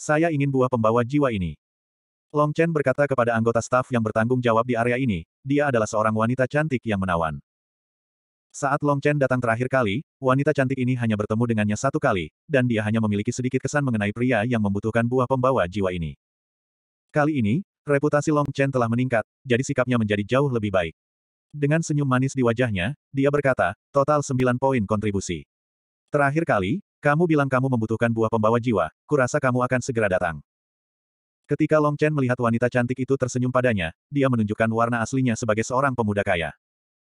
Saya ingin buah pembawa jiwa ini. Long Chen berkata kepada anggota staf yang bertanggung jawab di area ini, dia adalah seorang wanita cantik yang menawan. Saat Long Chen datang terakhir kali, wanita cantik ini hanya bertemu dengannya satu kali, dan dia hanya memiliki sedikit kesan mengenai pria yang membutuhkan buah pembawa jiwa ini. Kali ini, reputasi Long Chen telah meningkat, jadi sikapnya menjadi jauh lebih baik. Dengan senyum manis di wajahnya, dia berkata, total 9 poin kontribusi. Terakhir kali, kamu bilang kamu membutuhkan buah pembawa jiwa, kurasa kamu akan segera datang. Ketika Long Chen melihat wanita cantik itu tersenyum padanya, dia menunjukkan warna aslinya sebagai seorang pemuda kaya.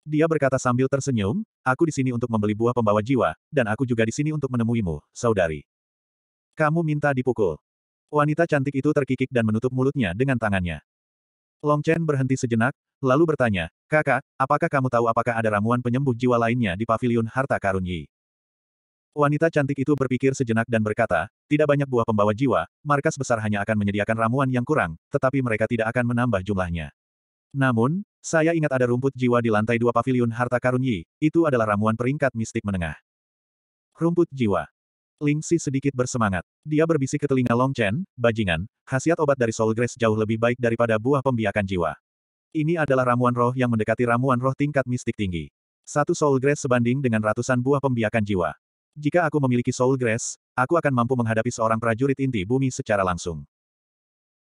Dia berkata sambil tersenyum, aku di sini untuk membeli buah pembawa jiwa, dan aku juga di sini untuk menemuimu, saudari. Kamu minta dipukul. Wanita cantik itu terkikik dan menutup mulutnya dengan tangannya. Long Chen berhenti sejenak, lalu bertanya, kakak, apakah kamu tahu apakah ada ramuan penyembuh jiwa lainnya di paviliun harta karun Yi? Wanita cantik itu berpikir sejenak dan berkata, tidak banyak buah pembawa jiwa, markas besar hanya akan menyediakan ramuan yang kurang, tetapi mereka tidak akan menambah jumlahnya. Namun, saya ingat ada rumput jiwa di lantai dua pavilion harta karun Yi, itu adalah ramuan peringkat mistik menengah. Rumput jiwa. Ling Si sedikit bersemangat. Dia berbisik ke telinga Long Chen, bajingan, khasiat obat dari Soul Grace jauh lebih baik daripada buah pembiakan jiwa. Ini adalah ramuan roh yang mendekati ramuan roh tingkat mistik tinggi. Satu Soul Grace sebanding dengan ratusan buah pembiakan jiwa. Jika aku memiliki Soul Grass, aku akan mampu menghadapi seorang prajurit inti bumi secara langsung.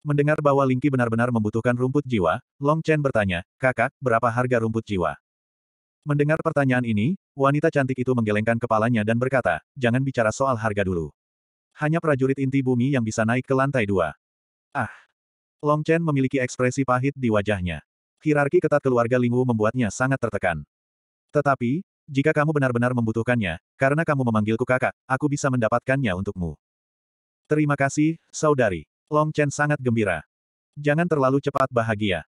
Mendengar bahwa Lingqi benar-benar membutuhkan rumput jiwa, Long Chen bertanya, kakak, berapa harga rumput jiwa? Mendengar pertanyaan ini, wanita cantik itu menggelengkan kepalanya dan berkata, jangan bicara soal harga dulu. Hanya prajurit inti bumi yang bisa naik ke lantai dua. Ah! Long Chen memiliki ekspresi pahit di wajahnya. Hierarki ketat keluarga Lingwu membuatnya sangat tertekan. Tetapi, jika kamu benar-benar membutuhkannya, karena kamu memanggilku kakak, aku bisa mendapatkannya untukmu. Terima kasih, saudari. Long Chen sangat gembira. Jangan terlalu cepat bahagia.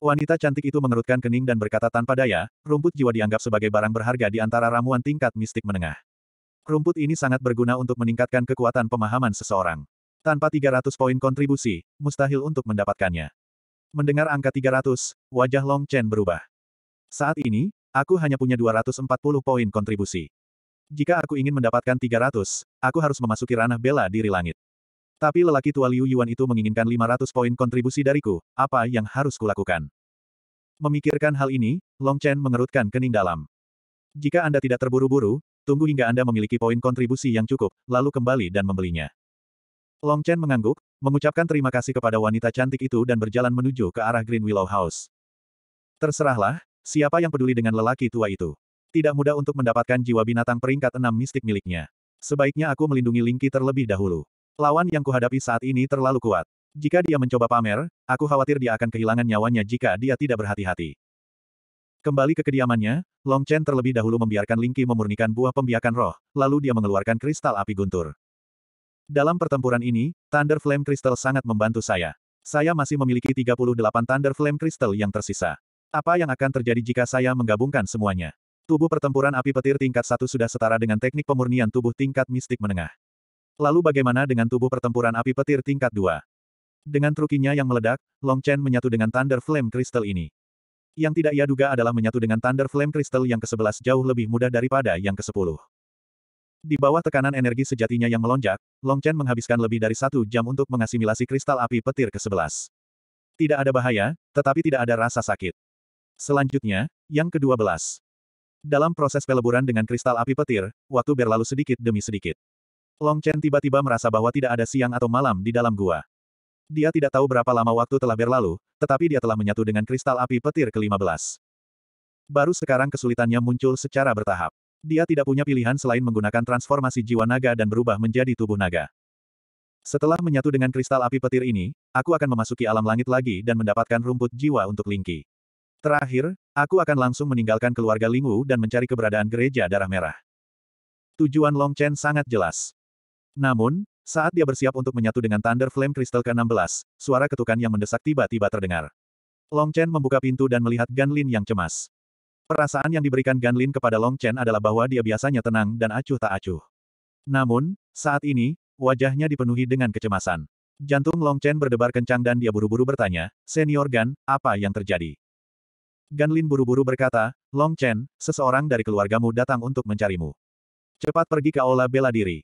Wanita cantik itu mengerutkan kening dan berkata tanpa daya, rumput jiwa dianggap sebagai barang berharga di antara ramuan tingkat mistik menengah. Rumput ini sangat berguna untuk meningkatkan kekuatan pemahaman seseorang. Tanpa 300 poin kontribusi, mustahil untuk mendapatkannya. Mendengar angka 300, wajah Long Chen berubah. Saat ini, Aku hanya punya 240 poin kontribusi. Jika aku ingin mendapatkan 300, aku harus memasuki ranah bela diri langit. Tapi lelaki tua Liu Yuan itu menginginkan 500 poin kontribusi dariku, apa yang harus kulakukan? Memikirkan hal ini, Long Chen mengerutkan kening dalam. Jika Anda tidak terburu-buru, tunggu hingga Anda memiliki poin kontribusi yang cukup, lalu kembali dan membelinya. Long Chen mengangguk, mengucapkan terima kasih kepada wanita cantik itu dan berjalan menuju ke arah Green Willow House. Terserahlah, Siapa yang peduli dengan lelaki tua itu? Tidak mudah untuk mendapatkan jiwa binatang peringkat enam mistik miliknya. Sebaiknya aku melindungi Lingki terlebih dahulu. Lawan yang kuhadapi saat ini terlalu kuat. Jika dia mencoba pamer, aku khawatir dia akan kehilangan nyawanya jika dia tidak berhati-hati. Kembali ke kediamannya, Long Chen terlebih dahulu membiarkan Lingki memurnikan buah pembiakan roh, lalu dia mengeluarkan kristal api guntur. Dalam pertempuran ini, Thunder Flame Crystal sangat membantu saya. Saya masih memiliki 38 Thunder Flame Crystal yang tersisa. Apa yang akan terjadi jika saya menggabungkan semuanya? Tubuh pertempuran api petir tingkat satu sudah setara dengan teknik pemurnian tubuh tingkat mistik menengah. Lalu bagaimana dengan tubuh pertempuran api petir tingkat dua? Dengan trukinya yang meledak, Long Chen menyatu dengan Thunder Flame Crystal ini. Yang tidak ia duga adalah menyatu dengan Thunder Flame Crystal yang ke-11 jauh lebih mudah daripada yang ke-10. Di bawah tekanan energi sejatinya yang melonjak, Long Chen menghabiskan lebih dari satu jam untuk mengasimilasi kristal api petir ke-11. Tidak ada bahaya, tetapi tidak ada rasa sakit. Selanjutnya, yang kedua belas Dalam proses peleburan dengan kristal api petir, waktu berlalu sedikit demi sedikit. Long Chen tiba-tiba merasa bahwa tidak ada siang atau malam di dalam gua. Dia tidak tahu berapa lama waktu telah berlalu, tetapi dia telah menyatu dengan kristal api petir ke-15. Baru sekarang kesulitannya muncul secara bertahap. Dia tidak punya pilihan selain menggunakan transformasi jiwa naga dan berubah menjadi tubuh naga. Setelah menyatu dengan kristal api petir ini, aku akan memasuki alam langit lagi dan mendapatkan rumput jiwa untuk Lingqi. Terakhir, aku akan langsung meninggalkan keluarga Lingwu dan mencari keberadaan gereja darah merah. Tujuan Long Chen sangat jelas. Namun, saat dia bersiap untuk menyatu dengan Thunder Flame Crystal ke-16, suara ketukan yang mendesak tiba-tiba terdengar. Long Chen membuka pintu dan melihat Gan Lin yang cemas. Perasaan yang diberikan Gan Lin kepada Long Chen adalah bahwa dia biasanya tenang dan acuh tak acuh. Namun, saat ini, wajahnya dipenuhi dengan kecemasan. Jantung Long Chen berdebar kencang dan dia buru-buru bertanya, Senior Gan, apa yang terjadi? Gan Lin buru-buru berkata, Long Chen, seseorang dari keluargamu datang untuk mencarimu. Cepat pergi ke aula bela diri.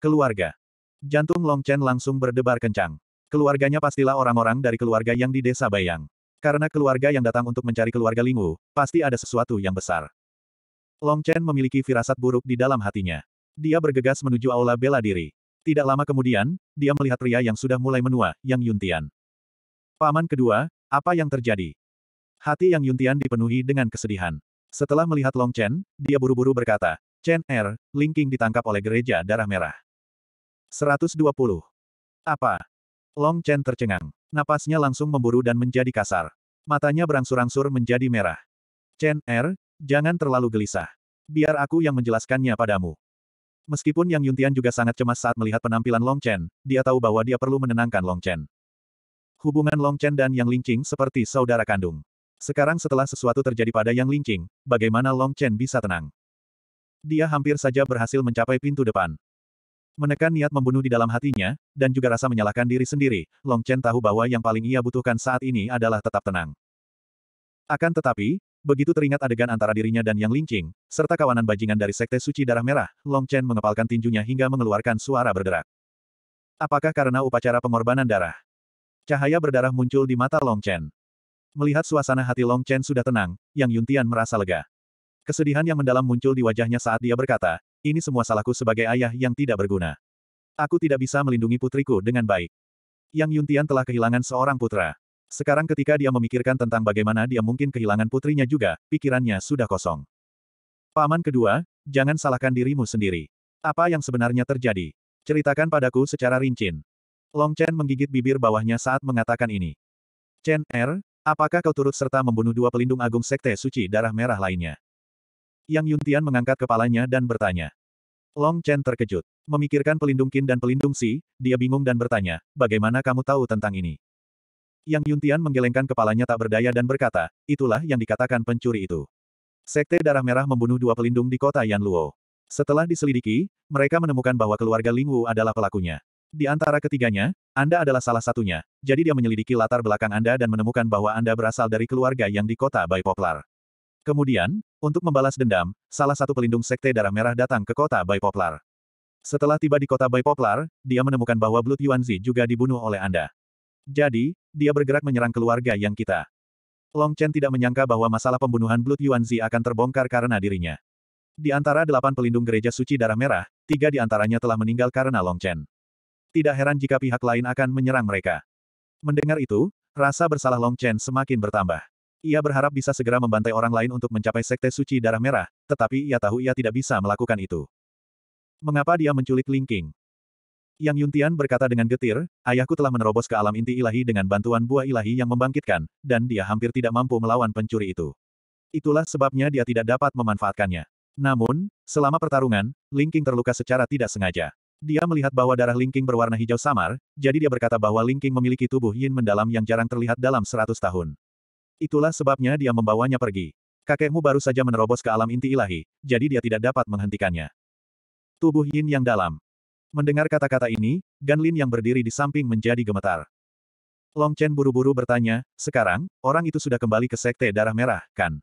Keluarga. Jantung Long Chen langsung berdebar kencang. Keluarganya pastilah orang-orang dari keluarga yang di desa Bayang. Karena keluarga yang datang untuk mencari keluarga Lingwu, pasti ada sesuatu yang besar. Long Chen memiliki firasat buruk di dalam hatinya. Dia bergegas menuju aula bela diri. Tidak lama kemudian, dia melihat pria yang sudah mulai menua, Yang Yuntian. Paman kedua, apa yang terjadi? Hati Yang Yuntian dipenuhi dengan kesedihan. Setelah melihat Long Chen, dia buru-buru berkata, Chen Er, Ling ditangkap oleh gereja darah merah. 120. Apa? Long Chen tercengang. Napasnya langsung memburu dan menjadi kasar. Matanya berangsur-angsur menjadi merah. Chen Er, jangan terlalu gelisah. Biar aku yang menjelaskannya padamu. Meskipun Yang Yuntian juga sangat cemas saat melihat penampilan Long Chen, dia tahu bahwa dia perlu menenangkan Long Chen. Hubungan Long Chen dan Yang Lingqing seperti saudara kandung. Sekarang setelah sesuatu terjadi pada Yang Lingqing, bagaimana Long Chen bisa tenang? Dia hampir saja berhasil mencapai pintu depan. Menekan niat membunuh di dalam hatinya, dan juga rasa menyalahkan diri sendiri, Long Chen tahu bahwa yang paling ia butuhkan saat ini adalah tetap tenang. Akan tetapi, begitu teringat adegan antara dirinya dan Yang Lingqing, serta kawanan bajingan dari Sekte Suci Darah Merah, Long Chen mengepalkan tinjunya hingga mengeluarkan suara berderak. Apakah karena upacara pengorbanan darah? Cahaya berdarah muncul di mata Long Chen. Melihat suasana hati Long Chen sudah tenang, Yang Yuntian merasa lega. Kesedihan yang mendalam muncul di wajahnya saat dia berkata, ini semua salahku sebagai ayah yang tidak berguna. Aku tidak bisa melindungi putriku dengan baik. Yang Yuntian telah kehilangan seorang putra. Sekarang ketika dia memikirkan tentang bagaimana dia mungkin kehilangan putrinya juga, pikirannya sudah kosong. Paman kedua, jangan salahkan dirimu sendiri. Apa yang sebenarnya terjadi? Ceritakan padaku secara rinci. Long Chen menggigit bibir bawahnya saat mengatakan ini. Chen Er, Apakah kau turut serta membunuh dua pelindung agung Sekte Suci Darah Merah lainnya? Yang Yuntian mengangkat kepalanya dan bertanya. Long Chen terkejut. Memikirkan pelindung Qin dan pelindung Si, dia bingung dan bertanya, bagaimana kamu tahu tentang ini? Yang Yuntian menggelengkan kepalanya tak berdaya dan berkata, itulah yang dikatakan pencuri itu. Sekte Darah Merah membunuh dua pelindung di kota Yan Luo. Setelah diselidiki, mereka menemukan bahwa keluarga Lingwu adalah pelakunya. Di antara ketiganya, Anda adalah salah satunya, jadi dia menyelidiki latar belakang Anda dan menemukan bahwa Anda berasal dari keluarga yang di kota Bai Poplar. Kemudian, untuk membalas dendam, salah satu pelindung sekte darah merah datang ke kota Bai Poplar. Setelah tiba di kota Bai Poplar, dia menemukan bahwa Blood Yuanzi juga dibunuh oleh Anda. Jadi, dia bergerak menyerang keluarga yang kita. Long Chen tidak menyangka bahwa masalah pembunuhan Blood Yuanzi akan terbongkar karena dirinya. Di antara delapan pelindung gereja suci darah merah, tiga di antaranya telah meninggal karena Long Chen. Tidak heran jika pihak lain akan menyerang mereka. Mendengar itu, rasa bersalah Long Chen semakin bertambah. Ia berharap bisa segera membantai orang lain untuk mencapai Sekte Suci Darah Merah, tetapi ia tahu ia tidak bisa melakukan itu. Mengapa dia menculik Ling King? Yang Yuntian berkata dengan getir, ayahku telah menerobos ke alam inti ilahi dengan bantuan buah ilahi yang membangkitkan, dan dia hampir tidak mampu melawan pencuri itu. Itulah sebabnya dia tidak dapat memanfaatkannya. Namun, selama pertarungan, Ling King terluka secara tidak sengaja. Dia melihat bahwa darah Lingking berwarna hijau samar, jadi dia berkata bahwa Lingking memiliki tubuh yin mendalam yang jarang terlihat dalam seratus tahun. Itulah sebabnya dia membawanya pergi. Kakekmu baru saja menerobos ke alam inti ilahi, jadi dia tidak dapat menghentikannya. Tubuh yin yang dalam. Mendengar kata-kata ini, Gan Lin yang berdiri di samping menjadi gemetar. Long Chen buru-buru bertanya, sekarang, orang itu sudah kembali ke sekte darah merah, kan?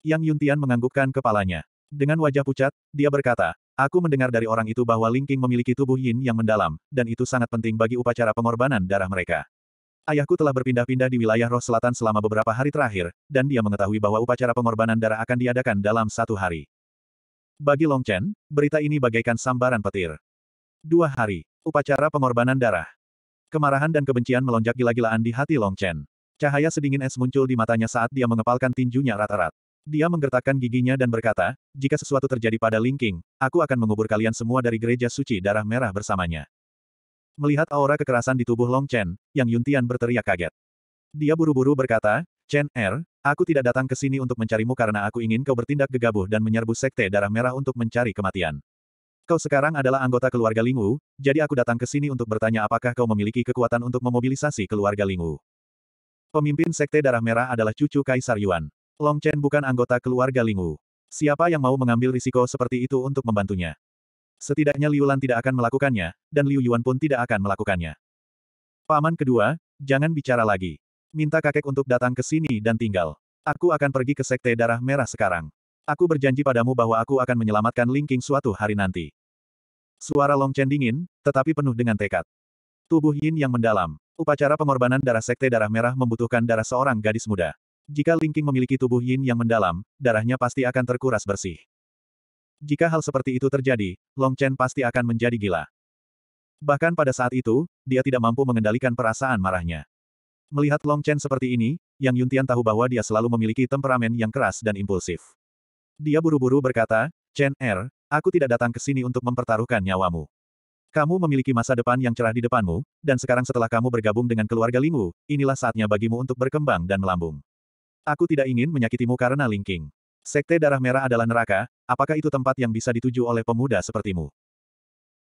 Yang Yuntian menganggukkan kepalanya. Dengan wajah pucat, dia berkata, Aku mendengar dari orang itu bahwa Lingking memiliki tubuh yin yang mendalam, dan itu sangat penting bagi upacara pengorbanan darah mereka. Ayahku telah berpindah-pindah di wilayah roh selatan selama beberapa hari terakhir, dan dia mengetahui bahwa upacara pengorbanan darah akan diadakan dalam satu hari. Bagi Long Chen, berita ini bagaikan sambaran petir. Dua hari, upacara pengorbanan darah. Kemarahan dan kebencian melonjak gila-gilaan di hati Long Chen. Cahaya sedingin es muncul di matanya saat dia mengepalkan tinjunya rata-rat. Dia menggertakkan giginya dan berkata, jika sesuatu terjadi pada Linking, aku akan mengubur kalian semua dari gereja suci darah merah bersamanya. Melihat aura kekerasan di tubuh Long Chen, Yang Yuntian berteriak kaget. Dia buru-buru berkata, Chen Er, aku tidak datang ke sini untuk mencarimu karena aku ingin kau bertindak gegabah dan menyerbu sekte darah merah untuk mencari kematian. Kau sekarang adalah anggota keluarga Ling Wu, jadi aku datang ke sini untuk bertanya apakah kau memiliki kekuatan untuk memobilisasi keluarga Ling Wu. Pemimpin sekte darah merah adalah cucu Kaisar Yuan. Long Chen bukan anggota keluarga Lingwu. Siapa yang mau mengambil risiko seperti itu untuk membantunya? Setidaknya Liu Lan tidak akan melakukannya, dan Liu Yuan pun tidak akan melakukannya. Paman kedua, jangan bicara lagi. Minta kakek untuk datang ke sini dan tinggal. Aku akan pergi ke Sekte Darah Merah sekarang. Aku berjanji padamu bahwa aku akan menyelamatkan Ling Qing suatu hari nanti. Suara Long Chen dingin, tetapi penuh dengan tekad. Tubuh Yin yang mendalam. Upacara pengorbanan darah Sekte Darah Merah membutuhkan darah seorang gadis muda. Jika Lingking memiliki tubuh yin yang mendalam, darahnya pasti akan terkuras bersih. Jika hal seperti itu terjadi, Long Chen pasti akan menjadi gila. Bahkan pada saat itu, dia tidak mampu mengendalikan perasaan marahnya. Melihat Long Chen seperti ini, Yang Yuntian tahu bahwa dia selalu memiliki temperamen yang keras dan impulsif. Dia buru-buru berkata, Chen Er, aku tidak datang ke sini untuk mempertaruhkan nyawamu. Kamu memiliki masa depan yang cerah di depanmu, dan sekarang setelah kamu bergabung dengan keluarga Lingwu, inilah saatnya bagimu untuk berkembang dan melambung. Aku tidak ingin menyakitimu karena linking. Sekte Darah Merah adalah neraka, apakah itu tempat yang bisa dituju oleh pemuda sepertimu?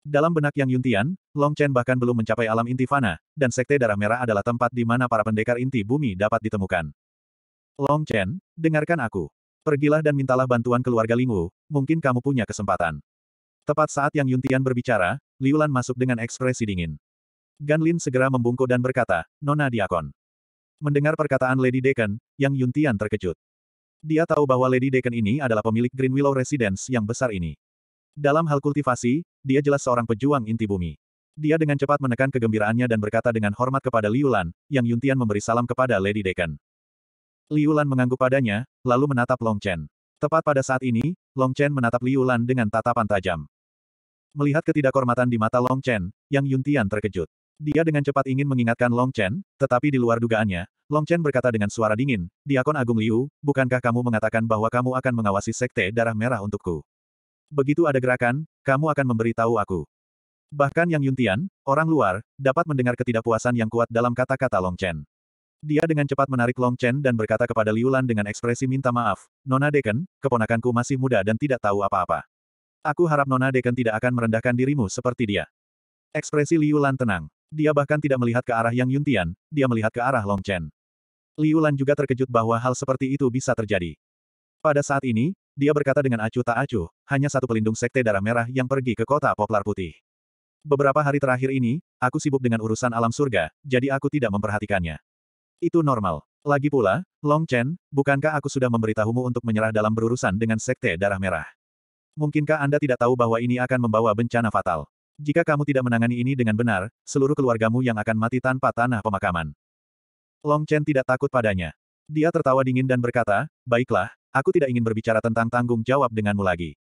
Dalam benak Yang Yuntian, Long Chen bahkan belum mencapai alam inti fana, dan Sekte Darah Merah adalah tempat di mana para pendekar inti bumi dapat ditemukan. Long Chen, dengarkan aku. Pergilah dan mintalah bantuan keluarga Lingwu, mungkin kamu punya kesempatan. Tepat saat Yang Yuntian berbicara, Liulan masuk dengan ekspresi dingin. Ganlin segera membungkuk dan berkata, Nona Diakon. Mendengar perkataan Lady Deacon, Yang Yuntian terkejut. Dia tahu bahwa Lady Deacon ini adalah pemilik Green Willow Residence yang besar ini. Dalam hal kultivasi, dia jelas seorang pejuang inti bumi. Dia dengan cepat menekan kegembiraannya dan berkata dengan hormat kepada Liulan. yang Yuntian memberi salam kepada Lady Deacon. Liulan mengangguk padanya, lalu menatap Long Chen. Tepat pada saat ini, Long Chen menatap Liulan dengan tatapan tajam. Melihat ketidakhormatan di mata Long Chen, Yang Yuntian terkejut. Dia dengan cepat ingin mengingatkan Long Chen, tetapi di luar dugaannya, Long Chen berkata dengan suara dingin, Diakon Agung Liu, bukankah kamu mengatakan bahwa kamu akan mengawasi Sekte Darah Merah untukku? Begitu ada gerakan, kamu akan memberitahu aku. Bahkan Yang Yuntian, orang luar, dapat mendengar ketidakpuasan yang kuat dalam kata-kata Long Chen. Dia dengan cepat menarik Long Chen dan berkata kepada Liu Lan dengan ekspresi minta maaf, Nona Deken, keponakanku masih muda dan tidak tahu apa-apa. Aku harap Nona Deken tidak akan merendahkan dirimu seperti dia. Ekspresi Liu Lan tenang. Dia bahkan tidak melihat ke arah Yang Yuntian, dia melihat ke arah Long Chen. Liu Lan juga terkejut bahwa hal seperti itu bisa terjadi. Pada saat ini, dia berkata dengan acuh tak acuh, hanya satu pelindung sekte darah merah yang pergi ke kota Poplar Putih. Beberapa hari terakhir ini, aku sibuk dengan urusan alam surga, jadi aku tidak memperhatikannya. Itu normal. Lagi pula, Long Chen, bukankah aku sudah memberitahumu untuk menyerah dalam berurusan dengan sekte darah merah? Mungkinkah Anda tidak tahu bahwa ini akan membawa bencana fatal? Jika kamu tidak menangani ini dengan benar, seluruh keluargamu yang akan mati tanpa tanah pemakaman. Long Chen tidak takut padanya. Dia tertawa dingin dan berkata, baiklah, aku tidak ingin berbicara tentang tanggung jawab denganmu lagi.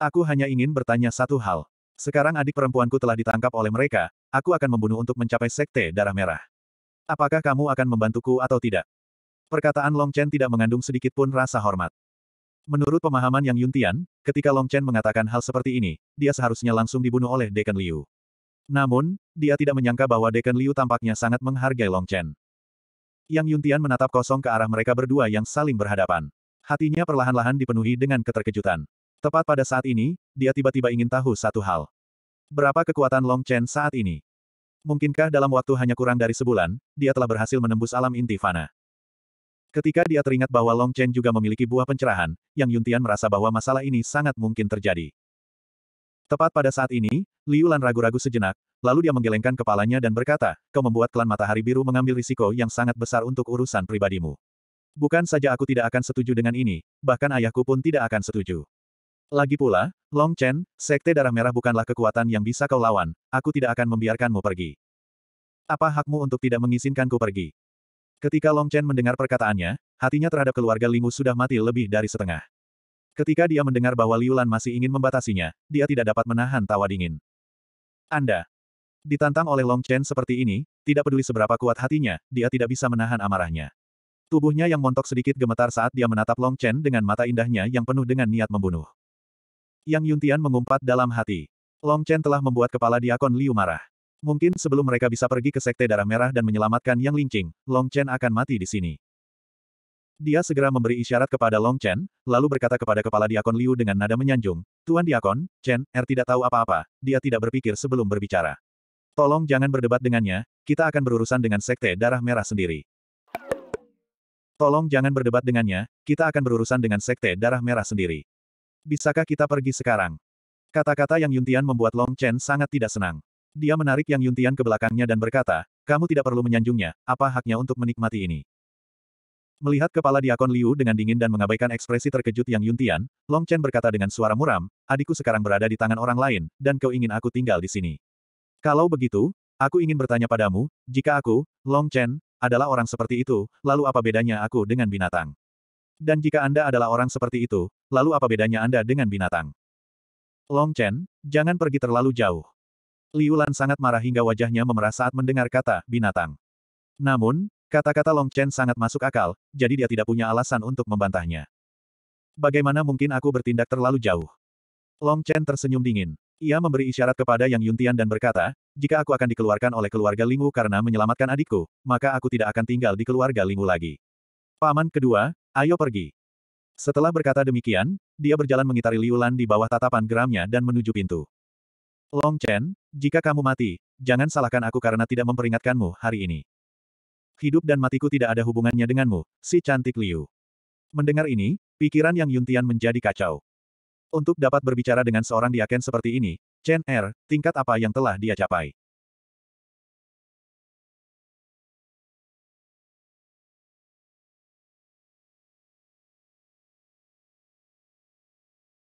Aku hanya ingin bertanya satu hal. Sekarang adik perempuanku telah ditangkap oleh mereka, aku akan membunuh untuk mencapai sekte darah merah. Apakah kamu akan membantuku atau tidak? Perkataan Long Chen tidak mengandung sedikit pun rasa hormat. Menurut pemahaman Yang Yuntian, ketika Long Chen mengatakan hal seperti ini, dia seharusnya langsung dibunuh oleh Deacon Liu. Namun, dia tidak menyangka bahwa Deacon Liu tampaknya sangat menghargai Long Chen. Yang Yuntian menatap kosong ke arah mereka berdua yang saling berhadapan. Hatinya perlahan-lahan dipenuhi dengan keterkejutan. Tepat pada saat ini, dia tiba-tiba ingin tahu satu hal. Berapa kekuatan Long Chen saat ini? Mungkinkah dalam waktu hanya kurang dari sebulan, dia telah berhasil menembus alam inti fana? Ketika dia teringat bahwa Long Chen juga memiliki buah pencerahan, Yang Yuntian merasa bahwa masalah ini sangat mungkin terjadi. Tepat pada saat ini, Liu Lan ragu-ragu sejenak, lalu dia menggelengkan kepalanya dan berkata, kau membuat klan matahari biru mengambil risiko yang sangat besar untuk urusan pribadimu. Bukan saja aku tidak akan setuju dengan ini, bahkan ayahku pun tidak akan setuju. Lagi pula, Long Chen, sekte darah merah bukanlah kekuatan yang bisa kau lawan, aku tidak akan membiarkanmu pergi. Apa hakmu untuk tidak mengizinkanku pergi? Ketika Long Chen mendengar perkataannya, hatinya terhadap keluarga Limu sudah mati lebih dari setengah. Ketika dia mendengar bahwa Liu masih ingin membatasinya, dia tidak dapat menahan tawa dingin. Anda. Ditantang oleh Long Chen seperti ini, tidak peduli seberapa kuat hatinya, dia tidak bisa menahan amarahnya. Tubuhnya yang montok sedikit gemetar saat dia menatap Long Chen dengan mata indahnya yang penuh dengan niat membunuh. Yang Yuntian mengumpat dalam hati. Long Chen telah membuat kepala diakon Liu marah. Mungkin sebelum mereka bisa pergi ke Sekte Darah Merah dan menyelamatkan Yang Lingqing, Long Chen akan mati di sini. Dia segera memberi isyarat kepada Long Chen, lalu berkata kepada kepala diakon Liu dengan nada menyanjung, Tuan diakon, Chen, Er tidak tahu apa-apa, dia tidak berpikir sebelum berbicara. Tolong jangan berdebat dengannya, kita akan berurusan dengan Sekte Darah Merah sendiri. Tolong jangan berdebat dengannya, kita akan berurusan dengan Sekte Darah Merah sendiri. Bisakah kita pergi sekarang? Kata-kata yang Yuntian membuat Long Chen sangat tidak senang. Dia menarik Yang Yuntian ke belakangnya dan berkata, kamu tidak perlu menyanjungnya, apa haknya untuk menikmati ini? Melihat kepala Diakon Liu dengan dingin dan mengabaikan ekspresi terkejut Yang Yuntian, Long Chen berkata dengan suara muram, adikku sekarang berada di tangan orang lain, dan kau ingin aku tinggal di sini. Kalau begitu, aku ingin bertanya padamu, jika aku, Long Chen, adalah orang seperti itu, lalu apa bedanya aku dengan binatang? Dan jika Anda adalah orang seperti itu, lalu apa bedanya Anda dengan binatang? Long Chen, jangan pergi terlalu jauh. Liu Lan sangat marah hingga wajahnya memerah saat mendengar kata binatang. Namun, kata-kata Long Chen sangat masuk akal, jadi dia tidak punya alasan untuk membantahnya. Bagaimana mungkin aku bertindak terlalu jauh? Long Chen tersenyum dingin. Ia memberi isyarat kepada Yang Yuntian dan berkata, jika aku akan dikeluarkan oleh keluarga Lingu karena menyelamatkan adikku, maka aku tidak akan tinggal di keluarga Lingu lagi. Paman kedua, ayo pergi. Setelah berkata demikian, dia berjalan mengitari Liu Lan di bawah tatapan geramnya dan menuju pintu. Long Chen, jika kamu mati, jangan salahkan aku karena tidak memperingatkanmu hari ini. Hidup dan matiku tidak ada hubungannya denganmu, si cantik Liu. Mendengar ini, pikiran yang Yuntian menjadi kacau. Untuk dapat berbicara dengan seorang diaken seperti ini, Chen Er, tingkat apa yang telah dia capai?